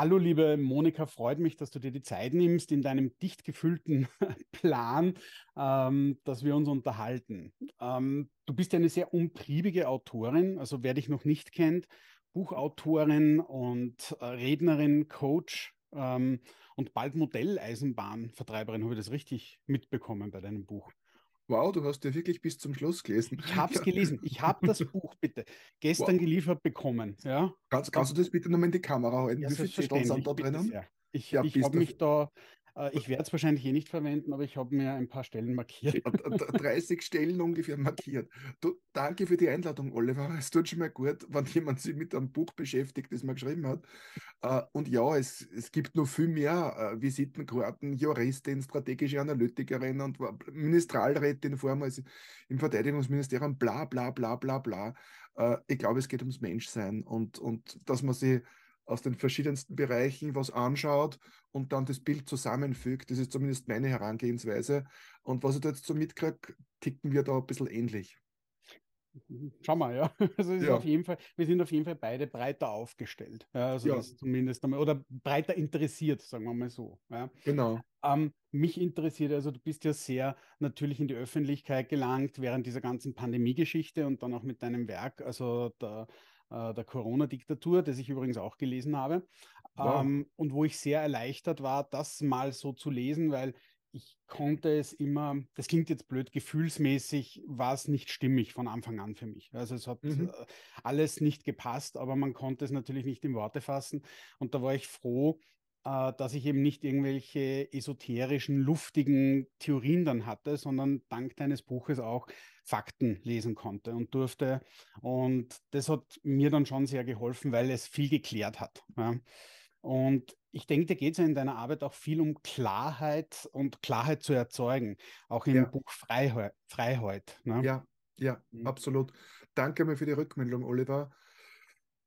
Hallo, liebe Monika, freut mich, dass du dir die Zeit nimmst in deinem dicht gefüllten Plan, ähm, dass wir uns unterhalten. Ähm, du bist ja eine sehr umtriebige Autorin, also wer dich noch nicht kennt, Buchautorin und äh, Rednerin, Coach ähm, und bald Modelleisenbahnvertreiberin, habe ich das richtig mitbekommen bei deinem Buch? Wow, du hast ja wirklich bis zum Schluss gelesen. Ich habe es gelesen. Ich habe das Buch bitte gestern wow. geliefert bekommen. Ja? Kannst, kannst du das bitte nochmal in die Kamera halten? Ja, Wie viel Verstand sind da drinnen? Ich, ja, ich habe mich da äh, ich werde es wahrscheinlich eh nicht verwenden, aber ich habe mir ein paar Stellen markiert. 30 Stellen ungefähr markiert. Du, danke für die Einladung, Oliver. Es tut schon mal gut, wenn jemand sich mit einem Buch beschäftigt, das man geschrieben hat. Äh, und ja, es, es gibt noch viel mehr äh, Visitenkarten, Juristin, strategische Analytikerin und Ministralrätin vormals im Verteidigungsministerium, bla bla bla bla bla. Ich glaube, es geht ums Menschsein und, und dass man sich aus den verschiedensten Bereichen was anschaut und dann das Bild zusammenfügt. Das ist zumindest meine Herangehensweise. Und was ich da jetzt so mitkriege, ticken wir da ein bisschen ähnlich. Schau mal, ja. Also ja. Auf jeden Fall, wir sind auf jeden Fall beide breiter aufgestellt. Ja, also ja. zumindest einmal, oder breiter interessiert, sagen wir mal so. Ja. Genau. Ähm, mich interessiert, also du bist ja sehr natürlich in die Öffentlichkeit gelangt während dieser ganzen Pandemie-Geschichte und dann auch mit deinem Werk. Also da äh, der Corona-Diktatur, das ich übrigens auch gelesen habe. Wow. Ähm, und wo ich sehr erleichtert war, das mal so zu lesen, weil ich konnte es immer, das klingt jetzt blöd, gefühlsmäßig war es nicht stimmig von Anfang an für mich. Also es hat mhm. Äh, alles nicht gepasst, aber man konnte es natürlich nicht in Worte fassen. Und da war ich froh, äh, dass ich eben nicht irgendwelche esoterischen, luftigen Theorien dann hatte, sondern dank deines Buches auch Fakten lesen konnte und durfte. Und das hat mir dann schon sehr geholfen, weil es viel geklärt hat. Ja. Und ich denke, da geht es ja in deiner Arbeit auch viel um Klarheit und Klarheit zu erzeugen, auch im ja. Buch Freiheu Freiheit. Ne? Ja, ja, mhm. absolut. Danke mal für die Rückmeldung, Oliver.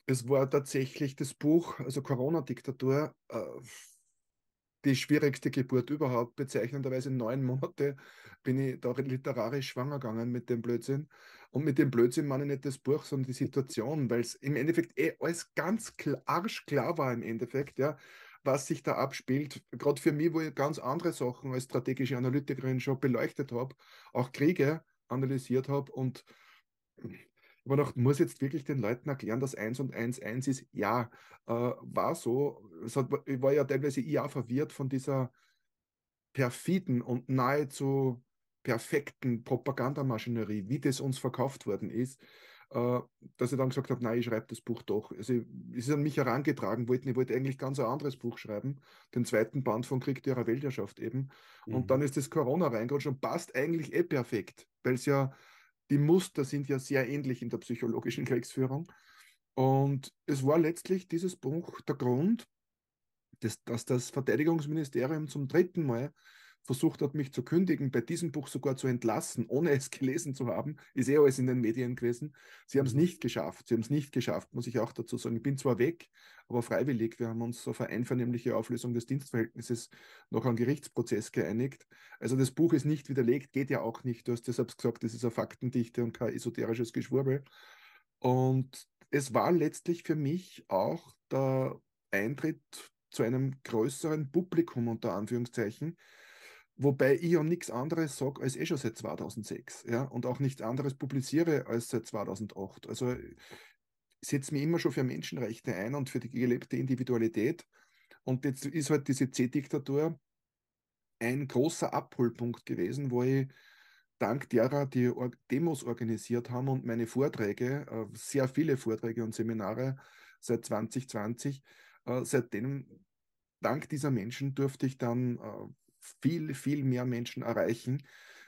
Es war tatsächlich das Buch, also Corona-Diktatur, äh, die schwierigste Geburt überhaupt, bezeichnenderweise neun Monate bin ich da literarisch schwanger gegangen mit dem Blödsinn. Und mit dem Blödsinn meine ich nicht das Buch, sondern die Situation, weil es im Endeffekt eh alles ganz arschklar war im Endeffekt, ja, was sich da abspielt. Gerade für mich, wo ich ganz andere Sachen als strategische Analytikerin schon beleuchtet habe, auch Kriege analysiert habe und immer noch, muss jetzt wirklich den Leuten erklären, dass 1 und 1 1 ist? Ja, äh, war so. Es hat, war ja teilweise IA eh verwirrt von dieser perfiden und nahezu perfekten Propagandamaschinerie, wie das uns verkauft worden ist, äh, dass ich dann gesagt habe, nein, ich schreibe das Buch doch. Also ich, es ist an mich herangetragen worden, ich wollte eigentlich ganz ein anderes Buch schreiben, den zweiten Band von Krieg der Weltherrschaft eben. Mhm. Und dann ist das Corona reingerutscht und passt eigentlich eh perfekt, weil es ja die Muster sind ja sehr ähnlich in der psychologischen Kriegsführung. Und es war letztlich dieses Buch der Grund, dass, dass das Verteidigungsministerium zum dritten Mal versucht hat, mich zu kündigen, bei diesem Buch sogar zu entlassen, ohne es gelesen zu haben, ist eh alles in den Medien gewesen. Sie haben es mhm. nicht geschafft. Sie haben es nicht geschafft, muss ich auch dazu sagen. Ich bin zwar weg, aber freiwillig. Wir haben uns auf eine einvernehmliche Auflösung des Dienstverhältnisses noch an Gerichtsprozess geeinigt. Also das Buch ist nicht widerlegt, geht ja auch nicht. Du hast deshalb gesagt, das ist eine Faktendichte und kein esoterisches Geschwurbel. Und es war letztlich für mich auch der Eintritt zu einem größeren Publikum unter Anführungszeichen, Wobei ich ja nichts anderes sage als eh schon seit 2006 ja? und auch nichts anderes publiziere als seit 2008. Also setze mich immer schon für Menschenrechte ein und für die gelebte Individualität. Und jetzt ist halt diese C-Diktatur ein großer Abholpunkt gewesen, wo ich dank derer, die Demos organisiert haben und meine Vorträge, äh, sehr viele Vorträge und Seminare seit 2020, äh, seitdem, dank dieser Menschen durfte ich dann äh, viel, viel mehr Menschen erreichen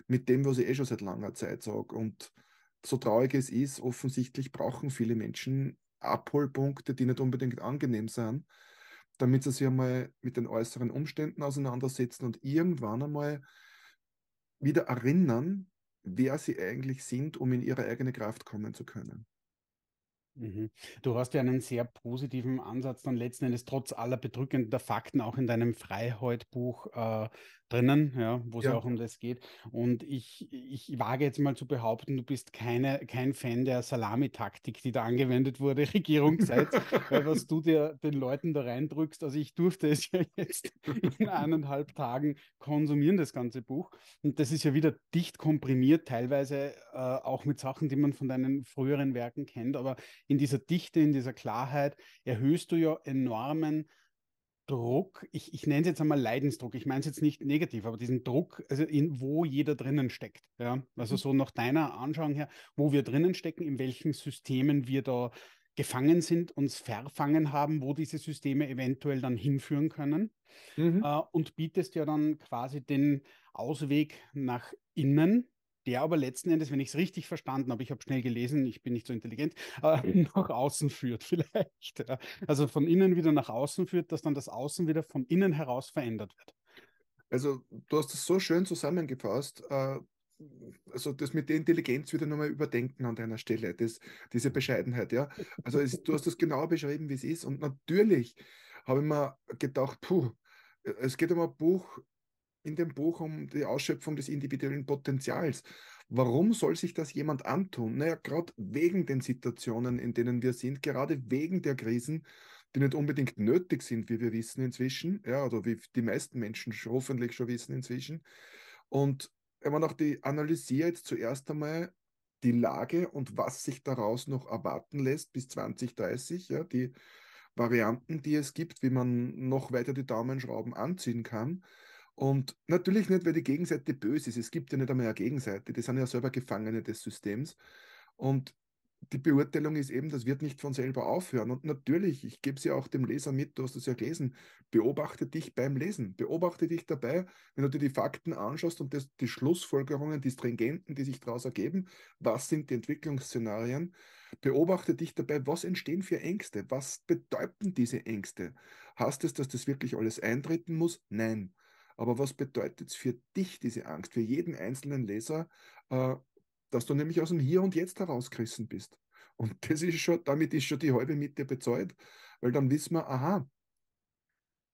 mit dem, was ich eh schon seit langer Zeit sage. Und so traurig es ist, offensichtlich brauchen viele Menschen Abholpunkte, die nicht unbedingt angenehm sind, damit sie sich einmal mit den äußeren Umständen auseinandersetzen und irgendwann einmal wieder erinnern, wer sie eigentlich sind, um in ihre eigene Kraft kommen zu können. Mhm. Du hast ja einen sehr positiven Ansatz dann letzten Endes trotz aller bedrückenden Fakten auch in deinem Freiheitbuch äh, drinnen, ja, wo es ja. auch um das geht. Und ich, ich wage jetzt mal zu behaupten, du bist keine, kein Fan der Salamitaktik, die da angewendet wurde, Regierungszeit, weil was du dir den Leuten da reindrückst, also ich durfte es ja jetzt in eineinhalb Tagen konsumieren, das ganze Buch. Und das ist ja wieder dicht komprimiert, teilweise äh, auch mit Sachen, die man von deinen früheren Werken kennt, aber in dieser Dichte, in dieser Klarheit erhöhst du ja enormen Druck, ich, ich nenne es jetzt einmal Leidensdruck, ich meine es jetzt nicht negativ, aber diesen Druck, also in, wo jeder drinnen steckt. Ja? Also mhm. so nach deiner Anschauung her, wo wir drinnen stecken, in welchen Systemen wir da gefangen sind, uns verfangen haben, wo diese Systeme eventuell dann hinführen können. Mhm. Äh, und bietest ja dann quasi den Ausweg nach innen, der aber letzten Endes, wenn ich es richtig verstanden habe, ich habe schnell gelesen, ich bin nicht so intelligent, äh, nach außen führt vielleicht. Ja. Also von innen wieder nach außen führt, dass dann das Außen wieder von innen heraus verändert wird. Also du hast es so schön zusammengefasst. Äh, also das mit der Intelligenz wieder nochmal überdenken an deiner Stelle, das, diese Bescheidenheit, ja. Also es, du hast das genau beschrieben, wie es ist. Und natürlich habe ich mir gedacht, puh, äh, es geht um ein Buch, in dem Buch um die Ausschöpfung des individuellen Potenzials. Warum soll sich das jemand antun? Naja, gerade wegen den Situationen, in denen wir sind, gerade wegen der Krisen, die nicht unbedingt nötig sind, wie wir wissen inzwischen, ja, oder wie die meisten Menschen hoffentlich schon wissen inzwischen. Und wenn man auch die analysiert, jetzt zuerst einmal die Lage und was sich daraus noch erwarten lässt bis 2030, ja, die Varianten, die es gibt, wie man noch weiter die Daumenschrauben anziehen kann, und natürlich nicht, weil die Gegenseite böse ist. Es gibt ja nicht einmal eine Gegenseite. Die sind ja selber Gefangene des Systems. Und die Beurteilung ist eben, das wird nicht von selber aufhören. Und natürlich, ich gebe es ja auch dem Leser mit, du hast es ja gelesen, beobachte dich beim Lesen, beobachte dich dabei, wenn du dir die Fakten anschaust und das, die Schlussfolgerungen, die Stringenten, die sich daraus ergeben, was sind die Entwicklungsszenarien, beobachte dich dabei, was entstehen für Ängste, was bedeuten diese Ängste? Hast es, dass das wirklich alles eintreten muss? Nein. Aber was bedeutet es für dich, diese Angst, für jeden einzelnen Leser, äh, dass du nämlich aus dem Hier und Jetzt herausgerissen bist? Und das ist schon, damit ist schon die halbe Mitte bezahlt, weil dann wissen wir, aha,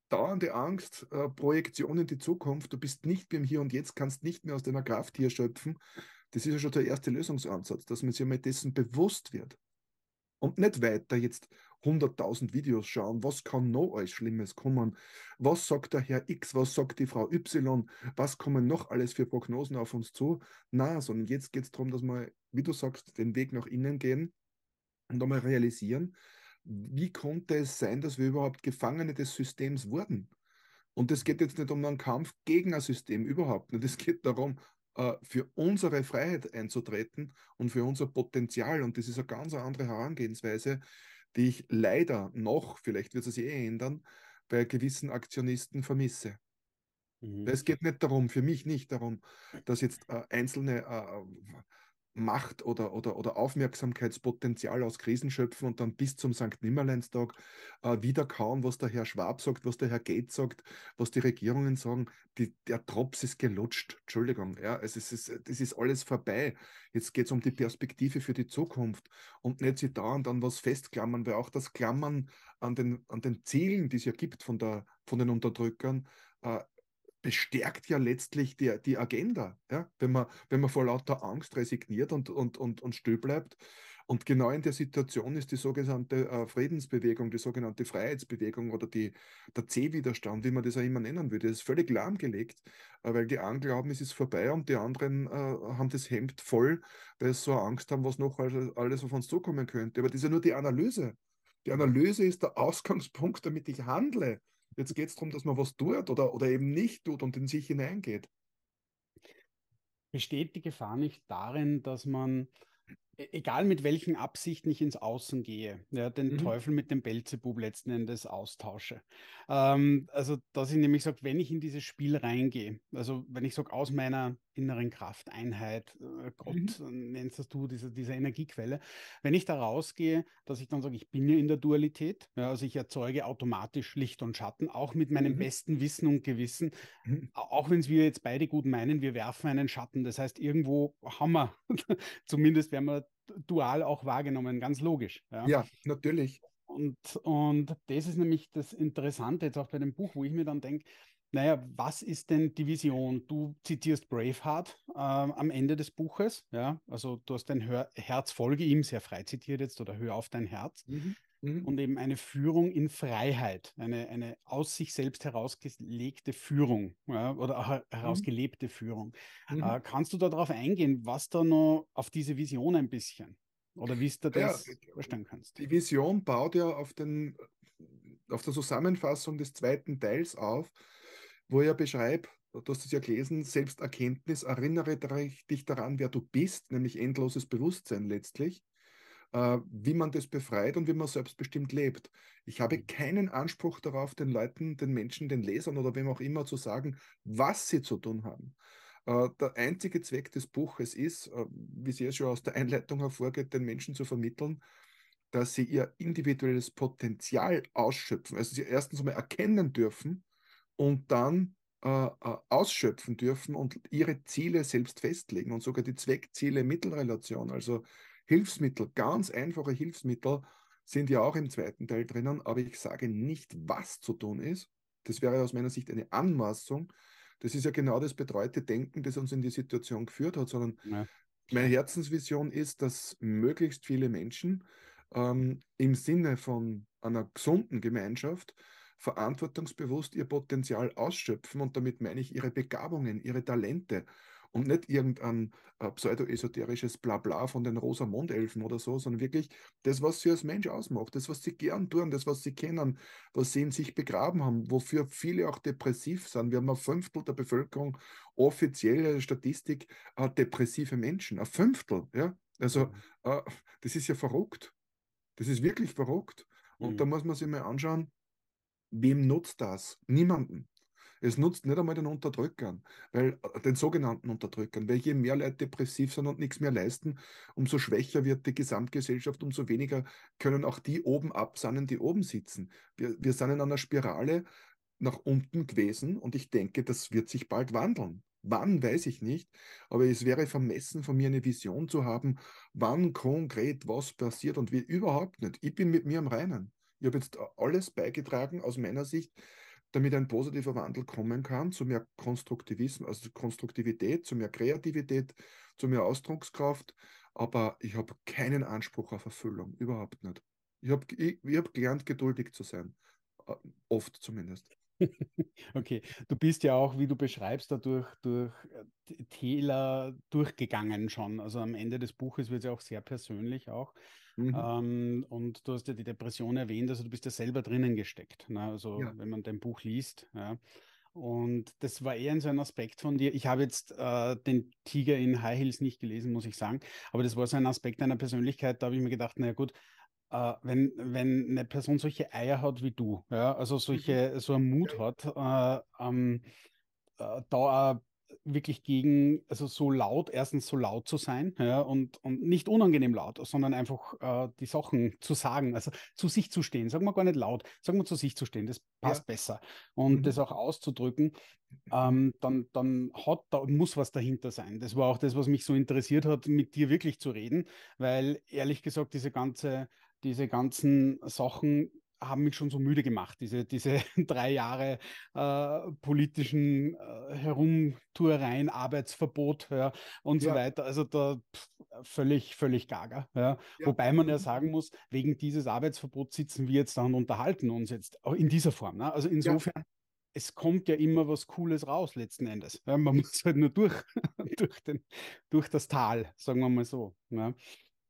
dauernde Angst, äh, Projektion in die Zukunft, du bist nicht beim Hier und Jetzt, kannst nicht mehr aus deiner Kraft hier schöpfen. Das ist ja schon der erste Lösungsansatz, dass man sich mal dessen bewusst wird. Und nicht weiter jetzt 100.000 Videos schauen, was kann noch alles Schlimmes kommen, was sagt der Herr X, was sagt die Frau Y, was kommen noch alles für Prognosen auf uns zu. Na, sondern jetzt geht es darum, dass wir, wie du sagst, den Weg nach innen gehen und einmal realisieren, wie konnte es sein, dass wir überhaupt Gefangene des Systems wurden? Und es geht jetzt nicht um einen Kampf gegen ein System überhaupt, nicht. Es geht darum, äh, für unsere Freiheit einzutreten und für unser Potenzial. Und das ist eine ganz andere Herangehensweise, die ich leider noch, vielleicht wird es sich eh ändern, bei gewissen Aktionisten vermisse. Mhm. Es geht nicht darum, für mich nicht darum, dass jetzt äh, einzelne äh, Macht oder, oder, oder Aufmerksamkeitspotenzial aus Krisen schöpfen und dann bis zum St. Nimmerleinstag äh, wieder kauen, was der Herr Schwab sagt, was der Herr Gates sagt, was die Regierungen sagen. Die, der Drops ist gelutscht. Entschuldigung, ja, es ist, es, es ist alles vorbei. Jetzt geht es um die Perspektive für die Zukunft und nicht sich da und an was festklammern, weil auch das Klammern an den, an den Zielen, die es ja gibt von, der, von den Unterdrückern, äh, bestärkt ja letztlich die, die Agenda. Ja? Wenn, man, wenn man vor lauter Angst resigniert und, und, und, und still bleibt. Und genau in der Situation ist die sogenannte äh, Friedensbewegung, die sogenannte Freiheitsbewegung oder die, der C-Widerstand, wie man das auch immer nennen würde, ist völlig lahmgelegt, äh, weil die einen glauben, es ist vorbei und die anderen äh, haben das Hemd voll, weil sie so Angst haben, was noch alles, alles auf uns zukommen könnte. Aber das ist ja nur die Analyse. Die Analyse ist der Ausgangspunkt, damit ich handle. Jetzt geht es darum, dass man was tut oder, oder eben nicht tut und in sich hineingeht. Besteht die Gefahr nicht darin, dass man E-, egal mit welchen Absichten ich ins Außen gehe, ja, den mhm. Teufel mit dem Belzebub letzten Endes austausche. Ähm, also, dass ich nämlich sage, wenn ich in dieses Spiel reingehe, also wenn ich sage, aus meiner inneren Kraft, Einheit, äh, Gott, mhm. nennst du diese, diese Energiequelle, wenn ich da rausgehe, dass ich dann sage, ich bin ja in der Dualität, ja, also ich erzeuge automatisch Licht und Schatten, auch mit meinem mhm. besten Wissen und Gewissen, mhm. auch wenn es wir jetzt beide gut meinen, wir werfen einen Schatten, das heißt, irgendwo haben wir, zumindest werden wir dual auch wahrgenommen, ganz logisch. Ja, ja natürlich. Und, und das ist nämlich das Interessante jetzt auch bei dem Buch, wo ich mir dann denke, naja, was ist denn die Vision? Du zitierst Braveheart äh, am Ende des Buches, ja, also du hast dein Hör Herz folge ihm, sehr frei zitiert jetzt, oder hör auf dein Herz. Mhm mhm. und eben eine Führung in Freiheit, eine, eine aus sich selbst herausgelegte Führung ja, oder mhm. herausgelebte mhm. Führung. Äh, kannst du darauf eingehen, was da noch auf diese Vision ein bisschen? Oder wie du das ja, vorstellen kannst? Die Vision baut ja auf, den, auf der Zusammenfassung des zweiten Teils auf, wo er beschreibt, du hast es ja gelesen, Selbsterkenntnis, erinnere dich daran, wer du bist, nämlich endloses Bewusstsein letztlich. Äh, wie man das befreit und wie man selbstbestimmt lebt. Ich habe mhm. keinen Anspruch darauf, den Leuten, den Menschen, den Lesern oder wem auch immer zu sagen, was sie zu tun haben. Äh, der einzige Zweck des Buches ist, äh, wie sie es schon aus der Einleitung hervorgeht, den Menschen zu vermitteln, dass sie ihr individuelles Potenzial ausschöpfen. Also sie erstens einmal erkennen dürfen und dann ausschöpfen dürfen und ihre Ziele selbst festlegen und sogar die Zweckziele Mittelrelation. Also Hilfsmittel, ganz einfache Hilfsmittel sind ja auch im zweiten Teil drinnen, aber ich sage nicht, was zu tun ist. Das wäre aus meiner Sicht eine Anmaßung. Das ist ja genau das betreute Denken, das uns in die Situation geführt hat, sondern ja. meine Herzensvision ist, dass möglichst viele Menschen ähm, im Sinne von einer gesunden Gemeinschaft verantwortungsbewusst ihr Potenzial ausschöpfen und damit meine ich ihre Begabungen, ihre Talente und nicht irgendein äh, pseudo-esoterisches Blabla von den rosa Mondelfen oder so, sondern wirklich das, was sie als Mensch ausmacht, das, was sie gern tun, das, was sie kennen, was sie in sich begraben haben, wofür viele auch depressiv sind. Wir haben ein Fünftel der Bevölkerung, offizielle Statistik, äh, depressive Menschen. Ein Fünftel, ja. Also mhm. äh, das ist ja verrückt. Das ist wirklich verrückt. Und mhm. da muss man sich mal anschauen, wem nutzt das? Niemanden. Es nutzt nicht einmal den Unterdrückern, weil, äh, den sogenannten Unterdrückern, weil je mehr Leute depressiv sind und nichts mehr leisten, umso schwächer wird die Gesamtgesellschaft, umso weniger können auch die oben absahnen, die oben sitzen. Wir, wir sind in einer Spirale nach unten gewesen und ich denke, das wird sich bald wandeln. Wann weiß ich nicht, aber es wäre vermessen von mir eine Vision zu haben, wann konkret was passiert und wie überhaupt nicht. Ich bin mit mir am Reinen. Ich habe jetzt alles beigetragen aus meiner Sicht damit ein positiver Wandel kommen kann, zu mehr Konstruktivismus, also Konstruktivität, zu mehr Kreativität, zu mehr Ausdruckskraft. Aber ich habe keinen Anspruch auf Erfüllung, überhaupt nicht. Ich habe ich, ich hab gelernt, geduldig zu sein, äh, oft zumindest. Okay, du bist ja auch, wie du beschreibst, dadurch durch äh, Täler durchgegangen schon. Also am Ende des Buches wird es ja auch sehr persönlich auch. Mhm. Ähm, und du hast ja die Depression erwähnt, also du bist ja selber drinnen gesteckt. Ne? Also ja. wenn man dein Buch liest. Ja. Und das war eher so ein Aspekt von dir. Ich habe jetzt äh, den Tiger in High Heels nicht gelesen, muss ich sagen. Aber das war so ein Aspekt deiner Persönlichkeit. Da habe ich mir gedacht, naja gut, äh, wenn, wenn eine Person solche Eier hat wie du, ja, also solche, mhm. so einen Mut hat, äh, ähm, äh, da wirklich gegen, also so laut, erstens so laut zu sein, ja, und, und nicht unangenehm laut, sondern einfach äh, die Sachen zu sagen, also zu sich zu stehen, sagen wir gar nicht laut, sagen wir zu sich zu stehen, das passt ja. besser. Und mhm. das auch auszudrücken, ähm, dann, dann hat da muss was dahinter sein. Das war auch das, was mich so interessiert hat, mit dir wirklich zu reden, weil ehrlich gesagt, diese ganze diese ganzen Sachen haben mich schon so müde gemacht, diese, diese drei Jahre äh, politischen äh, Herumtuereien, Arbeitsverbot ja, und ja. so weiter. Also da pff, völlig, völlig gaga. Ja. Wobei man ja mhm. sagen muss, wegen dieses Arbeitsverbots sitzen wir jetzt da und unterhalten uns jetzt auch in dieser Form. Ne? Also insofern, es kommt ja immer was Cooles raus letzten Endes. man muss halt nur durch, durch, den, durch das Tal, sagen wir mal so. Ne?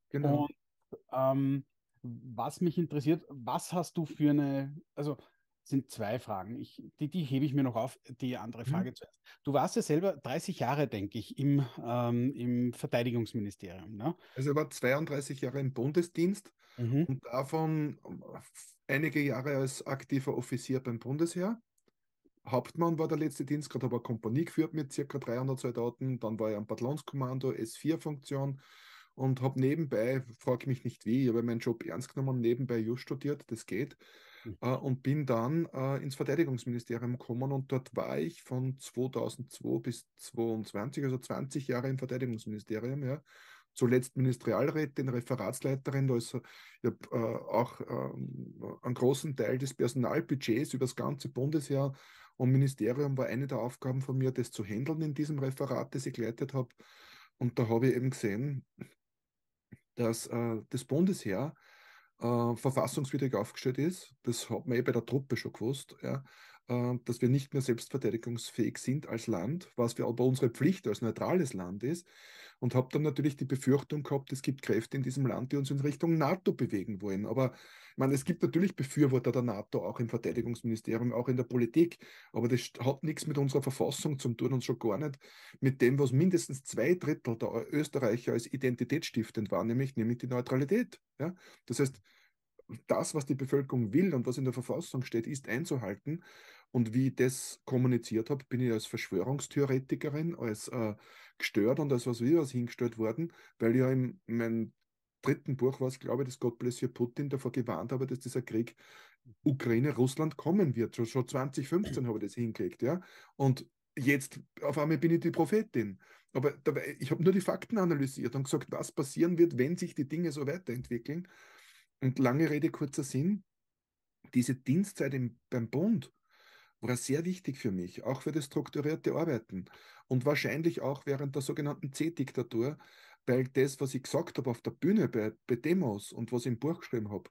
Genau. Und, ähm, was mich interessiert, was hast du für eine, also sind zwei Fragen. Ich, die, die hebe ich mir noch auf, die andere mhm. Frage mhm. zuerst. Du warst ja selber 30 Jahre, denke ich, im, ähm, im Verteidigungsministerium. Ne? Also ich war 32 Jahre im Bundesdienst mhm. und davon äh, einige Jahre als aktiver Offizier beim Bundesheer. Hauptmann war der letzte Dienstgrad, habe eine Kompanie geführt mit ca. 300 Soldaten. Dann war ich am Bataillonskommando, S4-Funktion, und habe nebenbei, frage mich nicht wie, ich habe meinen Job ernst genommen, nebenbei Just studiert, das geht, mhm. äh, und bin dann äh, ins Verteidigungsministerium gekommen und dort war ich von 2002 bis 2022, also 20 Jahre im Verteidigungsministerium, ja. Zuletzt Ministerialrätin, Referatsleiterin, also ich habe äh, auch ähm, einen großen Teil des Personalbudgets über das ganze Bundesjahr und Ministerium war eine der Aufgaben von mir, das zu handeln in diesem Referat, das ich geleitet habe. Und da habe ich eben gesehen, dass äh, das Bundesheer äh, verfassungswidrig aufgestellt ist. Das hat man eh bei der Truppe schon gewusst. Ja. Äh, dass wir nicht mehr selbstverteidigungsfähig sind als Land, was wir aber unsere Pflicht als neutrales Land ist. Und habe dann natürlich die Befürchtung gehabt, es gibt Kräfte in diesem Land, die uns in Richtung NATO bewegen wollen. Aber ich meine, es gibt natürlich Befürworter der NATO auch im Verteidigungsministerium, auch in der Politik. Aber das hat nichts mit unserer Verfassung zu tun und schon gar nicht mit dem, was mindestens zwei Drittel der Österreicher als identitätsstiftend wahrnehmen, nämlich die Neutralität. Ja? Das heißt, das, was die Bevölkerung will und was in der Verfassung steht, ist einzuhalten. Und wie ich das kommuniziert habe, bin ich als Verschwörungstheoretikerin, als äh, gestört und als was wie was hingestellt worden, weil ich ja in meinem dritten Buch war glaube ich, das Gott bless you Putin davor gewarnt habe, dass dieser Krieg Ukraine, Russland kommen wird. Schon, schon 2015 habe ich das hingekriegt, ja. Und jetzt auf einmal bin ich die Prophetin. Aber dabei, ich habe nur die Fakten analysiert und gesagt, was passieren wird, wenn sich die Dinge so weiterentwickeln. Und lange Rede, kurzer Sinn, diese Dienstzeit im, beim Bund war sehr wichtig für mich, auch für das strukturierte Arbeiten und wahrscheinlich auch während der sogenannten C-Diktatur, weil das, was ich gesagt habe auf der Bühne bei, bei Demos und was ich im Buch geschrieben habe,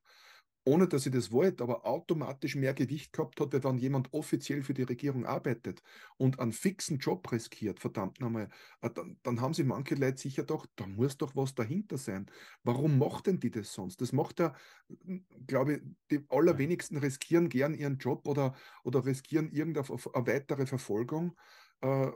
ohne dass ich das wollte, aber automatisch mehr Gewicht gehabt hat, weil wenn jemand offiziell für die Regierung arbeitet und einen fixen Job riskiert, verdammt nochmal, äh, dann, dann haben sich manche Leute sicher doch, da muss doch was dahinter sein. Warum macht denn die das sonst? Das macht ja, hm, glaube ich, die allerwenigsten riskieren gern ihren Job oder, oder riskieren irgendeine weitere Verfolgung äh,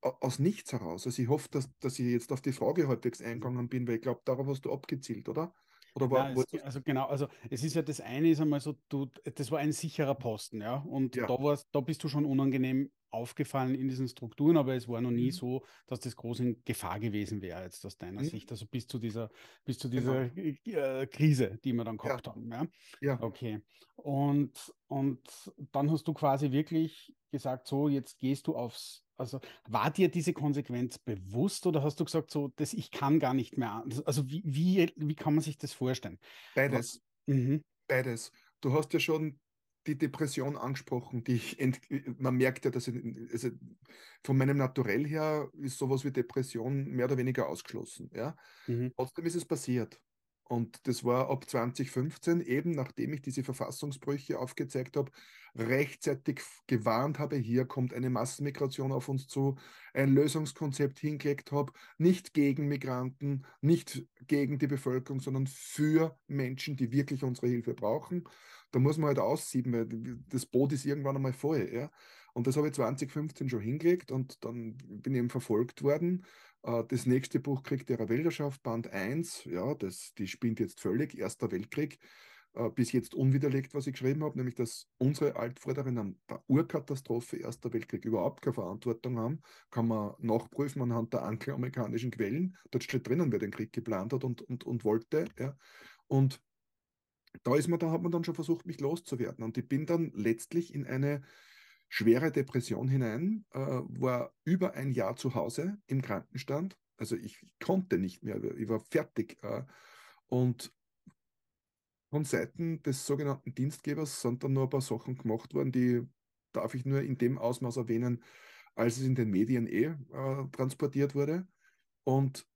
aus nichts heraus. Also ich hoffe, dass, dass ich jetzt auf die Frage halbwegs eingegangen bin, weil ich glaube, darauf hast du abgezielt, oder? Oder war, Nein, es, also genau, also es ist ja das eine ist einmal so, du, das war ein sicherer Posten, ja. Und ja. Da, warst, da bist du schon unangenehm aufgefallen in diesen Strukturen, aber es war noch nie mhm. so, dass das groß in Gefahr gewesen wäre, jetzt aus deiner mhm. Sicht. Also bis zu dieser, bis zu genau. dieser genau. äh, Krise, die wir dann gehabt ja. haben. Ja? ja. Okay. Und, und dann hast du quasi wirklich gesagt, so, jetzt gehst du aufs also war dir diese Konsequenz bewusst oder hast du gesagt, so, dass ich kann gar nicht mehr Also wie, wie, wie kann man sich das vorstellen? Beides. Was, mhm. Beides. Du hast ja schon die Depression angesprochen, die ich ent, man merkt ja, dass ich, also von meinem Naturell her ist sowas wie Depression mehr oder weniger ausgeschlossen. Ja? Mhm. Trotzdem ist es passiert. Und das war ab 2015, eben nachdem ich diese Verfassungsbrüche aufgezeigt habe, rechtzeitig gewarnt habe, hier kommt eine Massenmigration auf uns zu, ein Lösungskonzept hingelegt habe, nicht gegen Migranten, nicht gegen die Bevölkerung, sondern für Menschen, die wirklich unsere Hilfe brauchen. Da muss man halt aussieben, weil das Boot ist irgendwann einmal voll. Ja? Und das habe ich 2015 schon hingelegt und dann bin ich eben verfolgt worden. Äh, das nächste Buch kriegt der Wälderschaft, Band 1, ja, das, die spinnt jetzt völlig, Erster Weltkrieg. Äh, bis jetzt unwiderlegt, was ich geschrieben habe, nämlich dass unsere Altvorderen an der Urkatastrophe Erster Weltkrieg überhaupt keine Verantwortung haben, kann man nachprüfen anhand der amerikanischen Quellen. Dort steht drinnen, wer den Krieg geplant hat und, und, und wollte. Ja. Und da ist man, da hat man dann schon versucht, mich loszuwerden. Und ich bin dann letztlich in eine schwere Depression hinein, äh, war über ein Jahr zu Hause im Krankenstand. Also ich konnte nicht mehr, ich war fertig. Äh, und von Seiten des sogenannten Dienstgebers sind dann nur ein paar Sachen gemacht worden, die darf ich nur in dem Ausmaß erwähnen, als es in den Medien eh äh, transportiert wurde. Und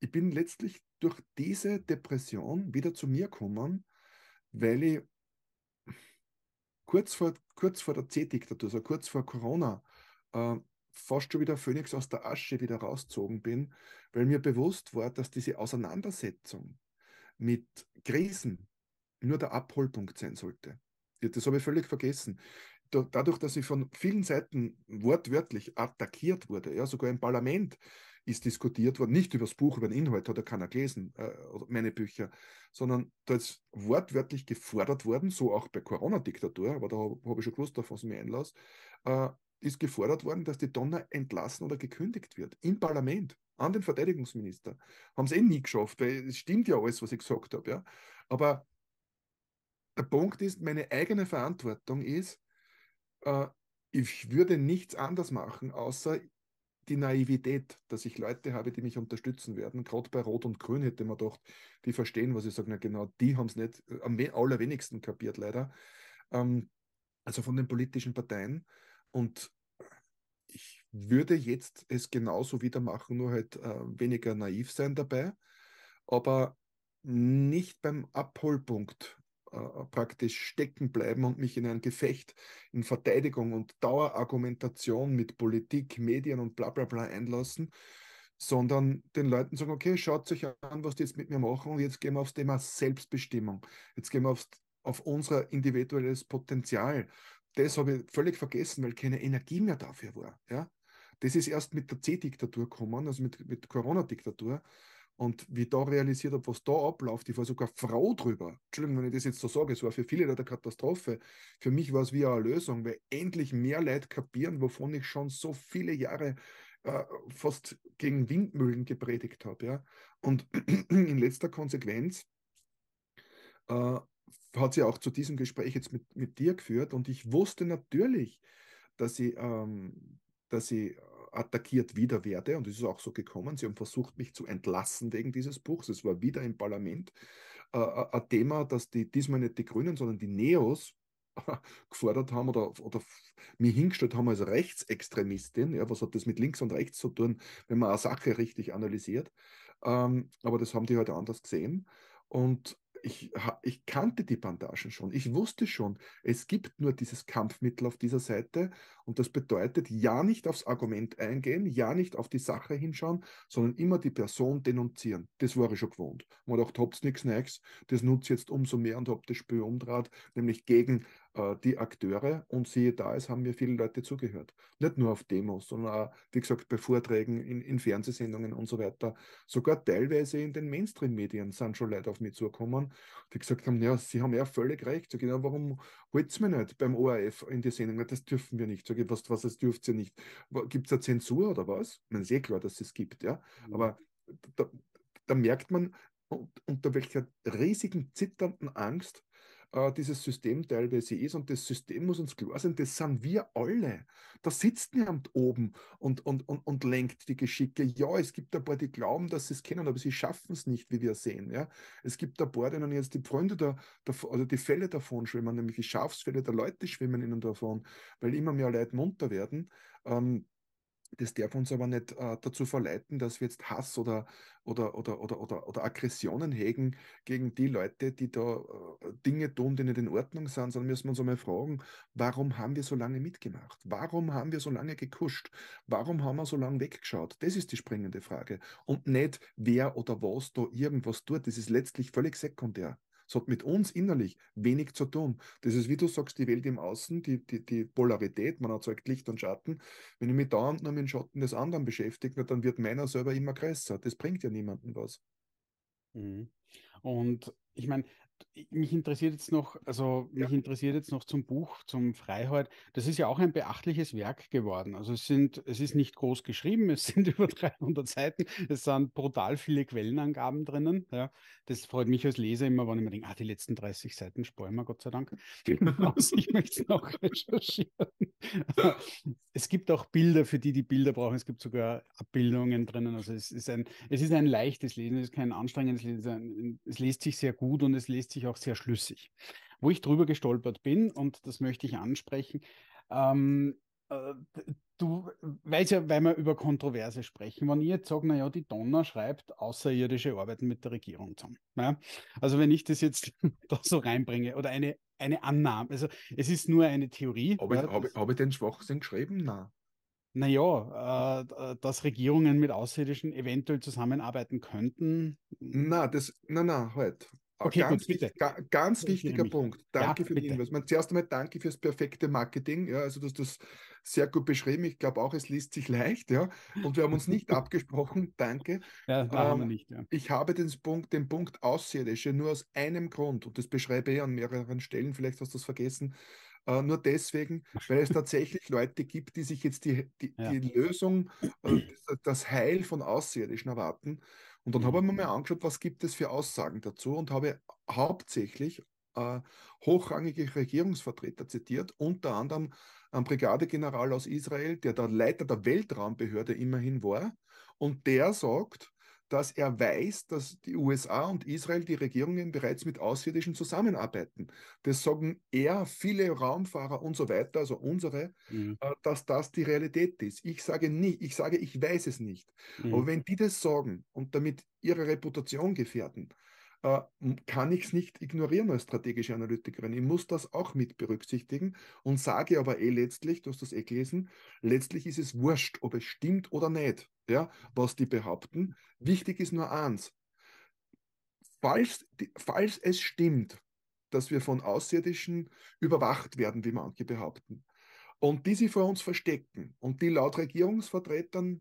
ich bin letztlich durch diese Depression wieder zu mir gekommen, weil ich kurz vor kurz vor der C-Diktatur, also kurz vor Corona, äh, fast schon wieder Phönix aus der Asche wieder rausgezogen bin, weil mir bewusst war, dass diese Auseinandersetzung mit Krisen nur der Abholpunkt sein sollte. Das habe ich völlig vergessen. Dadurch, dass ich von vielen Seiten wortwörtlich attackiert wurde, ja, sogar im Parlament, ist diskutiert worden, nicht über das Buch, über den Inhalt, hat ja keiner gelesen, äh, meine Bücher, sondern da ist wortwörtlich gefordert worden, so auch bei Corona-Diktatur, aber da habe hab ich schon gewusst, auf was ich mich einlasse, äh, ist gefordert worden, dass die Donner entlassen oder gekündigt wird im Parlament an den Verteidigungsminister. Haben es eh nie geschafft, weil es stimmt ja alles, was ich gesagt habe. Ja? Aber der Punkt ist, meine eigene Verantwortung ist, äh, ich würde nichts anders machen, außer die Naivität, dass ich Leute habe, die mich unterstützen werden. Gerade bei Rot und Grün hätte man gedacht, die verstehen, was ich sage. Na genau, die haben es nicht äh, am allerwenigsten kapiert, leider. Ähm, also von den politischen Parteien. Und ich würde jetzt es genauso wieder machen, nur halt äh, weniger naiv sein dabei. Aber nicht beim Abholpunkt äh, praktisch stecken bleiben und mich in ein Gefecht in Verteidigung und Dauerargumentation mit Politik, Medien und bla bla bla einlassen, sondern den Leuten sagen, okay, schaut euch an, was die jetzt mit mir machen und jetzt gehen wir aufs Thema Selbstbestimmung. Jetzt gehen wir aufs, auf unser individuelles Potenzial. Das habe ich völlig vergessen, weil keine Energie mehr dafür war. Ja? Das ist erst mit der C-Diktatur gekommen, also mit, mit Corona-Diktatur. Und wie ich da realisiert habe, was da abläuft, ich war sogar froh drüber. Entschuldigung, wenn ich das jetzt so sage, es war für viele Leute eine Katastrophe. Für mich war es wie eine Lösung, weil endlich mehr Leute kapieren, wovon ich schon so viele Jahre äh, fast gegen Windmühlen gepredigt habe. Ja? Und in letzter Konsequenz äh, hat sie auch zu diesem Gespräch jetzt mit, mit dir geführt. Und ich wusste natürlich, dass ich, ähm, dass ich attackiert wieder werde. Und es ist auch so gekommen. Sie haben versucht, mich zu entlassen wegen dieses Buchs. Es war wieder im Parlament äh, äh ein Thema, dass die, diesmal nicht die Grünen, sondern die Neos äh, gefordert haben oder, oder mir hingestellt haben als Rechtsextremistin. Ja, was hat das mit links und rechts zu tun, wenn man eine Sache richtig analysiert? Ähm, aber das haben die heute halt anders gesehen. Und ich, ich kannte die Bandagen schon. Ich wusste schon, es gibt nur dieses Kampfmittel auf dieser Seite und das bedeutet, ja nicht aufs Argument eingehen, ja nicht auf die Sache hinschauen, sondern immer die Person denunzieren. Das war ich schon gewohnt. Man dachte, habt's nichts nichts. das nutze ich jetzt umso mehr und hab das Spiel umdraht, nämlich gegen äh, die Akteure und siehe da, es haben mir viele Leute zugehört. Nicht nur auf Demos, sondern auch, wie gesagt, bei Vorträgen in, in Fernsehsendungen und so weiter. Sogar teilweise in den Mainstream-Medien sind schon Leute auf mich zugekommen, die gesagt haben, ja, sie haben ja völlig recht. Sag ich, warum holt es mich nicht beim ORF in die Sendung? Das dürfen wir nicht. Sag ich, was, was, das dürft ihr nicht? Gibt es da Zensur oder was? Ich meine, ist eh klar, dass es gibt, ja. Mhm. Aber da, da merkt man, unter welcher riesigen, zitternden Angst äh, dieses System teilweise ist. Und das System muss uns klar sein, das sind wir alle. Da sitzt niemand oben und, und, und, und lenkt die Geschicke. Ja, es gibt ein paar, die glauben, dass sie es kennen, aber sie schaffen es nicht, wie wir sehen. Ja? Es gibt ein paar, denen jetzt die Freunde der, der, also die Fälle davon schwimmen, nämlich die Schafsfälle der Leute schwimmen ihnen davon, weil immer mehr Leute munter werden. Ähm, das darf uns aber nicht äh, dazu verleiten, dass wir jetzt Hass oder, oder, oder, oder, oder, oder Aggressionen hegen gegen die Leute, die da äh, Dinge tun, die nicht in Ordnung sind, sondern müssen wir uns einmal fragen, warum haben wir so lange mitgemacht? Warum haben wir so lange gekuscht? Warum haben wir so lange weggeschaut? Das ist die springende Frage. Und nicht, wer oder was da irgendwas tut. Das ist letztlich völlig sekundär. Es hat mit uns innerlich wenig zu tun. Das ist, wie du sagst, die Welt im Außen, die, die, die Polarität, man erzeugt halt Licht und Schatten. Wenn ich mich dauernd nur mit dem Schatten des anderen beschäftige, dann wird meiner selber immer größer. Das bringt ja niemandem was. Mhm. Und ich meine, mich interessiert jetzt noch, also mich ja. interessiert jetzt noch zum Buch, zum Freiheit. Das ist ja auch ein beachtliches Werk geworden. Also es sind, es ist nicht groß geschrieben, es sind über 300 Seiten, es sind brutal viele Quellenangaben drinnen. Ja, das freut mich als Leser immer, wenn ich mir denke, ah, die letzten 30 Seiten sparen wir, Gott sei Dank. also ich möchte es noch recherchieren. es gibt auch Bilder, für die die Bilder brauchen. Es gibt sogar Abbildungen drinnen. Also es ist ein, es ist ein leichtes Lesen, es ist kein anstrengendes Lesen. Es liest sich sehr gut und es liest liest sich auch sehr schlüssig. Wo ich drüber gestolpert bin, und das möchte ich ansprechen, ähm, äh, du, weil ja, weil wir über Kontroverse sprechen, wenn ich jetzt sage, naja, die Donner schreibt außerirdische Arbeiten mit der Regierung zusammen. Ja? Also wenn ich das jetzt da so reinbringe oder eine, eine Annahme, also es ist nur eine Theorie. Habe ja, ich, hab, hab ich den Schwachsinn geschrieben? Nein. Naja, äh, dass Regierungen mit Außerirdischen eventuell zusammenarbeiten könnten. Na, das, na, na, halt. Okay, ganz, gut, bitte. Ga, ganz wichtiger Punkt. Danke ja, für bitte. den Hinweis. zuerst einmal danke fürs perfekte Marketing. Ja, also du hast das sehr gut beschrieben. Ich glaube auch, es liest sich leicht. Ja, und wir haben uns nicht abgesprochen. Danke. Ja, ähm, wir nicht. Ja. Ich habe den Punkt, den Punkt Außerirdische nur aus einem Grund und das beschreibe ich an mehreren Stellen. Vielleicht hast du es vergessen. Uh, nur deswegen, weil es tatsächlich Leute gibt, die sich jetzt die, die, ja. die Lösung, äh, das Heil von Außerirdischen erwarten. Und dann habe ich mir mal mhm. angeschaut, was gibt es für Aussagen dazu und habe hauptsächlich äh, hochrangige Regierungsvertreter zitiert, unter anderem ein Brigadegeneral aus Israel, der der Leiter der Weltraumbehörde immerhin war. Und der sagt, dass er weiß, dass die USA und Israel, die Regierungen bereits mit Auswärtigen zusammenarbeiten. Das sagen er, viele Raumfahrer und so weiter, also unsere, mhm. äh, dass das die Realität ist. Ich sage nie, ich sage, ich weiß es nicht. Mhm. Aber wenn die das sagen und damit ihre Reputation gefährden, äh, kann ich es nicht ignorieren als strategische Analytikerin. Ich muss das auch mit berücksichtigen und sage aber eh letztlich, du hast das eh gelesen, letztlich ist es wurscht, ob es stimmt oder nicht, ja, was die behaupten. Wichtig ist nur eins. Falls, falls es stimmt, dass wir von Außerirdischen überwacht werden, wie manche behaupten, und die sie vor uns verstecken und die laut Regierungsvertretern,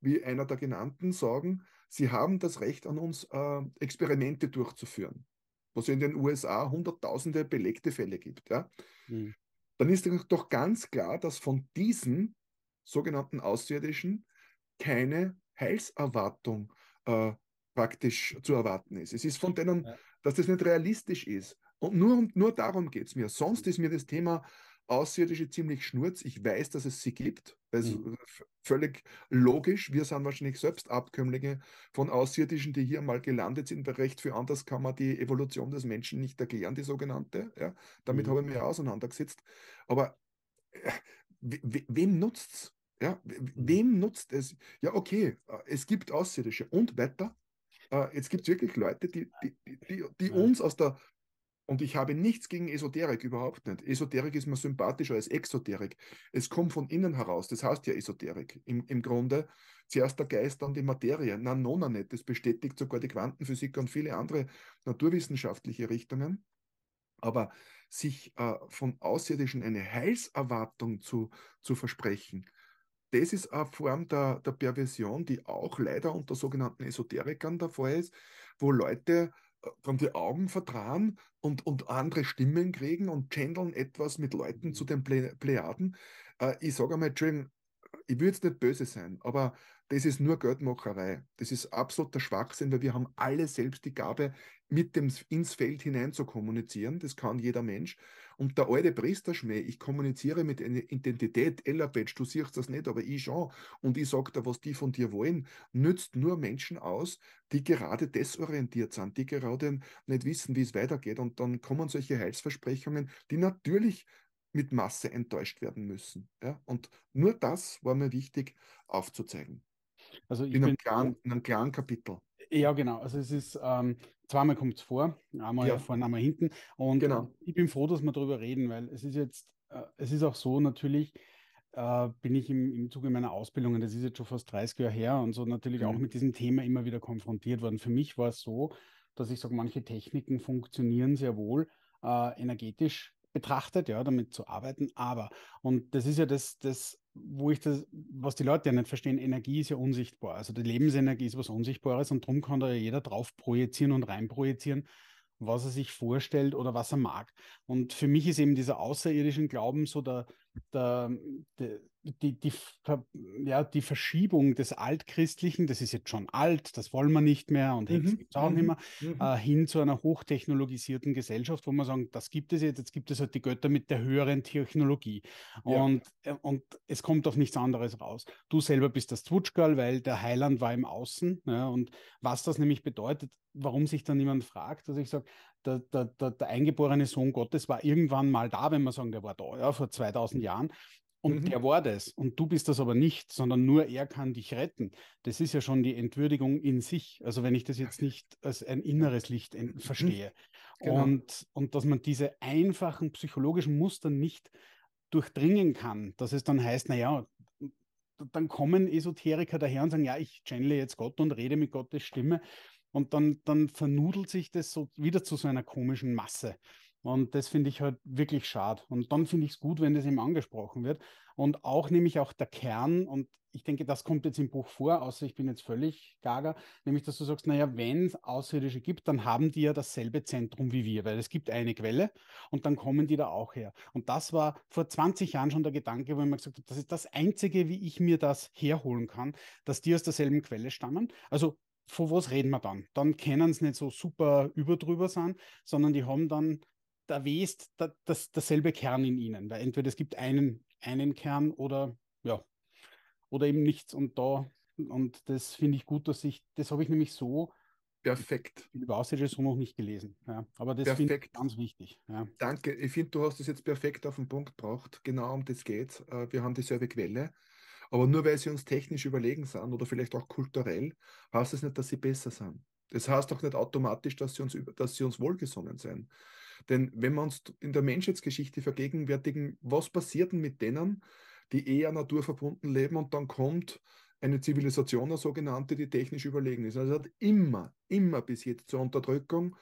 wie einer der genannten, sagen, Sie haben das Recht an uns, äh, Experimente durchzuführen, was in den USA hunderttausende belegte Fälle gibt. Ja? Mhm. Dann ist doch ganz klar, dass von diesen sogenannten Außerirdischen keine Heilserwartung äh, praktisch zu erwarten ist. Es ist von denen, ja. dass das nicht realistisch ist. Und nur, nur darum geht es mir. Sonst ist mir das Thema Außerirdische ziemlich schnurz. Ich weiß, dass es sie gibt. Das ist mhm. völlig logisch. Wir sind wahrscheinlich selbst Abkömmlinge von Außerirdischen, die hier mal gelandet sind, weil recht für anders kann man die Evolution des Menschen nicht erklären, die sogenannte. Ja? Damit mhm. habe ich mich auseinandergesetzt. Aber äh, we we wem nutzt's? Ja, we mhm. wem nutzt es? Ja, okay, äh, es gibt Außerirdische und weiter. Äh, jetzt gibt es wirklich Leute, die, die, die, die uns aus der und ich habe nichts gegen Esoterik, überhaupt nicht. Esoterik ist mir sympathischer als Exoterik. Es kommt von innen heraus, das heißt ja Esoterik. Im, im Grunde zuerst der Geist, dann die Materie. Na, nona nicht. Das bestätigt sogar die Quantenphysik und viele andere naturwissenschaftliche Richtungen. Aber sich äh, von Außerirdischen eine Heilserwartung zu, zu versprechen, das ist eine Form der, der Perversion, die auch leider unter sogenannten Esoterikern der Fall ist, wo Leute dann die Augen verdrehen und, und andere Stimmen kriegen und channeln etwas mit Leuten mhm. zu den Ple Plejaden. Äh, ich sage einmal, Entschuldigung, ich würde jetzt nicht böse sein, aber das ist nur Geldmacherei. Das ist absoluter Schwachsinn, weil wir haben alle selbst die Gabe, mit dem ins Feld hinein zu kommunizieren. Das kann jeder Mensch. Und der alte Priesterschmäh, ich kommuniziere mit einer Identität, Ella Elabetsch, du siehst das nicht, aber ich schon. Und ich sage dir, was die von dir wollen, nützt nur Menschen aus, die gerade desorientiert sind, die gerade nicht wissen, wie es weitergeht. Und dann kommen solche Heilsversprechungen, die natürlich mit Masse enttäuscht werden müssen. Ja? Und nur das war mir wichtig aufzuzeigen. Also in, einem klaren, in einem klaren Kapitel. Ja, genau. Also es ist ähm, zweimal kommt es vor, einmal ja. vorne, einmal hinten. Und genau. Ähm, ich bin froh, dass wir darüber reden, weil es ist jetzt, äh, es ist auch so natürlich, äh, bin ich im, im Zuge meiner Ausbildungen, das ist jetzt schon fast 30 Jahre her und so natürlich mhm. auch mit diesem Thema immer wieder konfrontiert worden. Für mich war es so, dass ich sage, manche Techniken funktionieren sehr wohl äh, energetisch betrachtet, ja, damit zu arbeiten. Aber, und das ist ja das, das wo ich das, was die Leute ja nicht verstehen, Energie ist ja unsichtbar. Also die Lebensenergie ist was Unsichtbares und darum kann da jeder drauf projizieren und reinprojizieren, was er sich vorstellt oder was er mag. Und für mich ist eben dieser außerirdischen Glauben so der, der, der, die, die, ja, die Verschiebung des Altchristlichen, das ist jetzt schon alt, das wollen wir nicht mehr und Hexen mhm. gibt es auch nicht mhm. mehr, mhm. äh, hin zu einer hochtechnologisierten Gesellschaft, wo man sagen, das gibt es jetzt, jetzt gibt es halt die Götter mit der höheren Technologie. Und, ja. Äh, und es kommt auf nichts anderes raus. Du selber bist das Zwutschgirl, weil der Heiland war im Außen. Ja, ne, und was das nämlich bedeutet, warum sich dann niemand fragt, dass also ich sage, der, der, der, der, eingeborene Sohn Gottes war irgendwann mal da, wenn wir sagen, der war da, ja, vor 2000 mhm. Jahren. Und mhm. der war das. Und du bist das aber nicht, sondern nur er kann dich retten. Das ist ja schon die Entwürdigung in sich. Also wenn ich das jetzt nicht als ein inneres Licht mhm. verstehe. Genau. Und, und dass man diese einfachen psychologischen Muster nicht durchdringen kann, dass es dann heißt, naja, dann kommen Esoteriker daher und sagen, ja, ich channele jetzt Gott und rede mit Gottes Stimme und dann, dann vernudelt sich das so wieder zu so einer komischen Masse. Und das finde ich halt wirklich schade. Und dann finde ich es gut, wenn das eben angesprochen wird. Und auch nämlich auch der Kern, und ich denke, das kommt jetzt im Buch vor, außer ich bin jetzt völlig gaga, nämlich dass du sagst, naja, wenn es Außerirdische gibt, dann haben die ja dasselbe Zentrum wie wir, weil es gibt eine Quelle und dann kommen die da auch her. Und das war vor 20 Jahren schon der Gedanke, wo ich mir gesagt habe, das ist das Einzige, wie ich mir das herholen kann, dass die aus derselben Quelle stammen. Also von was reden wir dann? Dann können sie nicht so super überdrüber sein, sondern die haben dann da west da, das, dasselbe Kern in ihnen, weil entweder es gibt einen, einen Kern oder ja, oder eben nichts und da, und das finde ich gut, dass ich, das habe ich nämlich so Perfekt. Über Aussage so noch nicht gelesen. Ja, aber das finde ich ganz wichtig. Ja. Danke. Ich finde, du hast es jetzt perfekt auf den Punkt gebracht. Genau um das geht äh, Wir haben dieselbe Quelle. Aber nur weil sie uns technisch überlegen sind oder vielleicht auch kulturell, heißt es das nicht, dass sie besser sind. Das heißt doch nicht automatisch, dass sie uns, dass sie uns wohlgesonnen sind. Denn wenn wir uns in der Menschheitsgeschichte vergegenwärtigen, was passiert denn mit denen, die eher naturverbunden leben und dann kommt eine Zivilisation, eine sogenannte, die technisch überlegen ist. Also hat immer, immer bis jetzt zur Unterdrückung,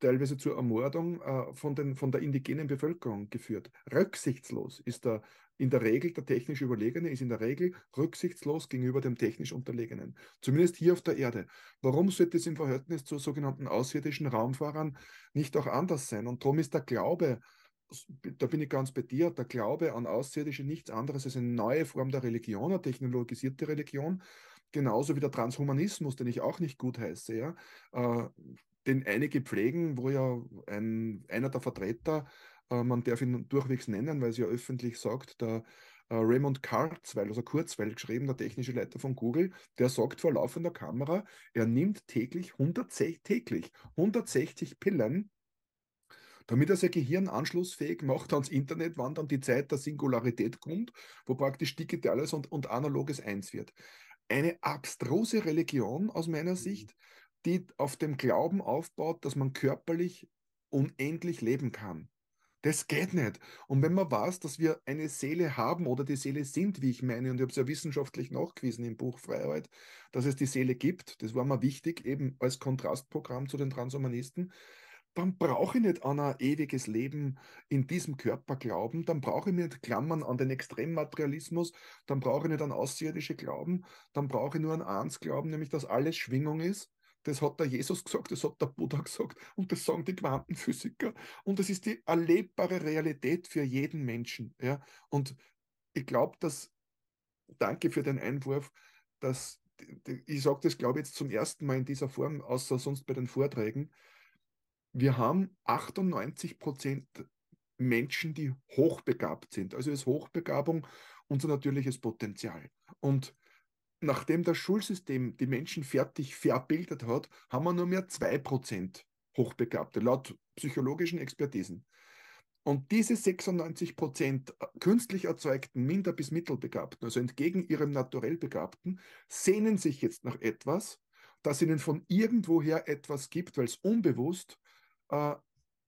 teilweise zur Ermordung äh, von, den, von der indigenen Bevölkerung geführt. Rücksichtslos ist der in der Regel der technisch Überlegene ist in der Regel rücksichtslos gegenüber dem technisch Unterlegenen. Zumindest hier auf der Erde. Warum sollte es im Verhältnis zu sogenannten außerirdischen Raumfahrern nicht auch anders sein? Und darum ist der Glaube, da bin ich ganz bei dir, der Glaube an Außerirdische nichts anderes als eine neue Form der Religion, eine technologisierte Religion, genauso wie der Transhumanismus, den ich auch nicht gut heiße, ja, äh, den einige pflegen, wo ja ein, einer der Vertreter äh, man darf ihn durchwegs nennen, weil es ja öffentlich sagt, der äh, Raymond Kurzweil, also Kurzweil geschrieben, der technische Leiter von Google, der sagt vor laufender Kamera, er nimmt täglich 160, täglich 160 Pillen, damit er sein Gehirn anschlussfähig macht ans Internet, wann dann die Zeit der Singularität kommt, wo praktisch digitales und, und analoges eins wird. Eine abstruse Religion aus meiner mhm. Sicht, die auf dem Glauben aufbaut, dass man körperlich unendlich leben kann. Das geht nicht. Und wenn man weiß, dass wir eine Seele haben oder die Seele sind, wie ich meine, und ich habe es ja wissenschaftlich nachgewiesen im Buch Freiheit, dass es die Seele gibt, das war mir wichtig, eben als Kontrastprogramm zu den Transhumanisten, dann brauche ich nicht an ein ewiges Leben in diesem Körper glauben, dann brauche ich nicht Klammern an den Extremmaterialismus, dann brauche ich nicht an außerirdische Glauben, dann brauche ich nur an eins glauben, nämlich dass alles Schwingung ist das hat der Jesus gesagt, das hat der Buddha gesagt und das sagen die Quantenphysiker. Und das ist die erlebbare Realität für jeden Menschen. Ja? Und ich glaube, dass, danke für den Einwurf, dass ich sage das, glaube ich, jetzt zum ersten Mal in dieser Form, außer sonst bei den Vorträgen. Wir haben 98 Prozent Menschen, die hochbegabt sind. Also ist Hochbegabung unser natürliches Potenzial. Und nachdem das Schulsystem die Menschen fertig verbildet hat, haben wir nur mehr 2% Hochbegabte, laut psychologischen Expertisen. Und diese 96 künstlich erzeugten Minder- bis Mittelbegabten, also entgegen ihrem naturell Begabten, sehnen sich jetzt nach etwas, das ihnen von irgendwoher etwas gibt, weil es unbewusst äh,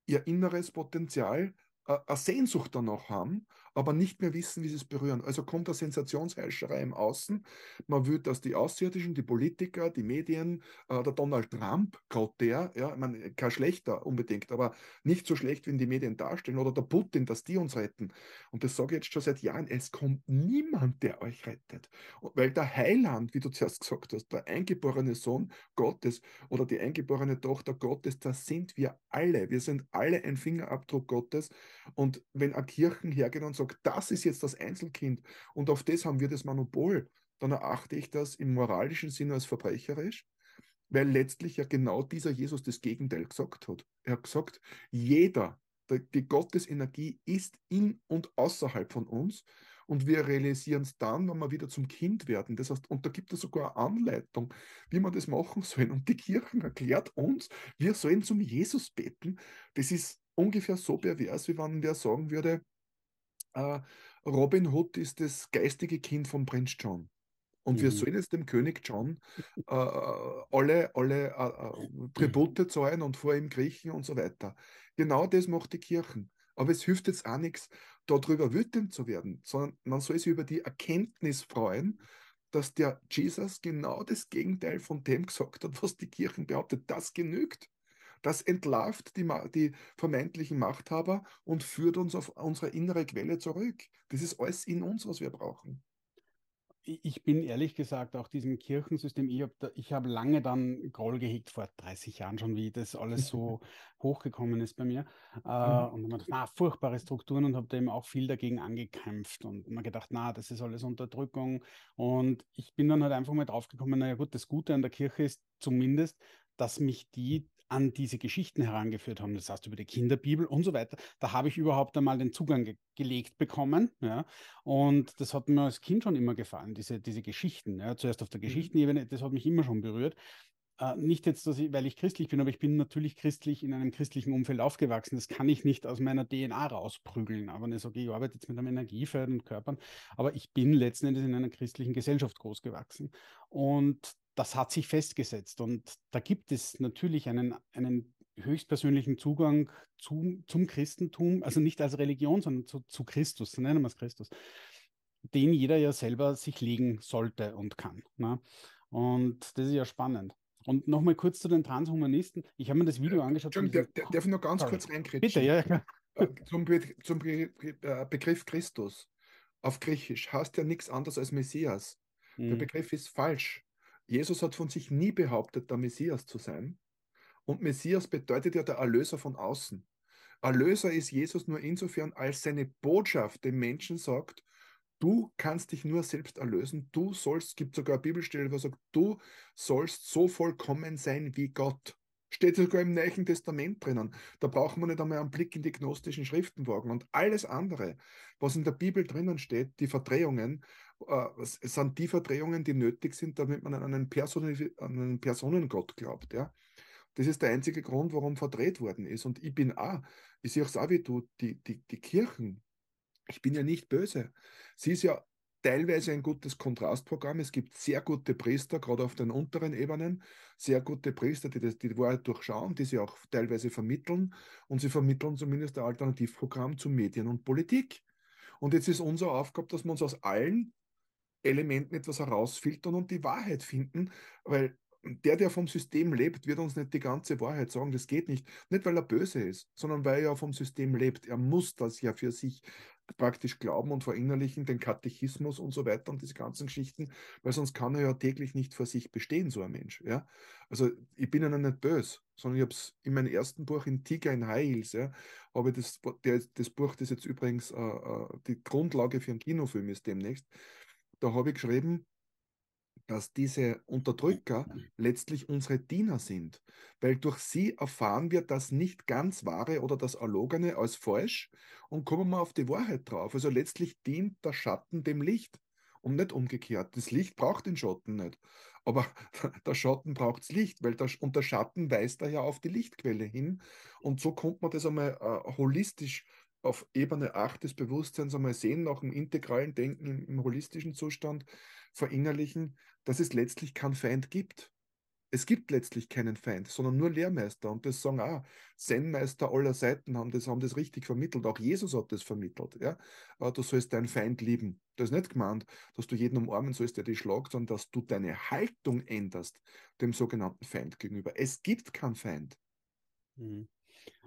ihr inneres Potenzial, äh, eine Sehnsucht danach haben, aber nicht mehr wissen, wie sie es berühren. Also kommt da Sensationsheischerei im Außen. Man will, dass die Außerirdischen, die Politiker, die Medien, äh, der Donald Trump, gerade der, ja, ich meine, kein schlechter unbedingt, aber nicht so schlecht, wie ihn die Medien darstellen, oder der Putin, dass die uns retten. Und das sage ich jetzt schon seit Jahren, es kommt niemand, der euch rettet. weil der Heiland, wie du zuerst gesagt hast, der eingeborene Sohn Gottes oder die eingeborene Tochter Gottes, das sind wir alle. Wir sind alle ein Fingerabdruck Gottes. Und wenn eine Kirchen hergehen und sage, das ist jetzt das Einzelkind und auf das haben wir das Monopol, dann erachte ich das im moralischen Sinne als verbrecherisch, weil letztlich ja genau dieser Jesus das Gegenteil gesagt hat. Er hat gesagt, jeder, die Gottesenergie ist in und außerhalb von uns und wir realisieren es dann, wenn wir wieder zum Kind werden. Das heißt, und da gibt es sogar eine Anleitung, wie man das machen soll. Und die Kirche erklärt uns, wir sollen zum Jesus beten. Das ist ungefähr so pervers, wie wenn wer sagen würde, äh, Robin Hood ist das geistige Kind von Prinz John. Und mhm. wir sollen jetzt dem König John äh, alle, alle äh, äh Tribute zahlen und vor ihm kriechen und so weiter. Genau das macht die Kirchen. Aber es hilft jetzt auch nichts, darüber wütend zu werden, sondern man soll sich über die Erkenntnis freuen, dass der Jesus genau das Gegenteil von dem gesagt hat, was die Kirchen behauptet. Das genügt. Das entlarvt die, die vermeintlichen Machthaber und führt uns auf unsere innere Quelle zurück. Das ist alles in uns, was wir brauchen ich bin ehrlich gesagt auch diesem Kirchensystem, ich habe hab lange dann Groll gehegt, vor 30 Jahren schon, wie das alles so hochgekommen ist bei mir. Äh, mhm. Und dann gedacht, na, furchtbare Strukturen und habe da eben auch viel dagegen angekämpft und mir gedacht, na, das ist alles Unterdrückung. Und ich bin dann halt einfach mal draufgekommen, naja gut, das Gute an der Kirche ist zumindest, dass mich die an diese Geschichten herangeführt haben, das heißt über die Kinderbibel und so weiter, da habe ich überhaupt einmal den Zugang ge gelegt bekommen. Ja? Und das hat mir als Kind schon immer gefallen, diese, diese Geschichten. Ja? Zuerst auf der mhm. Geschichtenebene, das hat mich immer schon berührt. Äh, nicht jetzt, dass ich, weil ich christlich bin, aber ich bin natürlich christlich in einem christlichen Umfeld aufgewachsen. Das kann ich nicht aus meiner DNA rausprügeln. Aber ich sage, ich arbeite jetzt mit einem Energiefeld und Körpern. Aber ich bin letzten Endes in einer christlichen Gesellschaft groß gewachsen. Und das hat sich festgesetzt. Und da gibt es natürlich einen, einen höchstpersönlichen Zugang zu, zum Christentum, also nicht als Religion, sondern zu, zu Christus, nennen wir es Christus, den jeder ja selber sich legen sollte und kann. Ne? Und das ist ja spannend. Und nochmal kurz zu den Transhumanisten. Ich habe mir das Video äh, angeschaut. Darf, darf ich nur ganz kurz reinkritschen? Bitte, ja. ja. Äh, zum, Be zum Be äh, Begriff Christus auf Griechisch heißt ja nichts anderes als Messias. Mhm. Der Begriff ist falsch. Jesus hat von sich nie behauptet, der Messias zu sein. Und Messias bedeutet ja der Erlöser von außen. Erlöser ist Jesus nur insofern, als seine Botschaft dem Menschen sagt, du kannst dich nur selbst erlösen, du sollst, es gibt sogar eine Bibelstelle, wo sagt, du sollst so vollkommen sein wie Gott. Steht sogar im Neuen Testament drinnen. Da braucht man nicht einmal einen Blick in die gnostischen Schriften wagen. Und alles andere, was in der Bibel drinnen steht, die Verdrehungen, äh, es sind die Verdrehungen, die nötig sind, damit man an einen, Personen, an einen Personengott glaubt. Ja? Das ist der einzige Grund, warum verdreht worden ist. Und ich bin auch, ich sehe auch so wie du, die, die, die Kirchen, ich bin ja nicht böse. Sie ist ja teilweise ein gutes Kontrastprogramm. Es gibt sehr gute Priester, gerade auf den unteren Ebenen, sehr gute Priester, die das, die Wahrheit durchschauen, die sie auch teilweise vermitteln. Und sie vermitteln zumindest ein Alternativprogramm zu Medien und Politik. Und jetzt ist unsere Aufgabe, dass wir uns aus allen Elementen etwas herausfiltern und die Wahrheit finden, weil der, der vom System lebt, wird uns nicht die ganze Wahrheit sagen. Das geht nicht. Nicht, weil er böse ist, sondern weil er vom System lebt. Er muss das ja für sich praktisch glauben und verinnerlichen, den Katechismus und so weiter und diese ganzen Geschichten, weil sonst kann er ja täglich nicht vor sich bestehen, so ein Mensch. Ja? Also ich bin ja nicht böse, sondern ich habe es in meinem ersten Buch in Tiger in High Heels, ja, habe das, das Buch, das jetzt übrigens äh, äh, die Grundlage für einen Kinofilm ist demnächst, da habe ich geschrieben, dass diese Unterdrücker letztlich unsere Diener sind, weil durch sie erfahren wir das nicht ganz Wahre oder das Erlogene als falsch und kommen wir auf die Wahrheit drauf. Also letztlich dient der Schatten dem Licht und nicht umgekehrt. Das Licht braucht den Schatten nicht, aber der Schatten braucht das Licht, weil der, und der Schatten weist daher auf die Lichtquelle hin und so kommt man das einmal äh, holistisch auf Ebene 8 des Bewusstseins einmal sehen, nach dem integralen Denken im, im holistischen Zustand verinnerlichen, dass es letztlich keinen Feind gibt. Es gibt letztlich keinen Feind, sondern nur Lehrmeister. Und das sagen auch Zen-Meister aller Seiten haben das, haben das richtig vermittelt. Auch Jesus hat das vermittelt. Ja? Äh, du sollst deinen Feind lieben. Das ist nicht gemeint, dass du jeden umarmen sollst, der dich schlagt, sondern dass du deine Haltung änderst dem sogenannten Feind gegenüber. Es gibt keinen Feind. Mhm.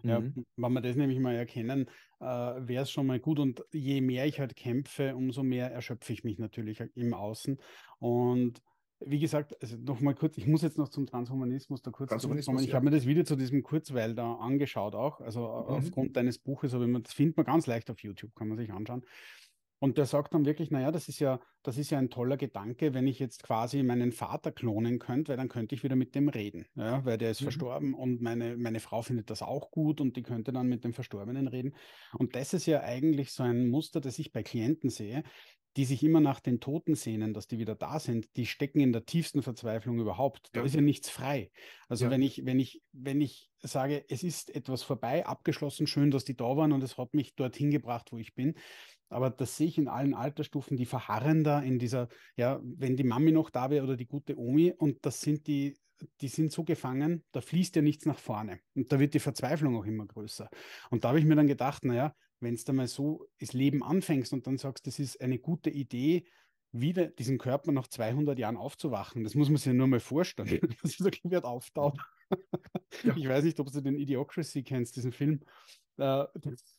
Ja, mhm. wenn wir das nämlich mal erkennen, äh, wäre es schon mal gut. Und je mehr ich halt kämpfe, umso mehr erschöpfe ich mich natürlich im Außen. Und wie gesagt, also nochmal kurz, ich muss jetzt noch zum Transhumanismus da kurz Transhumanismus, Ich habe mir das Video zu diesem Kurzweil da angeschaut auch. Also äh, mhm. aufgrund deines Buches, aber das findet man ganz leicht auf YouTube, kann man sich anschauen. Und der sagt dann wirklich, naja, das ist ja, das ist ja ein toller Gedanke, wenn ich jetzt quasi meinen Vater klonen könnte, weil dann könnte ich wieder mit dem reden. Ja, weil der ist mhm. verstorben und meine, meine Frau findet das auch gut und die könnte dann mit dem Verstorbenen reden. Und das ist ja eigentlich so ein Muster, das ich bei Klienten sehe, die sich immer nach den Toten sehnen, dass die wieder da sind, die stecken in der tiefsten Verzweiflung überhaupt. Da ja. ist ja nichts frei. Also ja. wenn ich, wenn ich, wenn ich sage, es ist etwas vorbei, abgeschlossen, schön, dass die da waren und es hat mich dorthin gebracht, wo ich bin, aber das sehe ich in allen Altersstufen, die verharren da in dieser, ja, wenn die Mami noch da wäre oder die gute Omi und das sind die, die sind so gefangen, da fließt ja nichts nach vorne und da wird die Verzweiflung auch immer größer. Und da habe ich mir dann gedacht, naja, wenn es da mal so das Leben anfängst und dann sagst, das ist eine gute Idee, wieder diesen Körper nach 200 Jahren aufzuwachen. Das muss man sich ja nur mal vorstellen. Das wird auftauchen. Ja. Ich weiß nicht, ob du den Idiocracy kennst, diesen Film. Äh,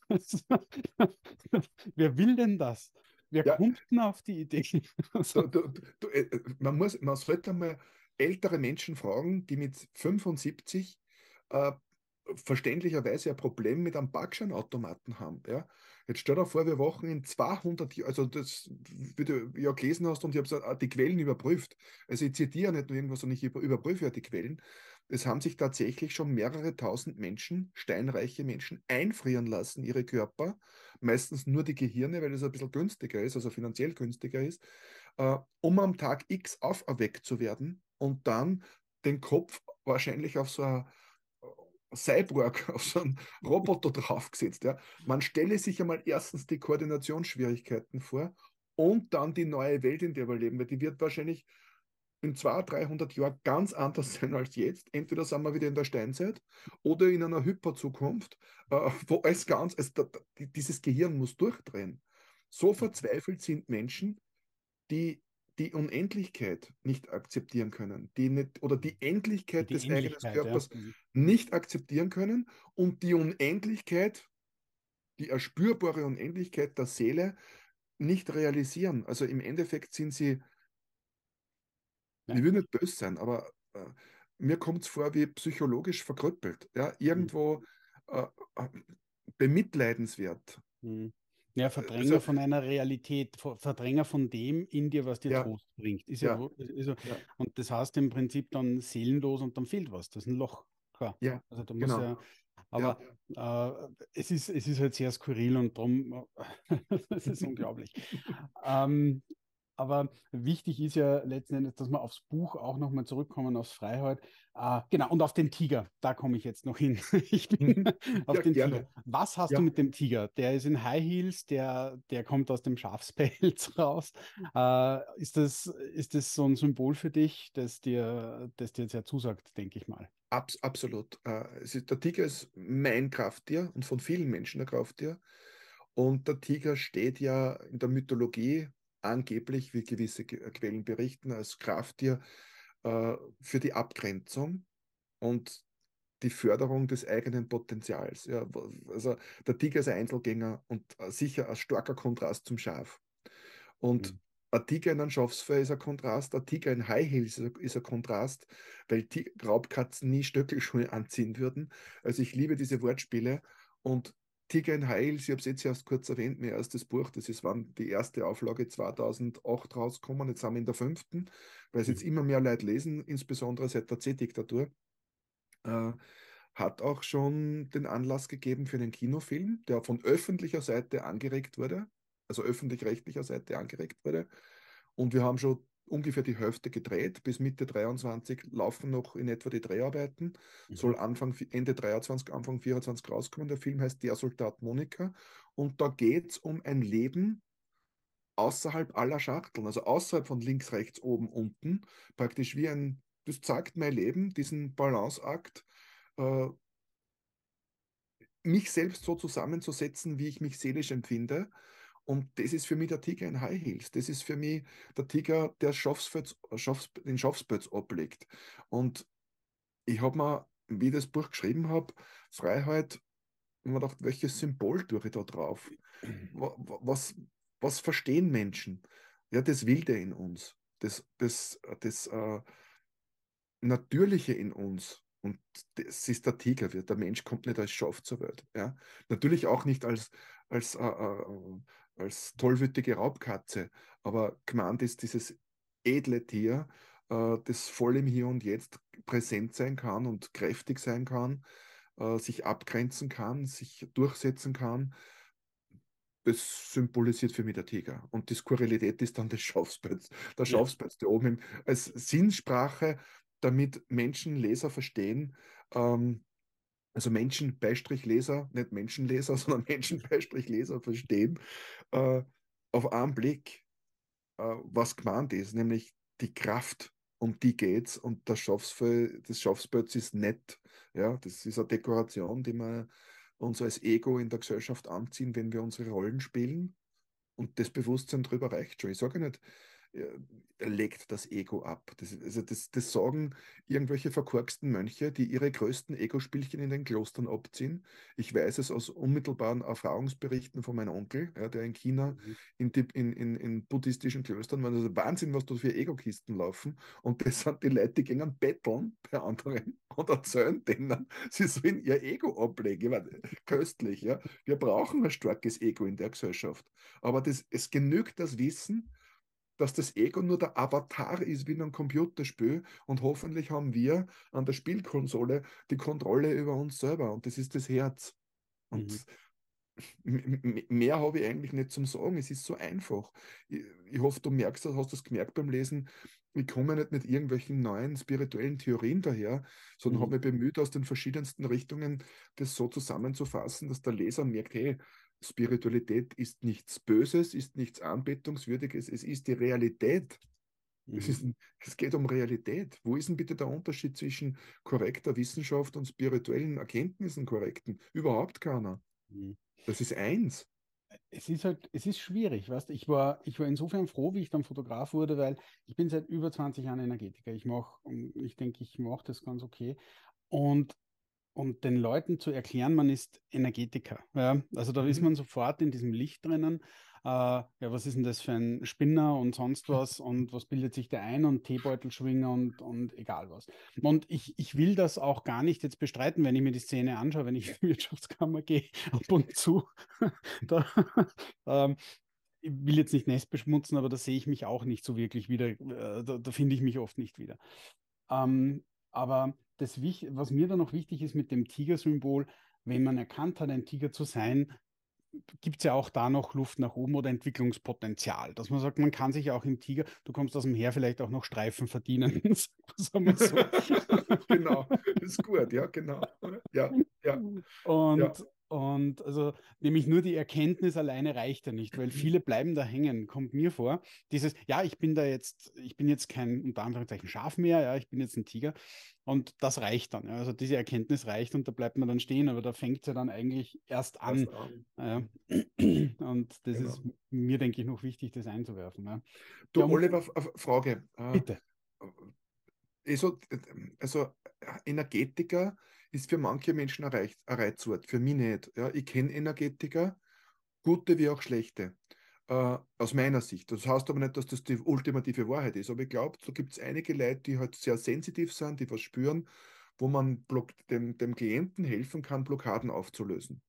wer will denn das? Wer ja. kommt denn auf die Idee? du, du, du, äh, man, muss, man sollte mal ältere Menschen fragen, die mit 75 äh, verständlicherweise ein Problem mit einem Parkscheinautomaten haben. Ja? Jetzt stell dir vor, wir machen in 200 Jahren, also das, wie du ja gelesen hast, und ich habe äh, die Quellen überprüft. Also ich zitiere nicht nur irgendwas, sondern ich überprüfe ja die Quellen es haben sich tatsächlich schon mehrere tausend Menschen, steinreiche Menschen, einfrieren lassen, ihre Körper, meistens nur die Gehirne, weil es ein bisschen günstiger ist, also finanziell günstiger ist, äh, um am Tag X auferweckt zu werden und dann den Kopf wahrscheinlich auf so ein äh, Cyborg, auf so einen Roboter draufgesetzt. Ja. Man stelle sich einmal erstens die Koordinationsschwierigkeiten vor und dann die neue Welt, in der wir leben, weil die wird wahrscheinlich in 200, 300 Jahren ganz anders sein als jetzt. Entweder sind wir wieder in der Steinzeit oder in einer Hyperzukunft, äh, wo es ganz, es, da, dieses Gehirn muss durchdrehen. So mhm. verzweifelt sind Menschen, die die Unendlichkeit nicht akzeptieren können, die nicht, oder die Endlichkeit die des Endlichkeit, eigenen Körpers ja. Mhm. nicht akzeptieren können und die Unendlichkeit, die erspürbare Unendlichkeit der Seele nicht realisieren. Also im Endeffekt sind sie ja. Ich will nicht böse sein, aber äh, mir kommt es vor wie psychologisch verkrüppelt. Ja, hm. irgendwo äh, äh bemitleidenswert. Hm. Ja, äh, Verdränger also, von einer Realität, Verdränger von dem in dir, was dir ja, Trost bringt. Ist ja, ja, ist ja, Und das heißt im Prinzip dann seelenlos und dann fehlt was. Das ist ein Loch. Klar. Ja, also du musst genau. ja aber ja. äh, es, ist, es ist halt sehr skurril und drum, es ist unglaublich. Ähm, aber wichtig ist ja letzten Endes, dass wir aufs Buch auch nochmal zurückkommen, aufs Freiheit. Äh, genau, und auf den Tiger, da komme ich jetzt noch hin. ich bin mhm. auf ja, den gerne. Tiger. Was hast ja. du mit dem Tiger? Der ist in High Heels, der, der kommt aus dem Schafspelz raus. Äh, ist, das, ist das so ein Symbol für dich, das dir, das dir sehr zusagt, denke ich mal? Abs absolut. Äh, ist, der Tiger ist mein Krafttier und von vielen Menschen ein Krafttier. Und der Tiger steht ja in der Mythologie angeblich, wie gewisse äh, Quellen berichten, als Krafttier äh, für die Abgrenzung und die Förderung des eigenen Potenzials. Ja, also der Tiger ist ein Einzelgänger und äh, sicher ein starker Kontrast zum Schaf. Und mhm. ein Tiger in einem Schafsfell ist ein Kontrast, ein Tiger in High Heels ist ein Kontrast, weil T Raubkatzen nie Stöckelschuhe anziehen würden. Also ich liebe diese Wortspiele und Tiger in Heil, ich habe es jetzt erst kurz erwähnt, mein erstes Buch, das ist wann die erste Auflage 2008 rausgekommen, jetzt sind wir in der fünften, weil es jetzt mhm. immer mehr Leute lesen, insbesondere seit der C-Diktatur. Äh, hat auch schon den Anlass gegeben für einen Kinofilm, der von öffentlicher Seite angeregt wurde, also öffentlich-rechtlicher Seite angeregt wurde. Und wir haben schon ungefähr die Hälfte gedreht. Bis Mitte 23 laufen noch in etwa die Dreharbeiten. Mhm. Soll Anfang, Ende 23, Anfang 24 rauskommen. Der Film heißt Der Soldat Monika. Und da geht es um ein Leben außerhalb aller Schachteln, also außerhalb von links, rechts, oben, unten. Praktisch wie ein, das zeigt mein Leben, diesen Balanceakt. Äh, mich selbst so zusammenzusetzen, wie ich mich seelisch empfinde. Und das ist für mich der Tiger in High Heels. Das ist für mich der Tiger, der Schafspötz, Schafs, den Schafspötz ablegt. Und ich habe mir, wie ich das Buch geschrieben habe, Freiheit, und mir gedacht, welches Symbol tue ich da drauf? Was, was verstehen Menschen? Ja, das Wilde in uns, das, das, das äh, Natürliche in uns. Und das ist der Tiger. Der Mensch kommt nicht als Schaf zur Welt. Ja? Natürlich auch nicht als, als äh, äh, als tollwütige Raubkatze. Aber gemeint ist dieses edle Tier, äh, das voll im Hier und Jetzt präsent sein kann und kräftig sein kann, äh, sich abgrenzen kann, sich durchsetzen kann. Das symbolisiert für mich der Tiger. Und die Skurrilität ist dann das Schafspelz, der Schafspelz, ja. der oben als Sinnsprache, damit Menschen, Leser verstehen, ähm, also Menschen-Leser, Beistrich nicht Menschenleser, sondern Menschen-Leser Beistrich verstehen, äh, auf einen Blick, äh, was gemeint ist, nämlich die Kraft, um die geht's und das Schafsfeld, das Schafspelz ist nett. Ja, das ist eine Dekoration, die wir uns als Ego in der Gesellschaft anziehen, wenn wir unsere Rollen spielen. Und das Bewusstsein darüber reicht schon. Ich sage nicht, äh, legt das Ego ab. Das, also das, das sagen irgendwelche verkorksten Mönche, die ihre größten Ego-Spielchen in den Klostern abziehen. Ich weiß es aus unmittelbaren Erfahrungsberichten von meinem Onkel, ja, der in China mhm. in, in, in, in buddhistischen Klöstern war. Also Wahnsinn, was dort für Ego-Kisten laufen. Und das sind die Leute, die gehen betteln bei anderen und erzählen denen, sie sollen ihr Ego ablegen. Meine, köstlich, ja. Wir brauchen ein starkes Ego in der Gesellschaft. Aber das, es genügt das Wissen, dass das Ego nur der Avatar ist wie in einem Computerspiel und hoffentlich haben wir an der Spielkonsole die Kontrolle über uns selber und das ist das Herz. Und mhm mehr habe ich eigentlich nicht zum Sagen. Es ist so einfach. Ich, ich hoffe, du merkst hast das gemerkt beim Lesen. Ich komme nicht mit irgendwelchen neuen spirituellen Theorien daher, sondern mhm. habe mich bemüht, aus den verschiedensten Richtungen das so zusammenzufassen, dass der Leser merkt, hey, Spiritualität ist nichts Böses, ist nichts Anbetungswürdiges, es ist die Realität. Mhm. Es, ist, es geht um Realität. Wo ist denn bitte der Unterschied zwischen korrekter Wissenschaft und spirituellen Erkenntnissen korrekten? Überhaupt keiner. Mhm. Das ist eins es ist halt, es ist schwierig, weißt ich war, ich war insofern froh, wie ich dann Fotograf wurde, weil ich bin seit über 20 Jahren Energetiker. Ich mache, ich denke, ich mache das ganz okay. Und und den Leuten zu erklären, man ist Energetiker. Ja? Also da ist mhm. man sofort in diesem Licht drinnen. Äh, ja, was ist denn das für ein Spinner und sonst was und was bildet sich da ein und Teebeutelschwinger und, und egal was. Und ich, ich will das auch gar nicht jetzt bestreiten, wenn ich mir die Szene anschaue, wenn ich in die Wirtschaftskammer gehe, ab und zu. da, ähm, ich will jetzt nicht Nest beschmutzen, aber da sehe ich mich auch nicht so wirklich wieder. Äh, da, da finde ich mich oft nicht wieder. Ähm, aber das, was mir da noch wichtig ist mit dem Tiger-Symbol, wenn man erkannt hat, ein Tiger zu sein, gibt es ja auch da noch Luft nach oben oder Entwicklungspotenzial. Dass man sagt, man kann sich auch im Tiger, du kommst aus dem Heer vielleicht auch noch Streifen verdienen. genau, ist gut, ja, genau. Ja, ja. Und ja. Und also nämlich nur die Erkenntnis alleine reicht ja nicht, weil mhm. viele bleiben da hängen, kommt mir vor. Dieses, ja, ich bin da jetzt, ich bin jetzt kein unter Anführungszeichen Schaf mehr, ja, ich bin jetzt ein Tiger. Und das reicht dann. Ja. Also diese Erkenntnis reicht und da bleibt man dann stehen, aber da fängt es ja dann eigentlich erst an. Ja. Und das genau. ist mir, denke ich, noch wichtig, das einzuwerfen. Ja. Du, ja, Oliver, Frage. Äh, Bitte. Äh, also, äh, also Energetiker ist für manche Menschen ein, Reiz, ein Reizwort, für mich nicht. Ja, ich kenne Energetiker, gute wie auch schlechte, äh, aus meiner Sicht. Das heißt aber nicht, dass das die ultimative Wahrheit ist, aber ich glaube, da gibt es einige Leute, die halt sehr sensitiv sind, die was spüren, wo man dem, dem Klienten helfen kann, Blockaden aufzulösen.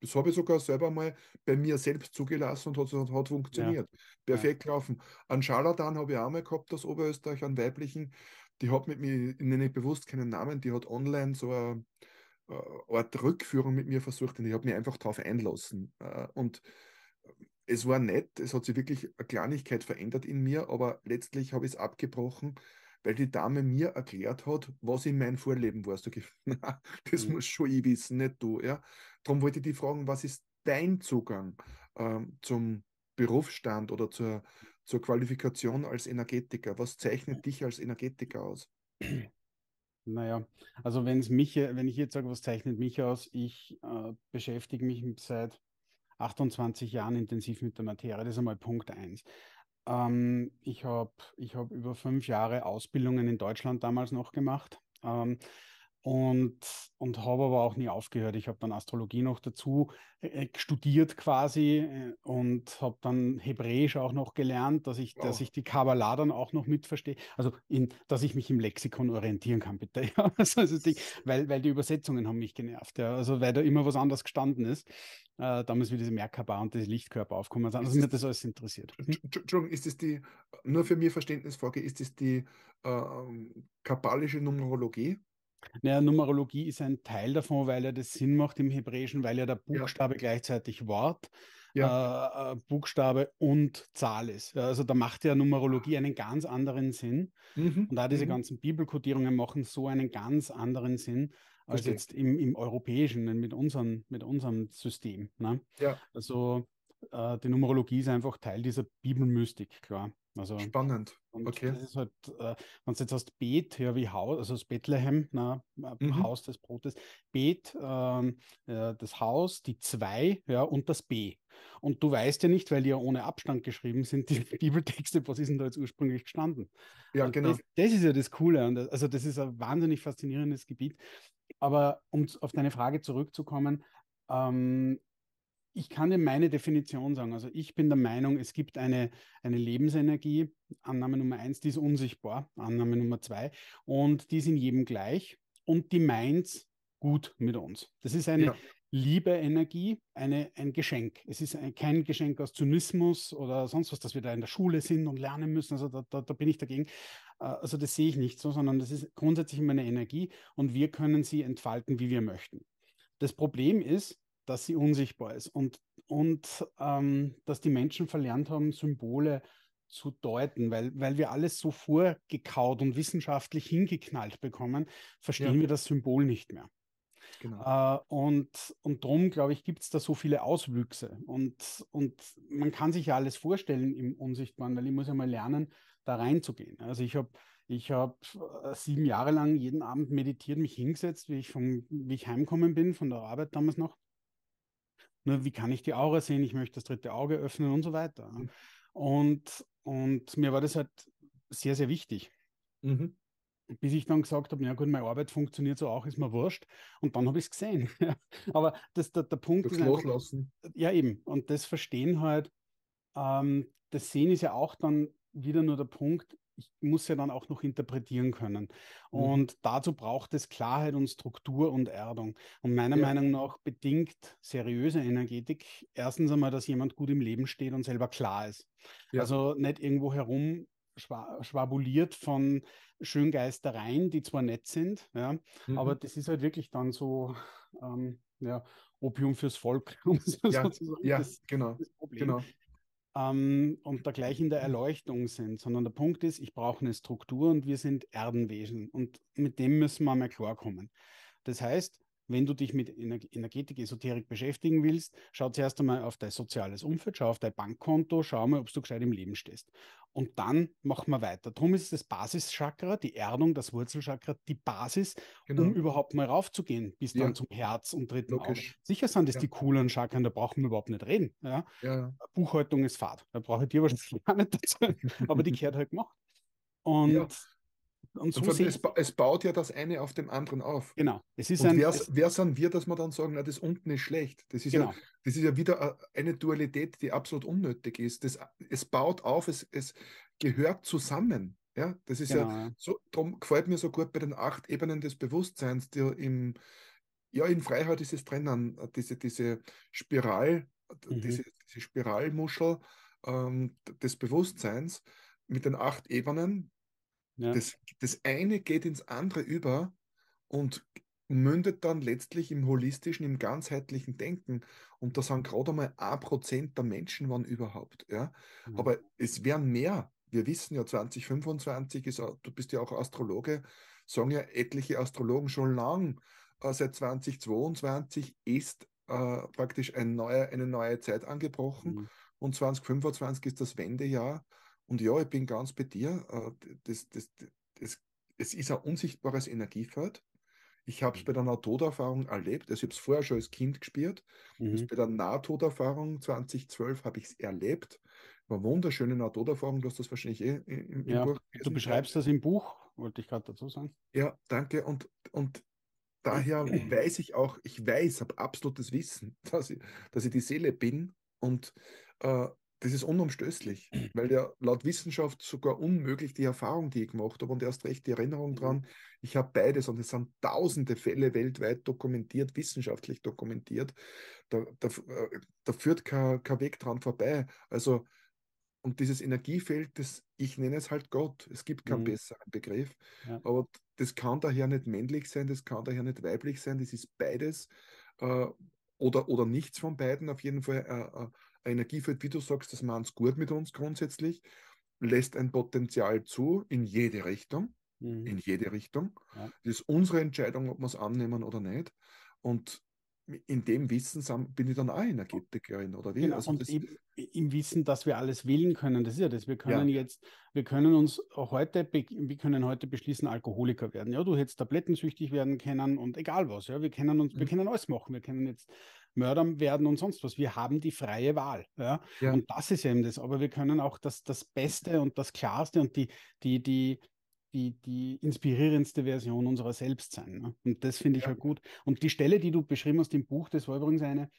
Das habe ich sogar selber mal bei mir selbst zugelassen und hat, hat funktioniert. Ja. Perfekt ja. laufen. An Scharlatan habe ich auch mal gehabt, das Oberösterreich, an weiblichen, die hat mit mir, ich nenne bewusst keinen Namen, die hat online so eine, eine äh, Art Rückführung mit mir versucht und ich habe mich einfach darauf einlassen. Äh, und äh, es war nett, es hat sich wirklich eine Kleinigkeit verändert in mir, aber letztlich habe ich es abgebrochen, weil die Dame mir erklärt hat, was in meinem Vorleben war. So, das mhm. muss schon ich wissen, nicht du. Ja? Darum wollte ich die fragen, was ist dein Zugang ähm, zum Berufsstand oder zur, zur Qualifikation als Energetiker. Was zeichnet dich als Energetiker aus? Naja, also wenn's mich, wenn ich jetzt sage, was zeichnet mich aus, ich äh, beschäftige mich seit 28 Jahren intensiv mit der Materie. Das ist einmal Punkt 1. Ähm, ich habe ich hab über fünf Jahre Ausbildungen in Deutschland damals noch gemacht. Ähm, und, und habe aber auch nie aufgehört. Ich habe dann Astrologie noch dazu äh, äh studiert quasi äh, und habe dann Hebräisch auch noch gelernt, dass ich, oh. dass ich die Kabbalah dann auch noch mitverstehe. Also, in, dass ich mich im Lexikon orientieren kann, bitte. Ja, also, also die, weil, weil die Übersetzungen haben mich genervt. Ja. Also, weil da immer was anders gestanden ist. Äh, damals, wie diese Merkaba und diese Lichtkörper aufkommen sind. Also, mir das alles interessiert. Mhm. Entschuldigung, ist es die, nur für mir Verständnisfrage, ist es die ähm, kabbalische Numerologie? Naja, Numerologie ist ein Teil davon, weil er das Sinn macht im Hebräischen, weil ja der Buchstabe ja. gleichzeitig Wort, ja. Äh, äh, Buchstabe und Zahl ist. Also da macht ja Numerologie einen ganz anderen Sinn. Mhm. Und da diese mhm. ganzen Bibelkodierungen machen so einen ganz anderen Sinn als Verstehe. jetzt im, im Europäischen, ne, mit, unseren, mit unserem System. Ne? Ja. Also äh, die Numerologie ist einfach Teil dieser Bibelmystik, klar. Also, Spannend. okay. Das ist halt, äh, wenn du jetzt hast Bet, ja wie Haus, also das Bethlehem, na, ne, äh, mhm. Haus des Brotes, Bet, ähm, äh, das Haus, die zwei, ja, und das B. Und du weißt ja nicht, weil die ja ohne Abstand geschrieben sind, die Bibeltexte, was ist denn da jetzt ursprünglich gestanden? Ja, und also genau. Das, das, ist ja das Coole. Und das, also das ist ein wahnsinnig faszinierendes Gebiet. Aber um auf deine Frage zurückzukommen, ähm, ich kann dir meine Definition sagen. Also ich bin der Meinung, es gibt eine, eine Lebensenergie, Annahme Nummer eins, die ist unsichtbar, Annahme Nummer zwei, und die ist in jedem gleich und die meint gut mit uns. Das ist eine ja. Liebe, Energie, eine, ein Geschenk. Es ist ein, kein Geschenk aus Zynismus oder sonst was, dass wir da in der Schule sind und lernen müssen. Also da, da, da bin ich dagegen. Äh, also das sehe ich nicht so, sondern das ist grundsätzlich immer eine Energie und wir können sie entfalten, wie wir möchten. Das Problem ist, dass sie unsichtbar ist und, und ähm, dass die Menschen verlernt haben, Symbole zu deuten, weil, weil wir alles so vorgekaut und wissenschaftlich hingeknallt bekommen, verstehen ja. wir das Symbol nicht mehr. Genau. Äh, und, und darum, glaube ich, gibt es da so viele Auswüchse. Und, und man kann sich ja alles vorstellen im Unsichtbaren, weil ich muss ja mal lernen, da reinzugehen. Also ich habe ich hab äh, sieben Jahre lang jeden Abend meditiert, mich hingesetzt, wie ich, vom, wie ich heimkommen bin, von der Arbeit damals noch. Nur ne, wie kann ich die Aura sehen? Ich möchte das dritte Auge öffnen und so weiter. Mhm. Und, und mir war das halt sehr, sehr wichtig. Mhm. Bis ich dann gesagt habe, ja gut, meine Arbeit funktioniert so auch, ist mir wurscht. Und dann habe ich es gesehen. Aber das, der, der Punkt das ist. Loslassen. Einfach, ja, eben. Und das Verstehen halt, ähm, das Sehen ist ja auch dann wieder nur der Punkt, ich muss ja dann auch noch interpretieren können. Mhm. Und dazu braucht es Klarheit und Struktur und Erdung. Und meiner ja. Meinung nach bedingt seriöse Energetik erstens einmal, dass jemand gut im Leben steht und selber klar ist. Ja. Also nicht irgendwo herum schwabuliert von Schöngeistereien, die zwar nett sind, ja, mhm. aber das ist halt wirklich dann so ähm, ja, Opium fürs Volk. Um ja, so ja das, genau, das genau ähm, und da gleich in der Erleuchtung sind, sondern der Punkt ist, ich brauche eine Struktur und wir sind Erdenwesen und mit dem müssen wir mal klarkommen. Das heißt, wenn du dich mit Energetik, Esoterik beschäftigen willst, schau zuerst einmal auf dein soziales Umfeld, schau auf dein Bankkonto, schau mal, ob du gescheit im Leben stehst und dann machen wir weiter. Darum ist das Basischakra, die Erdung, das Wurzelchakra, die Basis, genau. um überhaupt mal raufzugehen, bis ja. dann zum Herz und dritten Auge. Sicher sind das ja. die coolen Chakren, da brauchen wir überhaupt nicht reden. Ja? Buchhaltung ist Fahrt, da brauche ich dir wahrscheinlich gar nicht dazu, aber die gehört halt gemacht. Und und so sehen, es, es, baut ja das eine auf dem anderen auf. Genau. Es ist und ein, wer, es, wer sind wir, dass wir dann sagen, na, das unten ist schlecht? Das ist, genau. ja, das ist ja wieder äh, eine Dualität, die absolut unnötig ist. Das, es baut auf, es, es gehört zusammen. Ja, das ist genau. ja so, darum gefällt mir so gut bei den acht Ebenen des Bewusstseins, die im, ja, in Freiheit ist es drinnen, diese, diese Spiral, mhm. diese, diese Spiralmuschel ähm, des Bewusstseins mit den acht Ebenen, ja. Das, das eine geht ins andere über und mündet dann letztlich im holistischen, im ganzheitlichen Denken. Und da sind gerade einmal ein Prozent der Menschen, wann überhaupt. Ja? Mhm. Aber es wären mehr. Wir wissen ja, 2025 ist, du bist ja auch Astrologe, sagen ja etliche Astrologen schon lang, äh, seit 2022 ist äh, praktisch ein neuer, eine neue Zeit angebrochen mhm. und 2025 ist das Wendejahr und ja, ich bin ganz bei dir. Äh, das, das, das, es ist ein unsichtbares Energiefeld. Ich habe es mhm. bei der Nahtoderfahrung erlebt. Also ich habe es vorher schon als Kind gespürt. Mhm. Bei der Nahtoderfahrung 2012 habe ich es erlebt. War eine wunderschöne Nahtoderfahrung. Du hast das wahrscheinlich eh im, im ja, Buch gelesen. Du beschreibst das im Buch, wollte ich gerade dazu sagen. Ja, danke. Und, und daher weiß ich auch, ich weiß, habe absolutes Wissen, dass ich, dass ich die Seele bin. Und äh, das ist unumstößlich, weil ja laut Wissenschaft sogar unmöglich die Erfahrung, die ich gemacht habe und erst recht die Erinnerung mhm. dran. Ich habe beides und es sind tausende Fälle weltweit dokumentiert, wissenschaftlich dokumentiert. Da, da, äh, da führt kein, kein Weg dran vorbei. Also, und dieses Energiefeld, das, ich nenne es halt Gott. Es gibt keinen mhm. besseren Begriff. Ja. Aber das kann daher nicht männlich sein, das kann daher nicht weiblich sein, das ist beides. Äh, oder, oder nichts von beiden, auf jeden Fall äh, äh Energie führt, wie du sagst, das meint es gut mit uns grundsätzlich, lässt ein Potenzial zu in jede Richtung. Mhm. In jede Richtung. Ja. Das ist unsere Entscheidung, ob wir es annehmen oder nicht. Und in dem Wissen bin ich dann auch Energetikerin, oder wie? Genau, also und im, im, Wissen, dass wir alles wählen können, das ist ja das. Wir können ja. jetzt, wir können uns heute, wir können heute beschließen, Alkoholiker werden. Ja, du hättest tablettensüchtig werden können und egal was. Ja, wir können uns, mhm. wir können alles machen. Wir können jetzt Mördern werden und sonst was. Wir haben die freie Wahl. Ja? ja? Und das ist eben das. Aber wir können auch das, das Beste und das Klarste und die, die, die, die, die inspirierendste Version unserer selbst sein. Ne? Und das finde ich ja. halt gut. Und die Stelle, die du beschrieben hast im Buch, das war übrigens eine,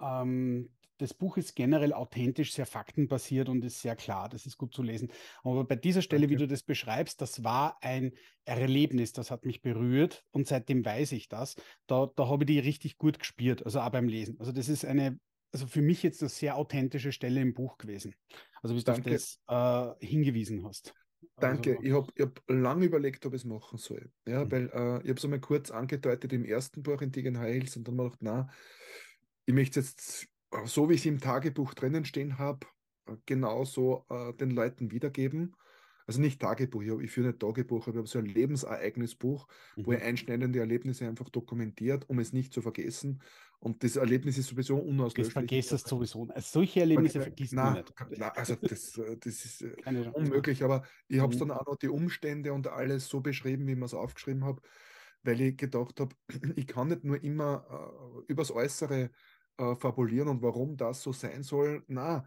ähm, das Buch ist generell authentisch, sehr faktenbasiert und ist sehr klar. Das ist gut zu lesen. Aber bei dieser Stelle, okay. wie du das beschreibst, das war ein Erlebnis, das hat mich berührt und seitdem weiß ich das. Da, da habe ich die richtig gut gespürt, also auch beim Lesen. Also das ist eine, also für mich jetzt eine sehr authentische Stelle im Buch gewesen. Also wie du auf das äh, hingewiesen hast. Also Danke, also, ich habe hab lange überlegt, ob ich es machen soll. Ja, mhm. weil äh, ich habe es einmal kurz angedeutet im ersten Buch in Degen Heils und dann habe ich gedacht, na, ich möchte jetzt äh, so wie ich es im Tagebuch drinnen stehen habe, äh, genauso äh, den Leuten wiedergeben. Also nicht Tagebuch, ich führe nicht Tagebuch, aber ich habe so ein Lebensereignisbuch, mhm. wo ich mhm. einschneidende Erlebnisse einfach dokumentiert, um es nicht zu vergessen. Und das Erlebnis ist sowieso unauslöschlich. Du vergisst es sowieso. Also solche Erlebnisse vergisst man nicht. Nein, also das, äh, das ist unmöglich, aber ich habe es mhm. dann auch noch die Umstände und alles so beschrieben, wie man es aufgeschrieben habe, weil ich gedacht habe, ich kann nicht nur immer äh, übers Äußere äh, fabulieren und warum das so sein soll. Na,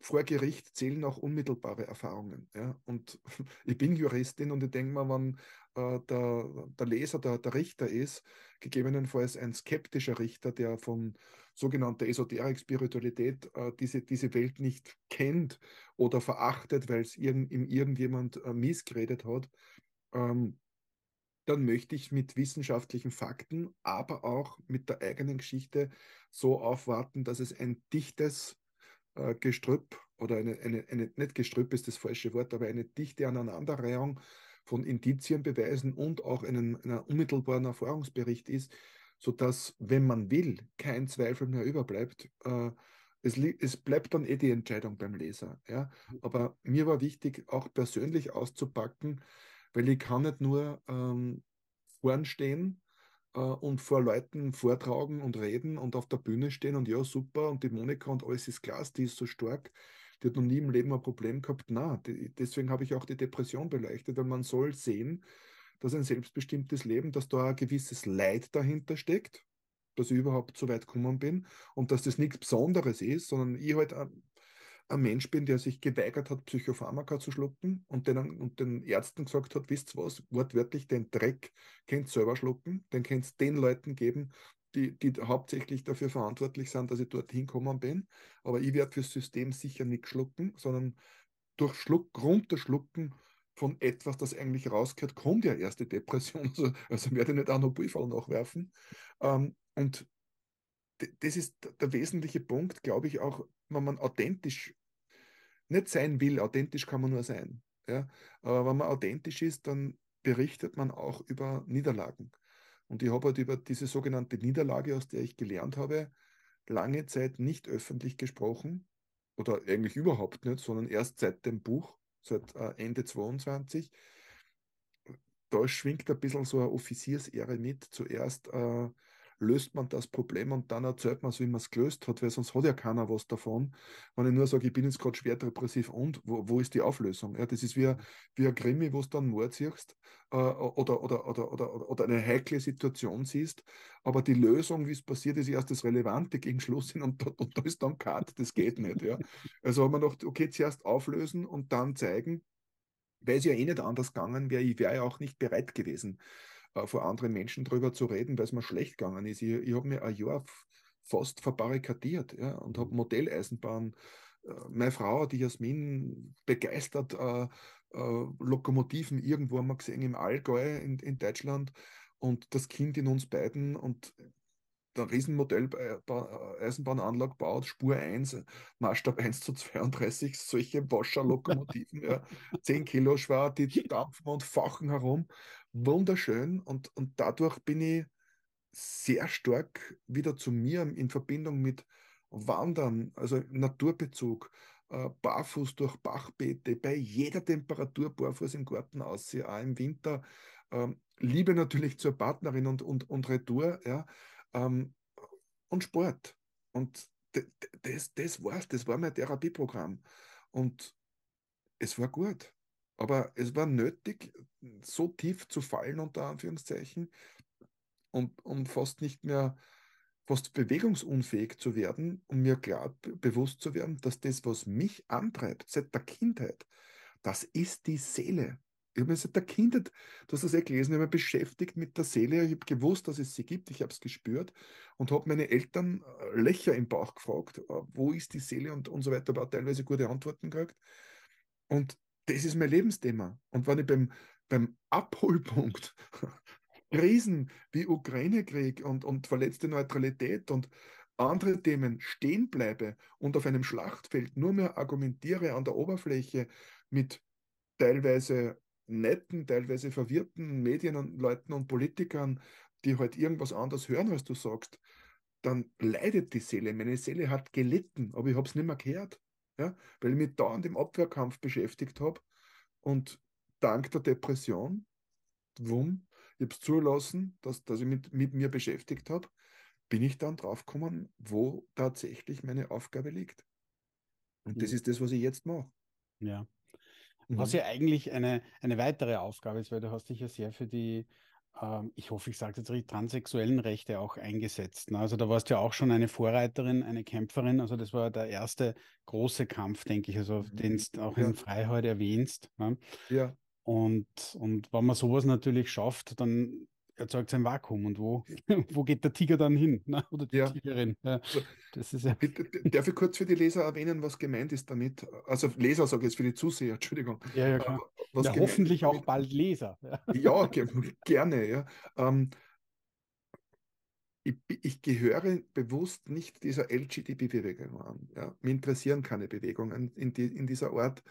vor Gericht zählen auch unmittelbare Erfahrungen. Ja? Und ich bin Juristin und ich denke mal, wenn äh, der, der, Leser, der, der, Richter ist, gegebenenfalls ein skeptischer Richter, der von sogenannter Esoterik-Spiritualität äh, diese, diese Welt nicht kennt oder verachtet, weil es irgend, ihm irgendjemand äh, missgeredet hat, ähm, dann möchte ich mit wissenschaftlichen Fakten, aber auch mit der eigenen Geschichte so aufwarten, dass es ein dichtes äh, Gestrüpp oder eine, eine, eine, nicht Gestrüpp ist das falsche Wort, aber eine dichte Aneinanderreihung von Indizien, Beweisen und auch einen, einen unmittelbaren Erfahrungsbericht ist, sodass, wenn man will, kein Zweifel mehr überbleibt. Äh, es, es, bleibt dann eh die Entscheidung beim Leser. Ja? Mhm. Aber mir war wichtig, auch persönlich auszupacken, weil ich kann nicht nur ähm, vorn stehen äh, und vor Leuten vortragen und reden und auf der Bühne stehen und ja, super, und die Monika und alles ist klar, die ist so stark, die hat noch nie im Leben ein Problem gehabt. Na, deswegen habe ich auch die Depression beleuchtet, weil man soll sehen, dass ein selbstbestimmtes Leben, dass da ein gewisses Leid dahinter steckt, dass ich überhaupt so weit gekommen bin und dass das nichts Besonderes ist, sondern ich halt äh, ein Mensch bin, der sich geweigert hat, Psychopharmaka zu schlucken und den, und den Ärzten gesagt hat, wisst ihr was, wortwörtlich den Dreck könnt selber schlucken, den könnt es den Leuten geben, die, die hauptsächlich dafür verantwortlich sind, dass ich dort gekommen bin. Aber ich werde fürs System sicher nicht schlucken, sondern durch Schluck, runterschlucken von etwas, das eigentlich rausgehört, kommt ja erst die Depression. Also, also werde ich nicht auch noch Beifall nachwerfen. Ähm, und das ist der wesentliche Punkt, glaube ich, auch wenn man authentisch nicht sein will, authentisch kann man nur sein. Ja? Aber wenn man authentisch ist, dann berichtet man auch über Niederlagen. Und ich habe halt über diese sogenannte Niederlage, aus der ich gelernt habe, lange Zeit nicht öffentlich gesprochen oder eigentlich überhaupt nicht, sondern erst seit dem Buch, seit äh, Ende 22. Da schwingt ein bisschen so eine Offiziersehre mit. Zuerst äh, löst man das Problem und dann erzählt man es, wie man es gelöst hat, weil sonst hat ja keiner was davon, wenn ich nur sage, ich bin jetzt gerade schwer depressiv und wo, wo, ist die Auflösung? Ja, das ist wie, ein, mhm. wie ein Krimi, wo du dann Mord siehst äh, oder, oder, oder, oder, oder eine heikle Situation siehst, aber die Lösung, wie es passiert ist, erst das Relevante gegen Schluss hin und, und, und da ist dann Cut, das geht nicht. Ja. Also haben wir gedacht, okay, zuerst auflösen und dann zeigen, weil es ja eh nicht anders gegangen wäre, ich wäre ja auch nicht bereit gewesen. Äh, vor anderen Menschen darüber zu reden, weil es mir schlecht gegangen ist. Ich, ich habe mir ein Jahr fast verbarrikadiert ja, und habe Modelleisenbahn. Äh, meine Frau, die Jasmin, begeistert äh, äh Lokomotiven irgendwo haben wir gesehen im Allgäu in, in Deutschland und das Kind in uns beiden und der Riesenmodell Eisenbahnanlage baut, Spur 1, Maßstab 1 zu 32, solche Wascherlokomotiven, ja, 10 Kilo schwer, die dampfen und fachen herum wunderschön und, und dadurch bin ich sehr stark wieder zu mir in Verbindung mit Wandern, also Naturbezug, äh, barfuß durch Bachbeete, bei jeder Temperatur barfuß im Garten aussehe, auch im Winter. Ähm, Liebe natürlich zur Partnerin und, und, und Retour, ja, ähm, und Sport. Und das, das war's, das war mein Therapieprogramm. Und es war gut. Aber es war nötig, so tief zu fallen, unter Anführungszeichen, und, um fast nicht mehr, fast bewegungsunfähig zu werden, um mir klar bewusst zu werden, dass das, was mich antreibt, seit der Kindheit, das ist die Seele. Ich habe mich seit der Kindheit, du hast das eh gelesen, ich habe mich beschäftigt mit der Seele. Ich habe gewusst, dass es sie gibt, ich habe es gespürt und habe meine Eltern äh, Löcher im Bauch gefragt, äh, wo ist die Seele und, und so weiter, aber teilweise gute Antworten gekriegt. Und das ist mein Lebensthema. Und wenn ich beim, beim Abholpunkt Krisen wie Ukraine-Krieg und, und verletzte Neutralität und andere Themen stehen bleibe und auf einem Schlachtfeld nur mehr argumentiere an der Oberfläche mit teilweise netten, teilweise verwirrten Medienleuten und Politikern, die halt irgendwas anderes hören, als du sagst, dann leidet die Seele. Meine Seele hat gelitten, aber ich habe es nicht mehr gehört ja, weil ich mich dauernd im Abwehrkampf beschäftigt habe und dank der Depression, wumm, ich habe es zulassen, dass, dass ich mit, mit mir beschäftigt habe, bin ich dann draufgekommen, wo tatsächlich meine Aufgabe liegt. Und mhm. das ist das, was ich jetzt mache. Ja. Was mhm. ja eigentlich eine, eine weitere Aufgabe ist, weil du hast dich ja sehr für die ähm, ich hoffe, ich sage jetzt richtig, transsexuellen Rechte auch eingesetzt. Ne? Also da warst du ja auch schon eine Vorreiterin, eine Kämpferin. Also das war der erste große Kampf, denke ich, also mhm. den du auch ja. in Freiheit erwähnst. Ne? Ja. Und, und wenn man sowas natürlich schafft, dann erzeugt sein Vakuum und wo, wo geht der Tiger dann hin? Ne? Oder die ja. Tigerin. Ja, das ist ja. Darf ich kurz für die Leser erwähnen, was gemeint ist damit? Also Leser sage ich jetzt für die Zuseher, Entschuldigung. Ja, ja, klar. Äh, ja, hoffentlich damit? auch bald Leser. Ja, gerne. Ja. Ähm, ich, ich, gehöre bewusst nicht dieser LGTB-Bewegung an. Ja. Mir interessieren keine Bewegungen in, die, in dieser Art.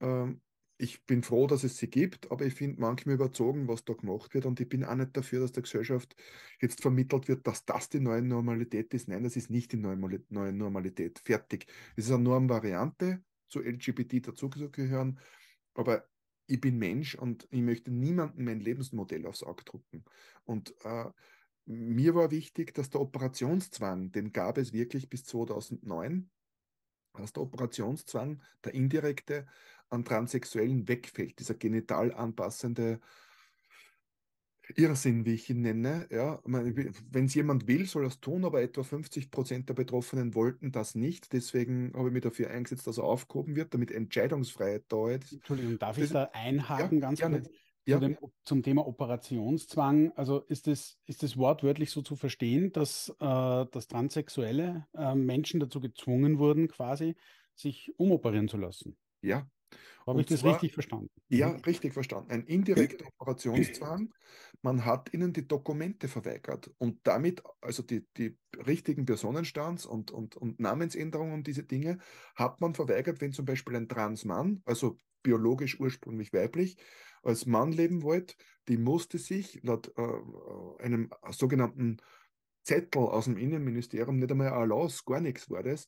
Ähm, ich bin froh, dass es sie gibt, aber ich finde manchmal überzogen, was da gemacht wird. Und ich bin auch nicht dafür, dass der Gesellschaft jetzt vermittelt wird, dass das die neue Normalität ist. Nein, das ist nicht die neue Normalität. Fertig. Es ist eine Normvariante, zu LGBT dazugehören. Aber ich bin Mensch und ich möchte niemandem mein Lebensmodell aufs Auge drucken. Und äh, mir war wichtig, dass der Operationszwang, den gab es wirklich bis 2009, dass der Operationszwang, der indirekte, an Transsexuellen wegfällt, dieser genital anpassende Irrsinn, wie ich ihn nenne. Ja, wenn es jemand will, soll er es tun, aber etwa 50 Prozent der Betroffenen wollten das nicht. Deswegen habe ich mich dafür eingesetzt, dass er aufgehoben wird, damit Entscheidungsfreiheit da ist. Entschuldigung, darf das, ich da einhaken ja, ganz gerne. kurz? Ja. Zu dem, zum Thema Operationszwang, also ist das, ist das wortwörtlich so zu verstehen, dass, äh, dass transsexuelle äh, Menschen dazu gezwungen wurden, quasi sich umoperieren zu lassen? Ja, habe ich das zwar, richtig verstanden? Mhm. Ja, richtig verstanden. Ein indirekter Operationszwang. Man hat ihnen die Dokumente verweigert und damit, also die, die richtigen Personenstands und, und, und Namensänderungen und diese Dinge, hat man verweigert, wenn zum Beispiel ein Transmann, also biologisch ursprünglich weiblich, als Mann leben wollte, die musste sich laut äh, einem sogenannten Zettel aus dem Innenministerium, nicht einmal Erlass, gar nichts war das,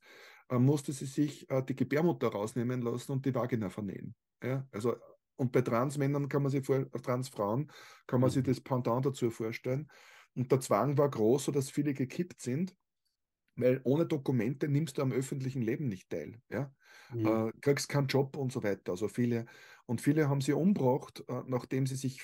äh, musste sie sich äh, die Gebärmutter rausnehmen lassen und die Vagina vernähen. Ja? Also und bei Transmännern kann man sich vor, äh, Transfrauen kann man sich mhm. das Pendant dazu vorstellen. Und der Zwang war groß, sodass viele gekippt sind. Weil ohne Dokumente nimmst du am öffentlichen Leben nicht teil. Ja? Mhm. Äh, kriegst keinen Job und so weiter. Also viele, und viele haben sie umgebracht, äh, nachdem sie sich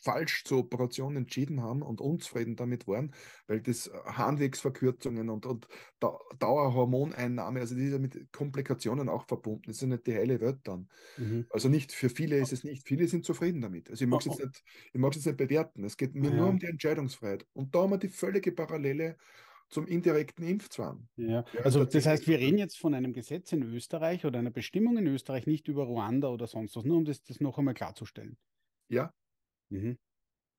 falsch zur Operation entschieden haben und unzufrieden damit waren, weil das äh, Harnwegsverkürzungen und, und da Dauerhormoneinnahme, also die ist mit Komplikationen auch verbunden. Das ist nicht die heile Welt dann. Mhm. Also nicht, für viele ah. ist es nicht. Viele sind zufrieden damit. Also ich ah, mag es jetzt, ah. nicht, jetzt nicht bewerten. Es geht mir ja. nur um die Entscheidungsfreiheit. Und da haben wir die völlige Parallele zum indirekten Impfzwang. Ja, also das heißt, wir reden jetzt von einem Gesetz in Österreich oder einer Bestimmung in Österreich, nicht über Ruanda oder sonst was, nur um das, das noch einmal klarzustellen. Ja. Mhm.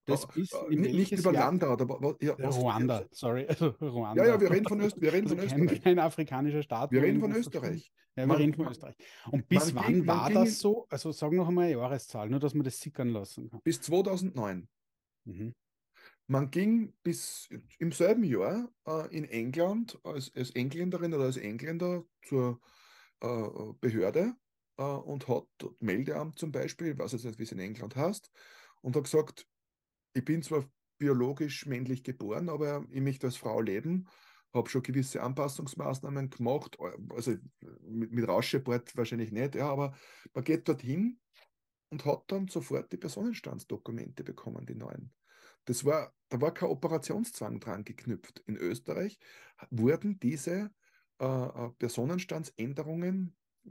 Das oh, äh, ist nicht über Jahr? Landau, aber ja, Ruanda, Ost sorry. Also Ruanda. Ja, ja, wir reden von, Öst wir reden also von kein, Österreich. Kein, afrikanischer Staat. Wir reden von Österreich. Ja, wir man, reden von Österreich. Und bis wann ging, war das so? Also sag noch einmal eine Jahreszahl, nur dass man das sickern lassen kann. Bis 2009. Mhm. Man ging bis im selben Jahr äh, in England als, als, Engländerin oder als Engländer zur äh, Behörde äh, und hat Meldeamt zum Beispiel, ich weiß jetzt nicht, wie es in England heißt, und hat gesagt, ich bin zwar biologisch männlich geboren, aber ich möchte als Frau leben, habe schon gewisse Anpassungsmaßnahmen gemacht, äh, also mit, mit Rauschebord wahrscheinlich nicht, ja, aber man geht dorthin und hat dann sofort die Personenstandsdokumente bekommen, die neuen. Das war, da war kein Operationszwang dran geknüpft. In Österreich wurden diese äh, äh Personenstandsänderungen, äh,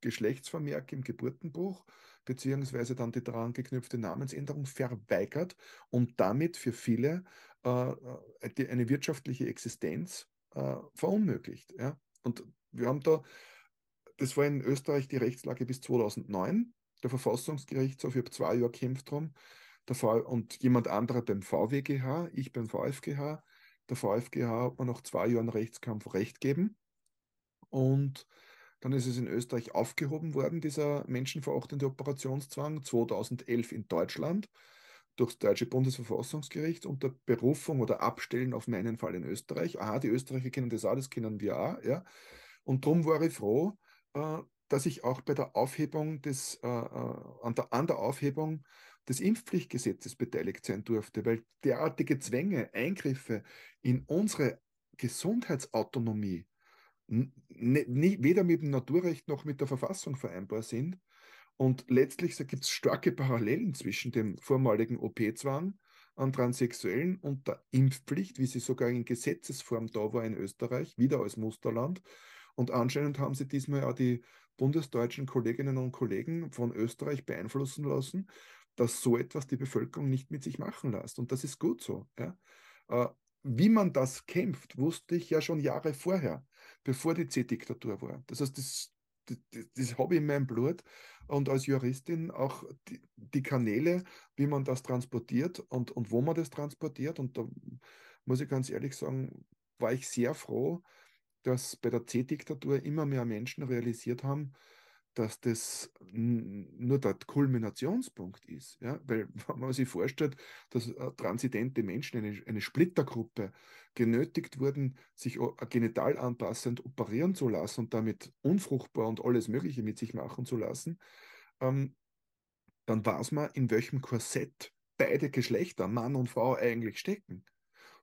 Geschlechtsvermerk im Geburtenbuch, beziehungsweise dann die daran geknüpfte Namensänderung verweigert und damit für viele äh, äh eine wirtschaftliche Existenz äh, verunmöglicht. Ja? Und wir haben da, das war in Österreich die Rechtslage bis 2009. Der Verfassungsgerichtshof, ich habe zwei Jahre gekämpft drum, der v und jemand anderer beim VWGH, ich beim VfGH. Der VfGH hat mir nach zwei Jahren Rechtskampf Recht geben. Und dann ist es in Österreich aufgehoben worden, dieser menschenverachtende Operationszwang, 2011 in Deutschland durch das deutsche Bundesverfassungsgericht unter Berufung oder Abstellen auf meinen Fall in Österreich. Aha, die Österreicher kennen das auch, das kennen wir auch. Ja. Und darum war ich froh, äh, dass ich auch bei der Aufhebung des, äh, äh, an der Aufhebung des Impfpflichtgesetzes beteiligt sein durfte, weil derartige Zwänge, Eingriffe in unsere Gesundheitsautonomie ne-, weder mit dem Naturrecht noch mit der Verfassung vereinbar sind. Und letztlich gibt es starke Parallelen zwischen dem vormaligen OP-Zwang an Transsexuellen und der Impfpflicht, wie sie sogar in Gesetzesform da war in Österreich, wieder als Musterland. Und anscheinend haben sie diesmal auch die bundesdeutschen Kolleginnen und Kollegen von Österreich beeinflussen lassen dass so etwas die Bevölkerung nicht mit sich machen lässt. Und das ist gut so. Ja? Äh, wie man das kämpft, wusste ich ja schon Jahre vorher, bevor die C-Diktatur war. Das heißt, das, das, das habe ich in meinem Blut und als Juristin auch die, die, Kanäle, wie man das transportiert und, und wo man das transportiert. Und da muss ich ganz ehrlich sagen, war ich sehr froh, dass bei der C-Diktatur immer mehr Menschen realisiert haben, dass das nur der Kulminationspunkt ist. Ja? Weil, wenn man sich vorstellt, dass äh, transidente Menschen, eine, eine Splittergruppe, genötigt wurden, sich genital anpassend operieren zu lassen und damit unfruchtbar und alles Mögliche mit sich machen zu lassen, ähm, dann weiß man, in welchem Korsett beide Geschlechter, Mann und Frau, eigentlich stecken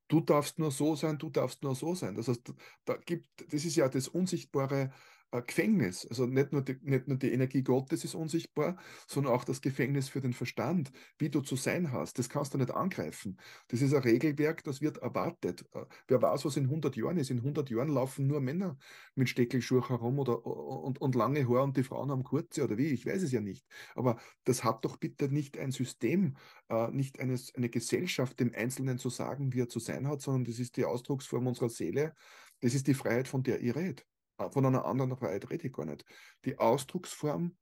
du darfst nur so sein, du darfst nur so sein. Das heißt, da gibt, das ist ja das unsichtbare ein äh, Gefängnis. Also nicht nur, die, nicht nur die Energie Gottes ist unsichtbar, sondern auch das Gefängnis für den Verstand, wie du zu sein hast. Das kannst du nicht angreifen. Das ist ein Regelwerk, das wird erwartet. Äh, wer weiß, was in 100 Jahren ist? In 100 Jahren laufen nur Männer mit Steckelschuhe herum oder, und, und lange Haare und die Frauen haben kurze oder wie? Ich weiß es ja nicht. Aber das hat doch bitte nicht ein System, äh, nicht eine, eine Gesellschaft dem Einzelnen zu sagen, wie er zu sein hat, sondern das ist die Ausdrucksform unserer Seele. Das ist die Freiheit, von der ihr redet. Äh, von einer anderen Freiheit rede ich gar nicht. Die Ausdrucksform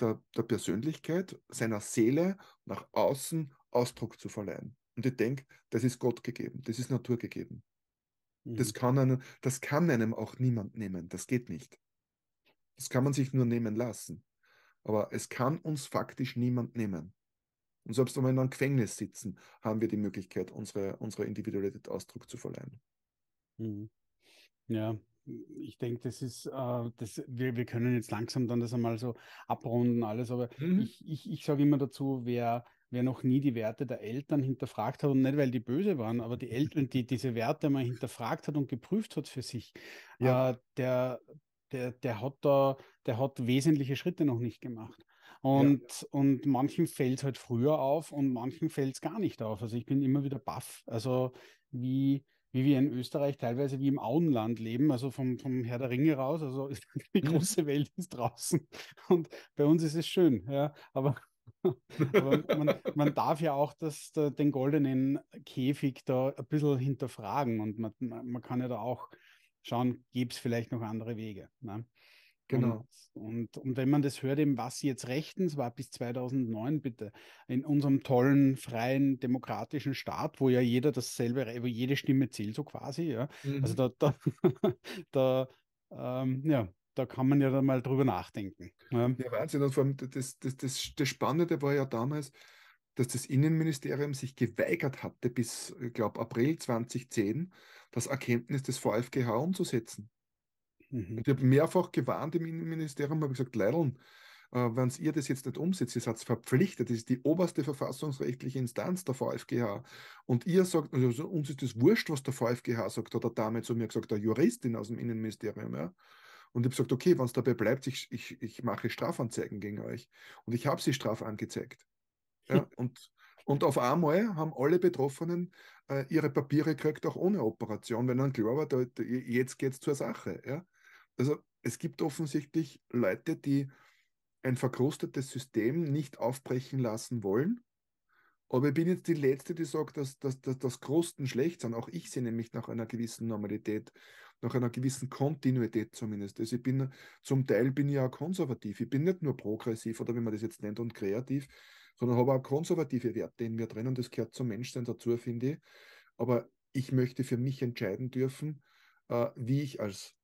der, der Persönlichkeit, seiner Seele nach außen Ausdruck zu verleihen. Und ich denke, das ist Gott gegeben, das ist Natur gegeben. Mhm. Das, kann einem, das kann einem auch niemand nehmen, das geht nicht. Das kann man sich nur nehmen lassen. Aber es kann uns faktisch niemand nehmen. Und selbst wenn wir in einem Gefängnis sitzen, haben wir die Möglichkeit, unsere, unsere Individualität Ausdruck zu verleihen. Mhm. Ja, ich denke, das ist, äh, das, wir, wir können jetzt langsam dann das einmal so abrunden, alles, aber mhm. ich, ich, ich sage immer dazu, wer, wer noch nie die Werte der Eltern hinterfragt hat, und nicht weil die böse waren, aber die Eltern, die diese Werte mal hinterfragt hat und geprüft hat für sich, äh, ja. äh, der, der, der hat da, der hat wesentliche Schritte noch nicht gemacht. Und, ja. und manchen fällt es halt früher auf und manchen fällt es gar nicht auf. Also ich bin immer wieder baff. Also wie, wie wir in Österreich teilweise wie im Auenland leben, also vom, vom Herr der Ringe raus, also die mhm. große Welt ist draußen und bei uns ist es schön, ja, aber, aber man, man, darf ja auch das, den goldenen Käfig da ein bisschen hinterfragen und man, man kann ja da auch schauen, gibt es vielleicht noch andere Wege. Ne? Genau. Und, und, und, wenn man das hört, eben was jetzt rechtens war bis 2009, bitte, in unserem tollen, freien, demokratischen Staat, wo ja jeder dasselbe, wo jede Stimme zählt, so quasi, ja. Also mhm. Also da, da, da ähm, ja, da kann man ja dann mal drüber nachdenken. Ja, ja Wahnsinn. Und vor allem das, das, das, das Spannende war ja damals, dass das Innenministerium sich geweigert hatte, bis, ich äh, glaube, April 2010 das Erkenntnis des VfGH umzusetzen. Mhm. Ich habe mehrfach gewarnt im Innenministerium, habe gesagt, Leideln, äh, wenn ihr das jetzt nicht umsetzt, ihr seid verpflichtet, das ist die oberste verfassungsrechtliche Instanz der VfGH. Und ihr sagt, also uns ist das wurscht, was der VfGH sagt, hat er Dame zu mir gesagt, der Juristin aus dem Innenministerium. Ja? Und ich habe gesagt, okay, wenn es dabei bleibt, ich, ich, ich mache Strafanzeigen gegen euch. Und ich habe sie strafangezeigt. Ja? Und und auf einmal haben alle Betroffenen äh, ihre Papiere gekriegt, auch ohne Operation, wenn dann klar war, da, da, jetzt geht's zur Sache. Ja? also es gibt offensichtlich Leute, die ein verkrustetes System nicht aufbrechen lassen wollen. Aber ich bin jetzt die Letzte, die sagt, dass, dass, dass, dass Krusten schlecht sind. Auch ich sehe nämlich nach einer gewissen Normalität, nach einer gewissen Kontinuität zumindest. Also ich bin zum Teil bin ich auch konservativ. Ich bin nicht nur progressiv oder wie man das jetzt nennt und kreativ, sondern habe auch konservative Werte in mir drin und das gehört zum Menschsein dazu, finde ich. Aber ich möchte für mich entscheiden dürfen, äh, wie ich als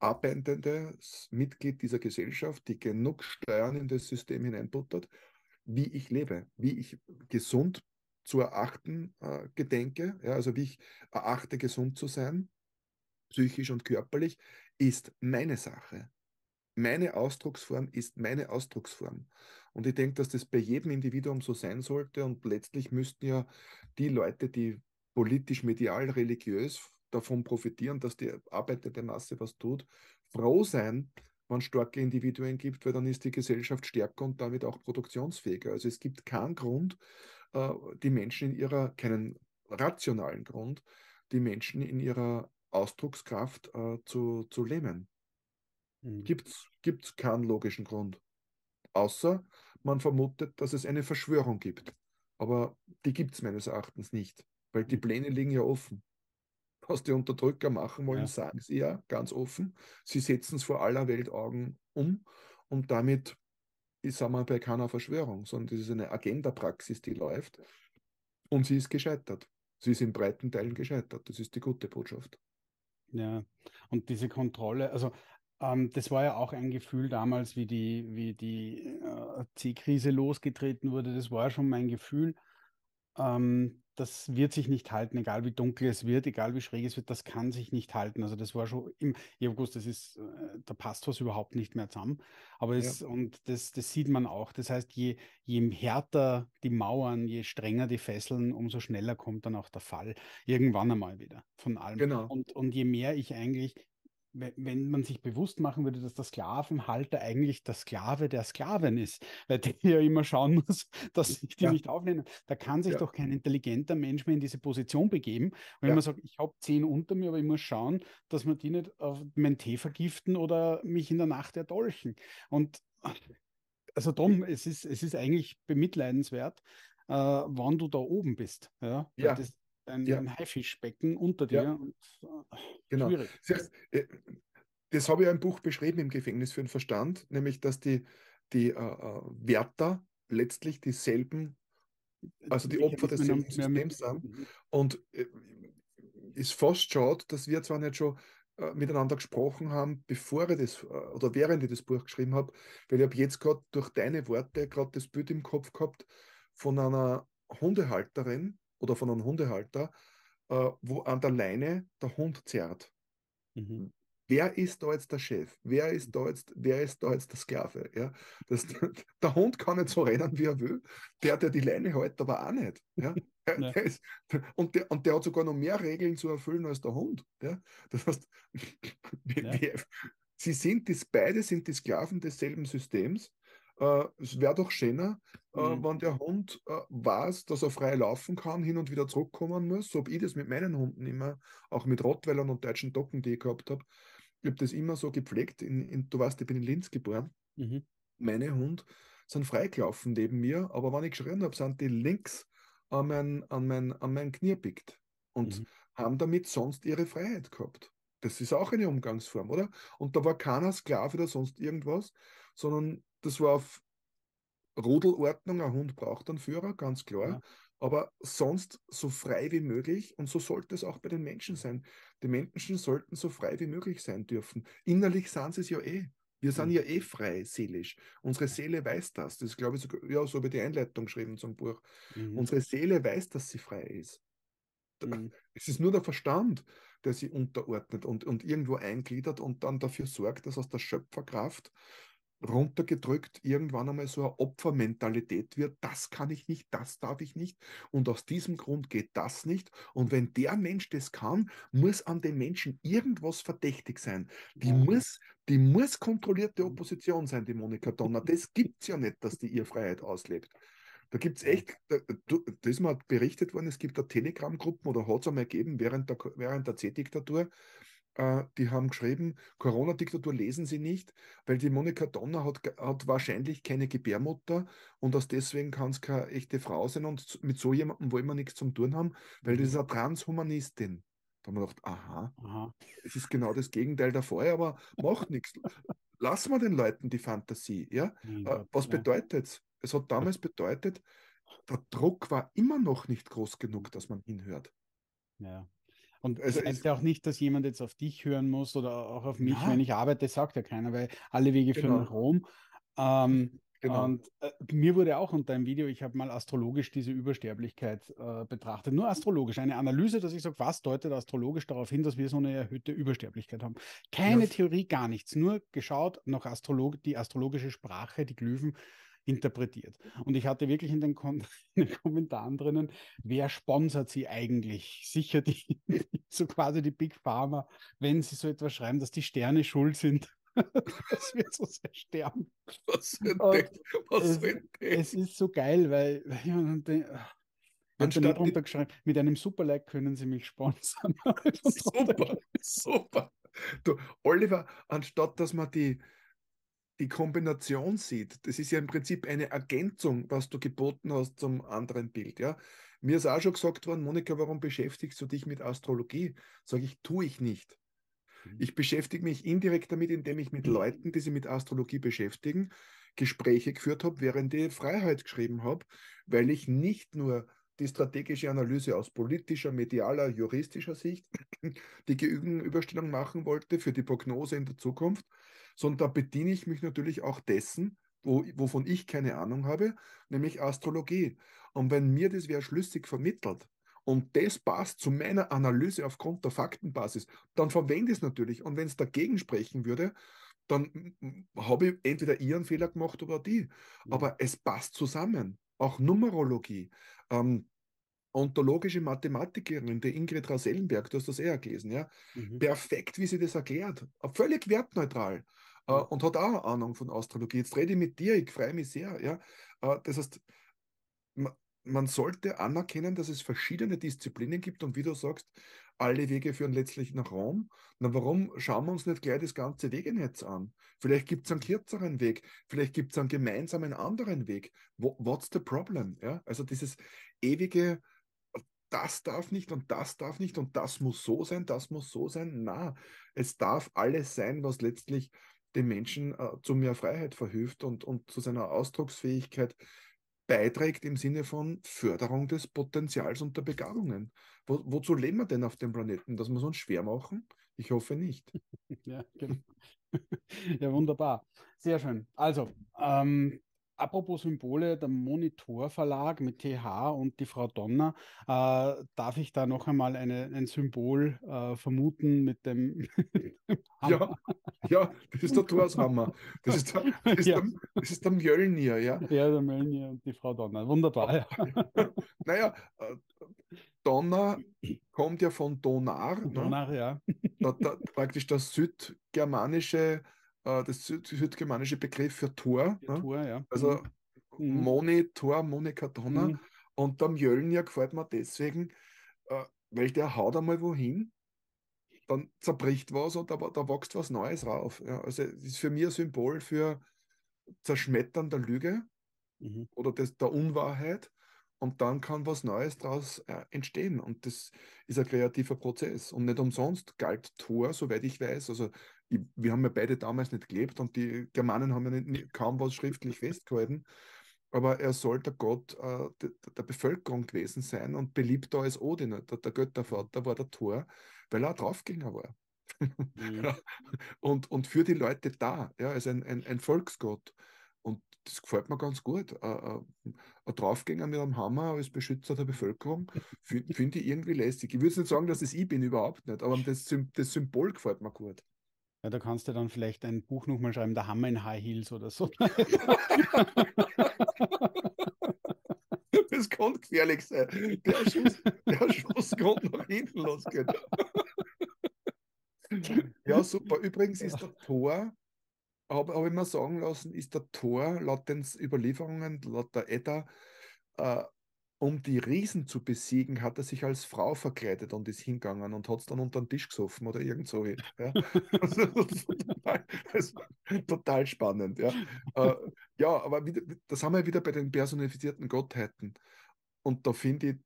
arbeitendes Mitglied dieser Gesellschaft, die genug Steuern in das System hineinbuttert, wie ich lebe, wie ich gesund zu erachten äh, gedenke, ja, also wie ich erachte, gesund zu sein, psychisch und körperlich, ist meine Sache. Meine Ausdrucksform ist meine Ausdrucksform. Und ich denke, dass das bei jedem Individuum so sein sollte. Und letztlich müssten ja die Leute, die politisch, medial, religiös davon profitieren, dass die arbeitende Masse was tut, froh sein, wenn es starke Individuen gibt, weil dann ist die Gesellschaft stärker und damit auch produktionsfähiger. Also es gibt keinen Grund, äh, die Menschen in ihrer, keinen rationalen Grund, die Menschen in ihrer Ausdruckskraft äh, zu, zu lähmen. Mhm. Gibt es keinen logischen Grund. Außer man vermutet, dass es eine Verschwörung gibt. Aber die gibt es meines Erachtens nicht, weil die mhm. Pläne liegen ja offen was die Unterdrücker machen wollen, ja. sagen sie ja ganz offen. Sie setzen es vor aller Welt Augen um und damit ist man bei keiner Verschwörung, sondern es ist eine Agenda-Praxis, die läuft und sie ist gescheitert. Sie ist in breiten Teilen gescheitert. Das ist die gute Botschaft. Ja, und diese Kontrolle, also ähm, das war ja auch ein Gefühl damals, wie die, wie die äh, C-Krise losgetreten wurde. Das war schon mein Gefühl, ähm, das wird sich nicht halten, egal wie dunkel es wird, egal wie schräg es wird, das kann sich nicht halten. Also das war schon im, August, das ist, äh, da passt was überhaupt nicht mehr zusammen. Aber es, ja. und das, das sieht man auch. Das heißt, je, je härter die Mauern, je strenger die Fesseln, umso schneller kommt dann auch der Fall. Irgendwann einmal wieder von allem. Genau. Und, und je mehr ich eigentlich wenn man sich bewusst machen würde, dass der Sklavenhalter eigentlich der Sklave der Sklaven ist, weil der ja immer schauen muss, dass ich die ja. nicht aufnehme, da kann sich ja. doch kein intelligenter Mensch mehr in diese Position begeben. Und wenn ja. man sagt, ich habe zehn unter mir, aber ich muss schauen, dass man die nicht auf meinen Tee vergiften oder mich in der Nacht erdolchen. Und also Tom, es ist, es ist eigentlich bemitleidenswert, äh, wann du da oben bist. Ja, ja. Das, ein, ja. ein Haifischbecken unter dir. Ja. Und, äh, genau. Schwierig. Das, äh, das habe ich ja im Buch beschrieben im Gefängnis für den Verstand, nämlich dass die, die äh, äh Wärter letztlich dieselben, also die Opfer desselben Systems sind. Mhm. Und äh, ist fast schade, dass wir zwar nicht schon äh, miteinander gesprochen haben, bevor ich das oder während ich das Buch geschrieben habe, weil ich habe jetzt gerade durch deine Worte gerade das Bild im Kopf gehabt von einer Hundehalterin, oder von einem Hundehalter, äh, wo an der Leine der Hund zerrt. Mhm. Wer ist da jetzt der Chef? Wer ist da jetzt, wer ist da jetzt der Sklave? Ja? Das, der Hund kann nicht so rennen, wie er will. Der, der die Leine hält, aber auch nicht. Ja? ja. Der ist, und, der, und der hat sogar noch mehr Regeln zu erfüllen als der Hund. Ja? Das heißt, ja. wir, sie sind das, beide sind die Sklaven desselben Systems äh, es wäre doch schöner, äh, mhm. äh, wenn der Hund äh, weiß, dass er frei laufen kann, hin und wieder zurückkommen muss. So habe ich das mit meinen Hunden immer, auch mit Rottweilern und deutschen Docken, die ich gehabt habe. Ich habe das immer so gepflegt. In, in, du weißt, ich bin in Linz geboren. Mhm. Meine Hunde sind freigelaufen neben mir, aber wenn ich geschrien habe, sind die links an mein, an mein, an mein Knie pickt und mhm. haben damit sonst ihre Freiheit gehabt. Das ist auch eine Umgangsform, oder? Und da war keiner Sklave oder sonst irgendwas, sondern das war auf Rudelordnung, ein Hund braucht einen Führer, ganz klar. Ja. Aber sonst so frei wie möglich und so sollte es auch bei den Menschen sein. Die Menschen sollten so frei wie möglich sein dürfen. Innerlich sind sie es ja eh. Wir sind mhm. ja eh frei seelisch. Unsere Seele weiß das. Das ist, glaube ich, sogar, ja, so habe ich die Einleitung geschrieben zum Buch. Mhm. Unsere Seele weiß, dass sie frei ist. Mhm. Es ist nur der Verstand, der sie unterordnet und, und irgendwo eingliedert und dann dafür sorgt, dass aus der Schöpferkraft runtergedrückt irgendwann einmal so eine Opfermentalität wird, das kann ich nicht, das darf ich nicht und aus diesem Grund geht das nicht und wenn der Mensch das kann, muss an den Menschen irgendwas verdächtig sein. Die ja. muss die muss kontrollierte mhm. Opposition sein, die Monika Donner. Das gibt's ja nicht, dass die ihr Freiheit auslebt. Da gibt es echt, das ist mal berichtet worden, es gibt da Telegram-Gruppen oder hat es einmal gegeben während der, während der C-Diktatur, äh, die haben geschrieben, Corona-Diktatur lesen sie nicht, weil die Monika Donner hat, hat wahrscheinlich keine Gebärmutter und aus deswegen kann es keine echte Frau sein und mit so jemandem wollen wir nichts zum tun haben, weil das ist mhm. eine Transhumanistin. Da haben wir gedacht, aha, aha, es ist genau das Gegenteil der Fall, aber macht nichts. Lassen wir den Leuten die Fantasie. Ja? ja mhm. äh, was ja. bedeutet es? Es hat damals bedeutet, der Druck war immer noch nicht groß genug, dass man hinhört. Ja. Und also es heißt ja auch nicht, dass jemand jetzt auf dich hören muss oder auch auf mich, ja. wenn ich arbeite, sagt ja keiner, weil alle Wege genau. führen nach genau. Rom. Ähm, genau. Und äh, mir wurde auch unter einem Video, ich habe mal astrologisch diese Übersterblichkeit äh, betrachtet, nur astrologisch, eine Analyse, dass ich sage, was deutet astrologisch darauf hin, dass wir so eine erhöhte Übersterblichkeit haben. Keine ja. Theorie, gar nichts, nur geschaut nach Astrolog die astrologische Sprache, die Glyphen interpretiert. Und ich hatte wirklich in den, Kom in den Kommentaren drinnen, wer sponsert sie eigentlich? Sicher die, so quasi die Big Pharma, wenn sie so etwas schreiben, dass die Sterne schuld sind. dass wir so sehr sterben. Was entdeckt? Was es, es ist so geil, weil, weil ah, hat sie runtergeschrieben, mit einem Super Like können Sie mich sponsern. super, super. Du, Oliver, anstatt dass man die, die Kombination sieht. Das ist ja im Prinzip eine Ergänzung, was du geboten hast zum anderen Bild. Ja? Mir ist auch schon gesagt worden, Monika, warum beschäftigst du dich mit Astrologie? Sage ich, tue ich nicht. Mhm. Ich beschäftige mich indirekt damit, indem ich mit Leuten, die sich mit Astrologie beschäftigen, Gespräche geführt habe, während ich Freiheit geschrieben habe, weil ich nicht nur die strategische Analyse aus politischer, medialer, juristischer Sicht, die Gegenüberstellung machen wollte für die Prognose in der Zukunft, sondern da bediene ich mich natürlich auch dessen, wo, wovon ich keine Ahnung habe, nämlich Astrologie. Und wenn mir das wer schlüssig vermittelt, und das passt zu meiner Analyse aufgrund der Faktenbasis, dann verwende ich es natürlich. Und wenn es dagegen sprechen würde, dann habe ich entweder ihren Fehler gemacht oder die. Mhm. Aber es passt zusammen. Auch Numerologie. Ähm, ontologische Mathematikerin, die Ingrid Rasellenberg, du hast das eher gelesen, ja, mhm. perfekt, wie sie das erklärt, äh, völlig wertneutral mhm. und hat auch eine Ahnung von Astrologie. Jetzt rede ich mit dir, ich freue mich sehr, ja. Äh, das heißt, man sollte anerkennen, dass es verschiedene Disziplinen gibt und wie du sagst, alle Wege führen letztlich nach Rom. Na, warum schauen wir uns nicht gleich das ganze Wegenetz an? Vielleicht gibt es einen kürzeren Weg, vielleicht gibt es einen gemeinsamen anderen Weg. What's the problem? Ja? Also dieses ewige das darf nicht und das darf nicht und das muss so sein, das muss so sein. Na, es darf alles sein, was letztlich dem Menschen äh, zu mehr Freiheit verhilft und, und zu seiner Ausdrucksfähigkeit beiträgt im Sinne von Förderung des Potenzials und der Begabungen. Wo, wozu leben wir denn auf dem Planeten? Dass wir es uns schwer machen? Ich hoffe nicht. Ja, genau. ja wunderbar. Sehr schön. Also, ähm, Apropos Symbole, der Monitor Verlag mit TH und die Frau Donner, äh, darf ich da noch einmal eine, ein Symbol äh, vermuten mit dem, Ja, ja, das ist der Torshammer. Das ist der, das ist ja. der, das ist der Mjölnir, ja. Ja, der Mjölnir und die Frau Donner, wunderbar. Ja. naja, äh, Donner kommt ja von Donar. Ne? Donar, ne? ja. Da, da, praktisch das südgermanische äh, das südgermanische Begriff für Tor. Ne? Tor ja. Also mhm. mhm. Tor, Monika Donner. Mhm. Und der Mjölnir gefällt mir deswegen, äh, weil der haut einmal wohin, dann zerbricht was und da, da wächst was Neues rauf. Ja, also es ist für mich ein Symbol für Zerschmettern der Lüge mhm. oder des, der Unwahrheit und dann kann was Neues daraus äh, entstehen. Und das ist ein kreativer Prozess. Und nicht umsonst galt Tor, soweit ich weiß, also ich, wir haben ja beide damals nicht gelebt und die Germanen haben ja nicht, nicht, kaum was schriftlich festgehalten. Aber er soll der Gott äh, der, der, Bevölkerung gewesen sein und beliebter als Odin. Der, der Göttervater war der Tor, weil er ein Draufgänger war. Mhm. ja. und, und für die Leute da, ja, als ein, ein, ein Volksgott. Und das gefällt mir ganz gut. Ein, äh, äh, ein Draufgänger mit einem Hammer als Beschützer der Bevölkerung finde find ich irgendwie lästig. Ich würde nicht sagen, dass es ich bin, überhaupt nicht, aber das, das Symbol gefällt mir gut. Ja, da kannst du dann vielleicht ein Buch nochmal schreiben, der Hammer in High Heels oder so. das kann gefährlich sein. Der Schuss, der Schuss kann nach hinten losgehen. ja, super. Übrigens ist der Tor, habe hab ich mir sagen lassen, ist der Tor laut den Überlieferungen, laut der Edda, äh, um die Riesen zu besiegen, hat er sich als Frau verkleidet und ist hingegangen und hat es dann unter den Tisch gesoffen oder irgend so. Ja. also, total, spannend. Ja, äh, ja aber wieder, das haben wir wieder bei den personifizierten Gottheiten. Und da finde ich,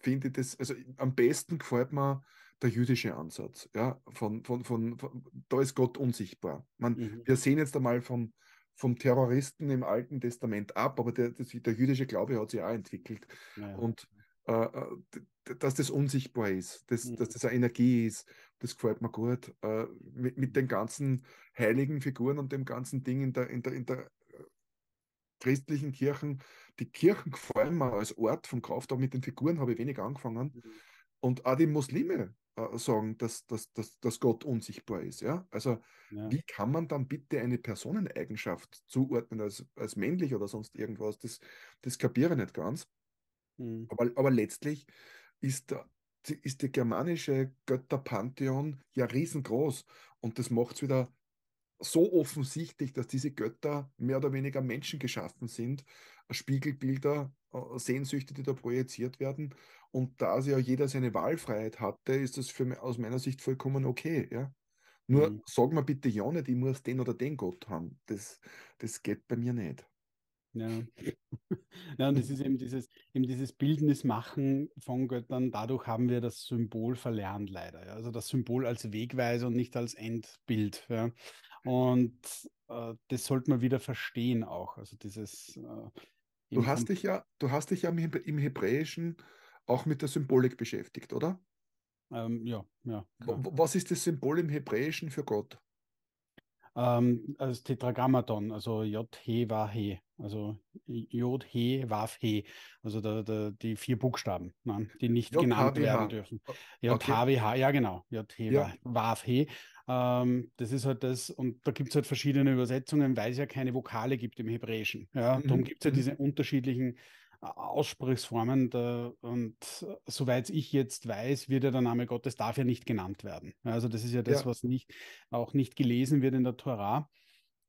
find ich das, also am besten gefällt mir der jüdische Ansatz. Ja, von, von, von, von da ist Gott unsichtbar. Man, mhm. Wir sehen jetzt einmal vom, vom Terroristen im Alten Testament ab, aber der, der, der jüdische Glaube hat sich auch entwickelt. Naja. Und äh, äh, dass das unsichtbar ist, dass, mhm. dass das eine Energie ist, das gefällt mir gut. Äh, mit, mit, den ganzen heiligen Figuren und dem ganzen Ding in der, in der, in der äh, christlichen Kirchen, die Kirchen gefallen mir als Ort vom Kraft, aber mit den Figuren habe ich wenig angefangen. Mhm. Und auch die Muslime äh, sagen, dass, dass, dass, dass Gott unsichtbar ist. Ja? Also ja. wie kann man dann bitte eine Personeneigenschaft zuordnen als, als männlich oder sonst irgendwas? Das, das kapiere ich nicht ganz. Mhm. Aber, aber letztlich ist der, ist der germanische Götterpantheon ja riesengroß und das macht es wieder so offensichtlich, dass diese Götter mehr oder weniger Menschen geschaffen sind, äh, Spiegelbilder, äh, Sehnsüchte, die da projiziert werden. Und da sie ja jeder seine Wahlfreiheit hatte, ist das für, aus meiner Sicht vollkommen okay. Ja? Nur mhm. sag mal bitte ja nicht, ich muss den oder den Gott haben. Das, das geht bei mir nicht. Ja. ja, und das ist eben dieses, eben dieses Bildnis Machen von Göttern. Dadurch haben wir das Symbol verlernt, leider. Ja. Also das Symbol als Wegweise und nicht als Endbild. Ja. Und äh, das sollte man wieder verstehen auch. Also dieses. Äh, du hast dich ja, du hast dich ja im, Hebräischen auch mit der Symbolik beschäftigt, oder? Ähm, ja, ja. Klar. Genau. Was ist das Symbol im Hebräischen für Gott? Ähm, also Tetragrammaton, also J, He, Wa, He. Also J, He, Waf, He. Also da, da, die vier Buchstaben, nein, die nicht genannt werden dürfen. J, H, W, H, ja genau. J, He, ja. Waf, He. Ähm, das ist halt das, und da gibt es halt verschiedene Übersetzungen, weil es ja keine Vokale gibt im Hebräischen. Ja, darum mhm, gibt es ja mhm. diese unterschiedlichen äh, Aussprechsformen da, und soweit ich jetzt weiß, wird ja der Name Gottes dafür ja nicht genannt werden. Also das ist ja das, ja. was nicht, auch nicht gelesen wird in der Tora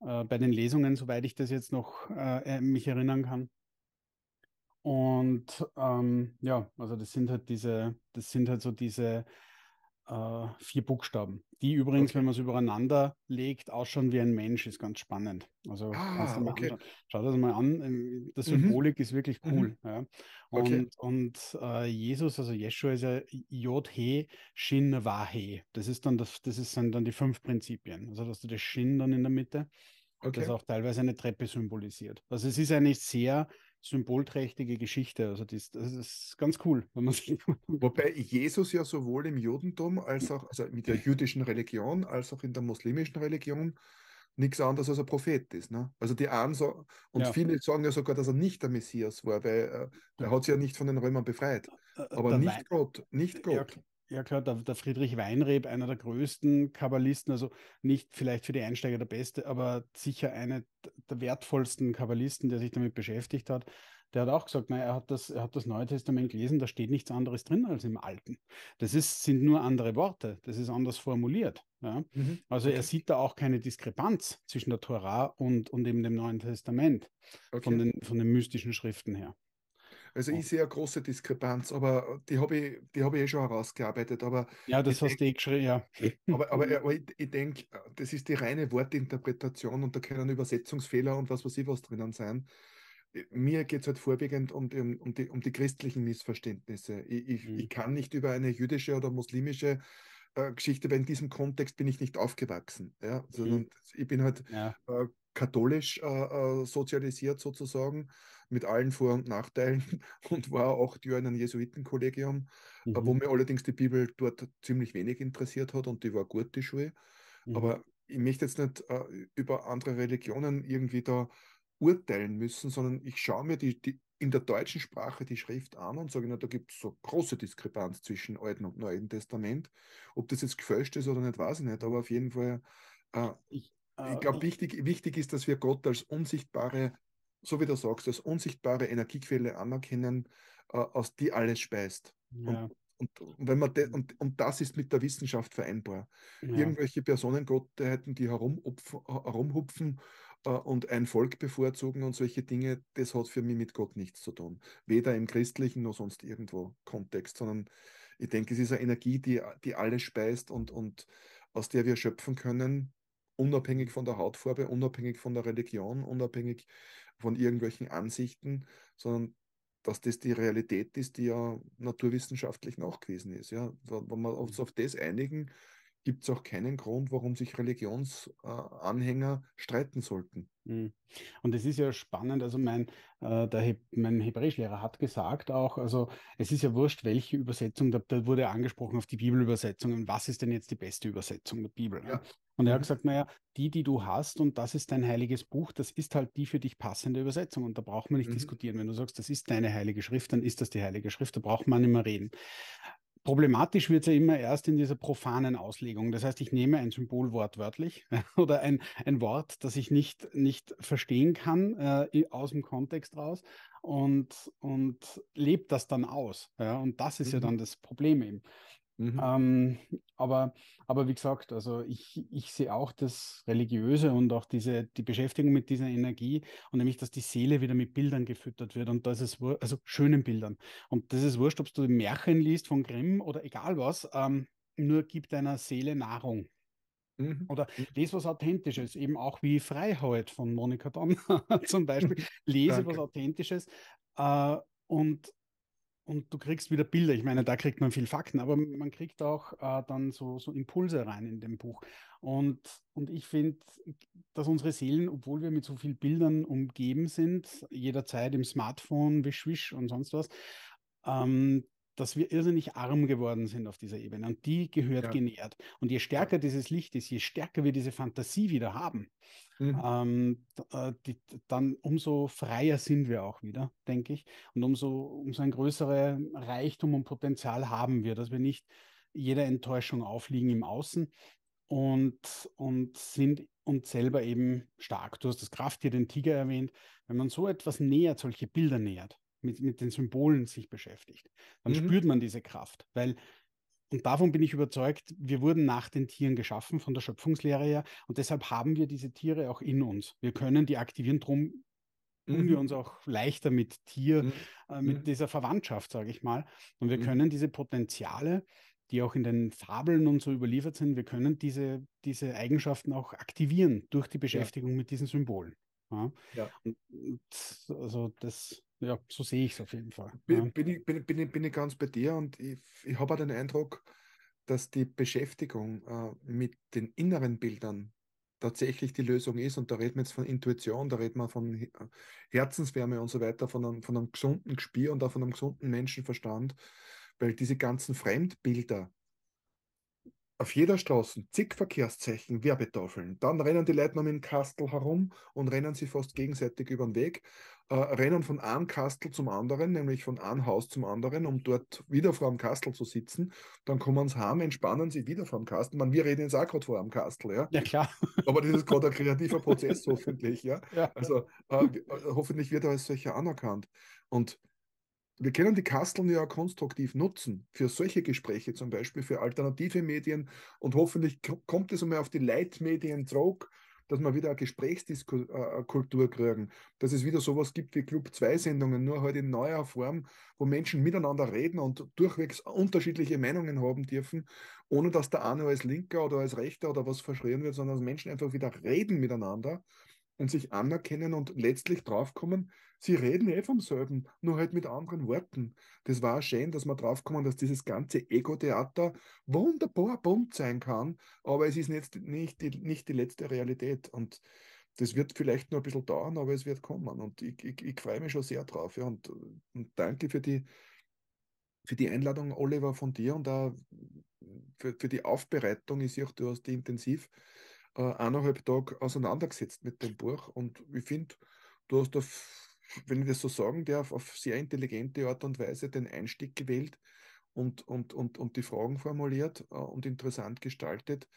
äh, bei den Lesungen, soweit ich das jetzt noch äh, äh, mich erinnern kann. Und ähm, ja, also das sind halt diese, das sind halt so diese äh, vier Buchstaben. Die übrigens, okay. wenn man es übereinander legt, ausschauen wie ein Mensch, ist ganz spannend. Also ah, okay. schau das mal an. Ähm, das mhm. Symbolik mhm. ist wirklich mhm. cool. Mhm. Ja. Und, okay. und äh, Jesus, also Jeshua ist ja Jod-He, Shin, Wahe. Das ist dann das, das sind dann die fünf Prinzipien. Also dass du das Shin dann in der Mitte. Okay. Das auch teilweise eine Treppe symbolisiert. Also es ist eigentlich sehr symbolträchtige Geschichte. Also das, das ist ganz cool, wenn man sich. Wobei Jesus ja sowohl im Judentum als auch also mit der jüdischen Religion als auch in der muslimischen Religion nichts anderes als ein Prophet ist. Ne? Also die einen so, und ja. viele sagen ja sogar, dass er nicht der Messias war, weil äh, er hat sich ja nicht von den Römern befreit. Äh, äh, Aber der nicht Wein, Gott, nicht Gott. Ja, ja klar, der, der, Friedrich Weinreb, einer der größten Kabbalisten, also nicht vielleicht für die Einsteiger der beste, aber sicher einer der wertvollsten Kabbalisten, der sich damit beschäftigt hat, der hat auch gesagt, naja, er hat das, er hat das Neue Testament gelesen, da steht nichts anderes drin als im Alten. Das ist, sind nur andere Worte, das ist anders formuliert. Ja? Mhm. Also er sieht da auch keine Diskrepanz zwischen der Torah und, und eben dem Neuen Testament, okay. von, den, von den mystischen Schriften her. Also oh. ich sehe eine große Diskrepanz, aber äh, die habe ich, hab ich eh schon herausgearbeitet. Aber ja, das hast du eh geschrieben, ja. Aber, aber, aber ich, ich denke, äh, das ist die reine Wortinterpretation und da können Übersetzungsfehler und was weiß ich was drinnen sein. Äh, mir geht es halt vorwiegend um, um, um, die, um die christlichen Missverständnisse. Ich, ich, mhm. ich kann nicht über eine jüdische oder muslimische Geschichte, weil in diesem Kontext bin ich nicht aufgewachsen, ja, mhm. sondern mhm. ich bin halt ja. äh, katholisch äh, äh, sozialisiert sozusagen, mit allen Vor- und Nachteilen und war auch Jahr in einem Jesuitenkollegium, äh, mhm. wo mir allerdings die Bibel dort ziemlich wenig interessiert hat und die war gut, die Schule. Mhm. Aber ich möchte jetzt nicht äh, über andere Religionen irgendwie da urteilen müssen, sondern ich schaue mir die, die in der deutschen Sprache die Schrift an und sage, na, da gibt es so große Diskrepanz zwischen Alten und Neuen Testament. Ob das jetzt gefälscht ist oder nicht, weiß ich nicht, aber auf jeden Fall. Äh, ich, Ah, ich glaube, wichtig, wichtig ist, dass wir Gott als unsichtbare, so wie du sagst, als unsichtbare Energiequelle anerkennen, äh, aus die alles speist. Ja. Und, und, wenn man mhm. und, und das ist mit der Wissenschaft vereinbar. Ja. Irgendwelche Personengottheiten, die äh, herumhupfen äh, und ein Volk bevorzugen und solche Dinge, das hat für mich mit Gott nichts zu tun. Weder im christlichen noch sonst irgendwo Kontext, sondern ich denke, es ist eine Energie, die, die alles speist und, und aus der wir schöpfen können, unabhängig von der Hautfarbe, unabhängig von der Religion, unabhängig von irgendwelchen Ansichten, sondern dass das die Realität ist, die ja naturwissenschaftlich nachgewiesen ist. Ja? Wenn wir uns mhm. auf das einigen, gibt es auch keinen Grund, warum sich Religionsanhänger streiten sollten. Hm. Und es ist ja spannend, also mein, äh, der He mein Hebräischlehrer hat gesagt auch, also es ist ja wurscht, welche Übersetzung, da, da wurde angesprochen auf die Bibelübersetzung und was ist denn jetzt die beste Übersetzung der Bibel? Ne? Ja. Und er hat mhm. gesagt, naja, die, die du hast und das ist dein heiliges Buch, das ist halt die für dich passende Übersetzung und da braucht man nicht mhm. diskutieren. Wenn du sagst, das ist deine heilige Schrift, dann ist das die heilige Schrift, da braucht man nicht mehr reden. Problematisch wird es ja immer erst in dieser profanen Auslegung. Das heißt, ich nehme ein Symbol wortwörtlich oder ein, ein Wort, das ich nicht, nicht verstehen kann äh, aus dem Kontext raus und, und lebe das dann aus. Ja? Und das ist mhm. ja dann das Problem eben. Mhm. Ähm, aber, aber wie gesagt, also ich, ich sehe auch das Religiöse und auch diese, die Beschäftigung mit dieser Energie und nämlich, dass die Seele wieder mit Bildern gefüttert wird und das ist, also schönen Bildern. Und das ist wurscht, ob du Märchen liest von Grimm oder egal was, ähm, nur gib deiner Seele Nahrung. Mhm. Oder lese was Authentisches, eben auch wie Freiheit von Monika Donner zum Beispiel. Lese Danke. was Authentisches äh, und und du kriegst wieder Bilder. Ich meine, da kriegt man viel Fakten, aber man kriegt auch äh, dann so, so Impulse rein in dem Buch. Und, und ich finde, dass unsere Seelen, obwohl wir mit so vielen Bildern umgeben sind, jederzeit im Smartphone, Wisch, Wisch und sonst was, ähm, dass wir irrsinnig arm geworden sind auf dieser Ebene. Und die gehört ja. genährt. Und je stärker dieses Licht ist, je stärker wir diese Fantasie wieder haben, Mhm. Ähm, äh, die, dann umso freier sind wir auch wieder, denke ich. Und umso, umso ein größerer Reichtum und Potenzial haben wir, dass wir nicht jeder Enttäuschung aufliegen im Außen und, und sind uns selber eben stark. Du hast das Krafttier, den Tiger erwähnt. Wenn man so etwas nähert, solche Bilder nähert, mit, mit den Symbolen sich beschäftigt, dann mhm. spürt man diese Kraft, weil und davon bin ich überzeugt, wir wurden nach den Tieren geschaffen, von der Schöpfungslehre her. Und deshalb haben wir diese Tiere auch in uns. Wir können die aktivieren, drum tun wir mhm. uns auch leichter mit Tier, mhm. äh, mit mhm. dieser Verwandtschaft, sage ich mal. Und wir mhm. können diese Potenziale, die auch in den Fabeln und so überliefert sind, wir können diese, diese Eigenschaften auch aktivieren durch die Beschäftigung ja. mit diesen Symbolen. Ja. ja. Und, also das ja, so sehe ich es auf jeden Fall. Bin, ja. bin, ich, bin, bin, ich, bin ich ganz bei dir und ich, ich habe auch den Eindruck, dass die Beschäftigung äh, mit den inneren Bildern tatsächlich die Lösung ist. Und da reden wir jetzt von Intuition, da reden wir von äh, Herzenswärme und so weiter, von einem, von einem gesunden Gespür und auch von einem gesunden Menschenverstand, weil diese ganzen Fremdbilder, auf jeder Straße zig Verkehrszeichen, Werbetafeln. Dann rennen die Leute noch mit Kastel herum und rennen sie fast gegenseitig über den Weg, äh, rennen von einem Kastel zum anderen, nämlich von einem Haus zum anderen, um dort wieder vor dem Kastel zu sitzen. Dann kommen sie heim, entspannen sie wieder vor dem Kastel. Man, wir reden jetzt auch gerade vor einem Kastel, ja? Ja, klar. Aber das ist gerade ein kreativer Prozess, hoffentlich, ja? ja. Also äh, hoffentlich wird er als solcher anerkannt. Und wir können die Kasteln ja konstruktiv nutzen, für solche Gespräche zum Beispiel, für alternative Medien. Und hoffentlich kommt es einmal auf die Leitmedien zurück, dass wir wieder eine Gesprächskultur äh, äh, kriegen, dass es wieder sowas gibt wie Club-2-Sendungen, nur halt in neuer Form, wo Menschen miteinander reden und durchwegs unterschiedliche Meinungen haben dürfen, ohne dass der eine als Linker oder als Rechter oder was verschrien wird, sondern dass Menschen einfach wieder reden miteinander und sich anerkennen und letztlich draufkommen, Sie reden eh vom selben, nur halt mit anderen Worten. Das war schön, dass wir draufkommen, dass dieses ganze Ego-Theater wunderbar bunt sein kann, aber es ist jetzt nicht die, nicht die letzte Realität. Und das wird vielleicht nur ein bisschen dauern, aber es wird kommen. Und ich, ich, ich freue mich schon sehr drauf. Ja. Und, und danke für die, für die Einladung, Oliver, von dir und auch für, für die Aufbereitung. Ich sehe auch, du hast die intensiv äh, eineinhalb Tage auseinandergesetzt mit dem Buch. Und ich finde, du hast da wenn ich das so sagen darf, auf sehr intelligente Art und Weise den Einstieg gewählt und, und, und, und die Fragen formuliert äh, und interessant gestaltet.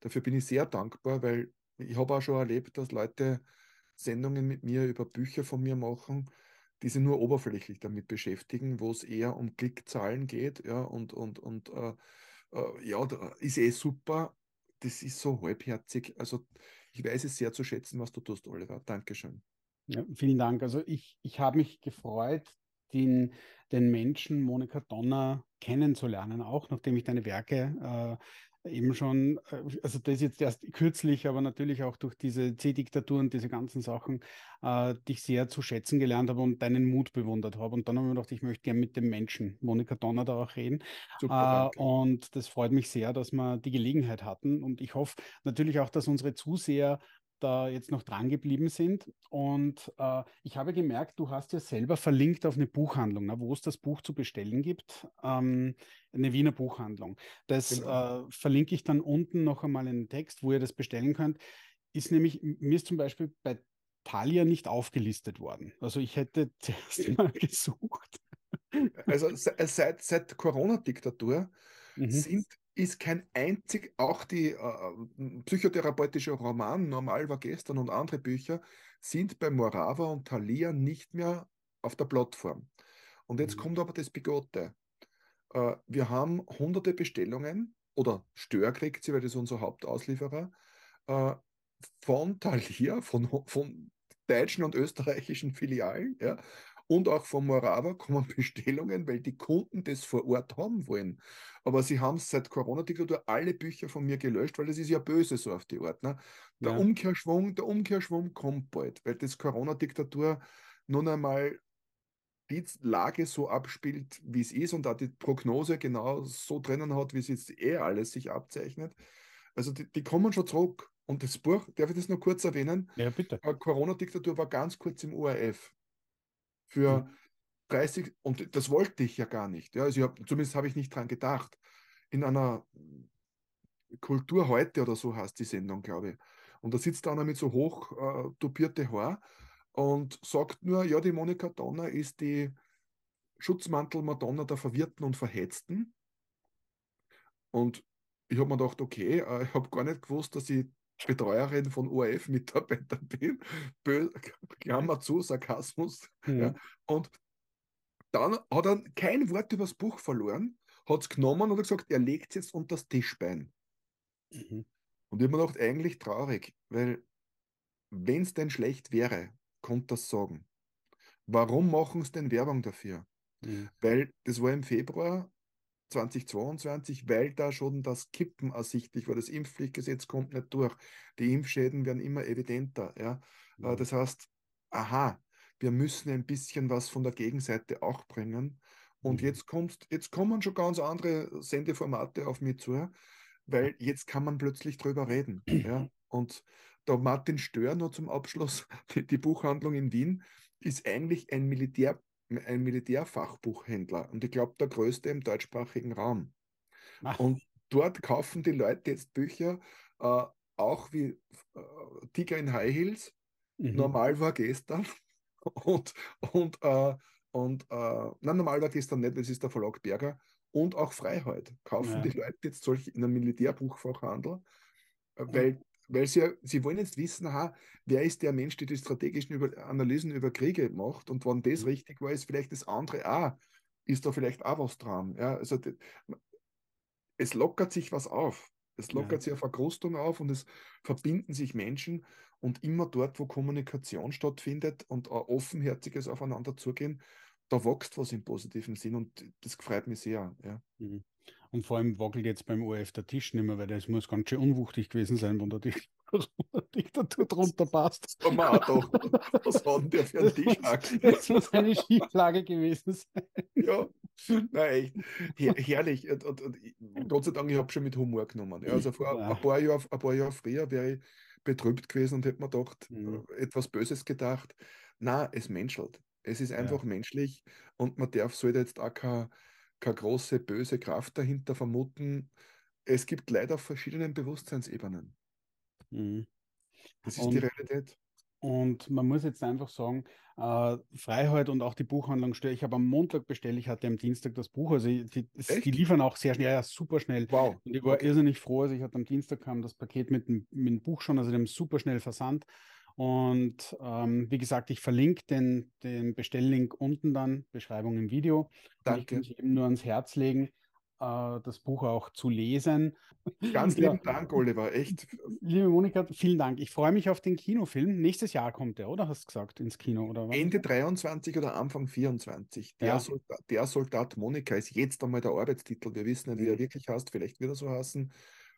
Dafür bin ich sehr dankbar, weil ich habe auch schon erlebt, dass Leute Sendungen mit mir über Bücher von mir machen, die sich nur oberflächlich damit beschäftigen, wo es eher um Klickzahlen geht, ja, und, und, und äh, äh, ja, ist eh super. Das ist so halbherzig. Also ich weiß es sehr zu schätzen, was du tust, Oliver. Dankeschön. Ja, vielen Dank. Also ich, ich habe mich gefreut, den, den Menschen Monika Donner kennenzulernen, auch nachdem ich deine Werke äh, eben schon, äh, also das jetzt erst kürzlich, aber natürlich auch durch diese C-Diktatur und diese ganzen Sachen, äh, dich sehr zu schätzen gelernt habe und deinen Mut bewundert habe. Und dann habe ich mir gedacht, ich möchte gerne mit dem Menschen Monika Donner da auch reden. Super, äh, und das freut mich sehr, dass wir die Gelegenheit hatten. Und ich hoffe natürlich auch, dass unsere Zuseher da jetzt noch dran geblieben sind. Und äh, ich habe gemerkt, du hast ja selber verlinkt auf eine Buchhandlung, ne, wo es das Buch zu bestellen gibt, ähm, eine Wiener Buchhandlung. Das genau. äh, verlinke ich dann unten noch einmal in den Text, wo ihr das bestellen könnt. Ist nämlich, mir ist zum Beispiel bei Talia nicht aufgelistet worden. Also ich hätte zuerst hm. mal gesucht. Also seit, seit Corona-Diktatur mhm. sind ist kein einzig, auch die äh, äh, psychotherapeutische Roman Normal war gestern und andere Bücher sind bei Morava und Thalia nicht mehr auf der Plattform. Und jetzt mhm. kommt aber das Bigotte. Äh, wir haben hunderte Bestellungen oder Stör kriegt sie, weil das ist unser Hauptauslieferer, äh, von Thalia, von, von deutschen und österreichischen Filialen, ja, und auch vom Morava kommen Bestellungen, weil die Kunden das vor Ort haben wollen. Aber sie haben seit Corona-Diktatur alle Bücher von mir gelöscht, weil das ist ja böse so auf die Art. Ne? Der ja. Umkehrschwung, der Umkehrschwung kommt bald, weil das Corona-Diktatur nun einmal die Lage so abspielt, wie es ist und da die Prognose genau so drinnen hat, wie es jetzt eh alles sich abzeichnet. Also die, die kommen schon zurück. Und das Buch, darf ich das noch kurz erwähnen? Ja, bitte. Äh, Corona-Diktatur war ganz kurz im ORF für 30, mhm. und das wollte ich ja gar nicht. Ja. Also hab, zumindest habe ich nicht dran gedacht. In einer Kultur heute oder so heißt die Sendung, glaube ich. Und da sitzt einer mit so hoch äh, tupierte Haar und sagt nur, ja, die Monika Donner ist die Schutzmantel-Madonna der Verwirrten und Verhetzten. Und ich habe mir gedacht, okay, äh, ich habe gar nicht gewusst, dass ich Betreuerin von orf mitarbeiter bin. Bö Klammer zu, Sarkasmus. Ja. Ja. Mhm. Und dann hat er kein Wort übers Buch verloren, hat es genommen und gesagt, er legt es jetzt unter das Tischbein. Mhm. Und ich habe mir gedacht, eigentlich traurig, weil wenn es denn schlecht wäre, konnte das sagen. Warum machen sie denn Werbung dafür? Mhm. Weil das war im Februar 2022, weil da schon das Kippen ersichtlich war. Das Impfpflichtgesetz kommt nicht durch. Die Impfschäden werden immer evidenter. Ja? Äh, mhm. Das heißt, aha, wir müssen ein bisschen was von der Gegenseite auch bringen. Und mhm. jetzt, kommt, jetzt kommen schon ganz andere Sendeformate auf mich zu, weil jetzt kann man plötzlich drüber reden. Ja? Und da Martin Stör, nur zum Abschluss, die, die Buchhandlung in Wien, ist eigentlich ein Militär ein Militärfachbuchhändler und ich glaube der größte im deutschsprachigen Raum. Ach. Und dort kaufen die Leute jetzt Bücher, äh, auch wie äh, Tiger in High Heels, mhm. normal war gestern und, und, äh, und äh, nein, normal war gestern nicht, das ist der Verlag Berger und auch Freiheit. Kaufen ja. die Leute jetzt solche in einem Militärbuchfachhandel, äh, weil weil sie, sie wollen jetzt wissen, aha, wer ist der Mensch, der die strategischen über Analysen über Kriege macht und wann das mhm. richtig war, ist vielleicht das andere auch, ist da vielleicht auch was dran. Ja, also das, es lockert sich was auf. Es lockert ja. sich eine Verkrustung auf und es verbinden sich Menschen und immer dort, wo Kommunikation stattfindet und ein offenherziges Aufeinander zugehen, da wächst was im positiven Sinn und das freut mich sehr. Ja. Mhm. Und vor allem wackelt jetzt beim ORF der Tisch nicht mehr, weil das muss ganz schön unwuchtig gewesen sein, wenn der Tisch Diktatur drunter passt. Das haben wir auch gedacht. Was war denn der für einen Tischhack? Das muss eine Schieflage gewesen sein. Ja, nein, Her herrlich. Und, und, und, Gott sei Dank, ich habe schon mit Humor genommen. Ja, also vor ja. ein, paar Jahr, ein paar Jahre früher wäre ich betrübt gewesen und hätte mir gedacht, mhm. Äh, etwas Böses gedacht. Na, es menschelt. Es ist einfach ja. menschlich und man darf, sollte jetzt auch kein keine große böse Kraft dahinter vermuten. Es gibt leider auf verschiedenen Bewusstseinsebenen. Mhm. Das ist und, die Realität. Und man muss jetzt einfach sagen, äh, Freiheit und auch die Buchhandlung stört. Ich habe am Montag bestellt, ich hatte am Dienstag das Buch. Also die, die, liefern auch sehr schnell, ja, super schnell. Wow. Und ich war okay. irrsinnig froh. Also ich hatte am Dienstag kam das Paket mit dem, mit dem Buch schon, also dem super schnell versandt. Und ähm, wie gesagt, ich verlinke den, den Bestelllink unten dann, Beschreibung im Video. Danke. ich kann mich eben nur ans Herz legen, äh, das Buch auch zu lesen. Ganz ja. lieben Dank, Oliver, echt. Liebe Monika, vielen Dank. Ich freue mich auf den Kinofilm. Nächstes Jahr kommt der, oder hast du gesagt, ins Kino? oder was? Ende 23 oder Anfang 24. Der, ja. Soldat, der Soldat Monika ist jetzt einmal der Arbeitstitel. Wir wissen nicht, wie mhm. er wirklich heißt, vielleicht wird er so heißen.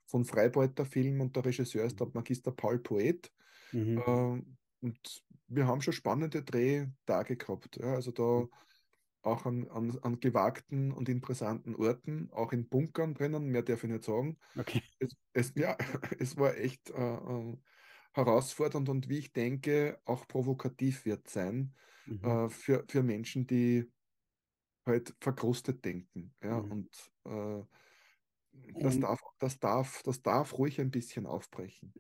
Von Freibeuter Film und der Regisseur ist der mhm. Magister Paul Poet. Mhm. Ähm, und wir haben schon spannende Drehtage gehabt. Ja, also da auch an, an, an, gewagten und interessanten Orten, auch in Bunkern drinnen, mehr darf ich nicht sagen. Okay. Es, es ja, es war echt äh, äh, herausfordernd und wie ich denke, auch provokativ wird sein mhm. äh, für, für Menschen, die halt verkrustet denken. Ja, mhm. Und äh, das, darf, das, darf, das darf ruhig ein bisschen aufbrechen.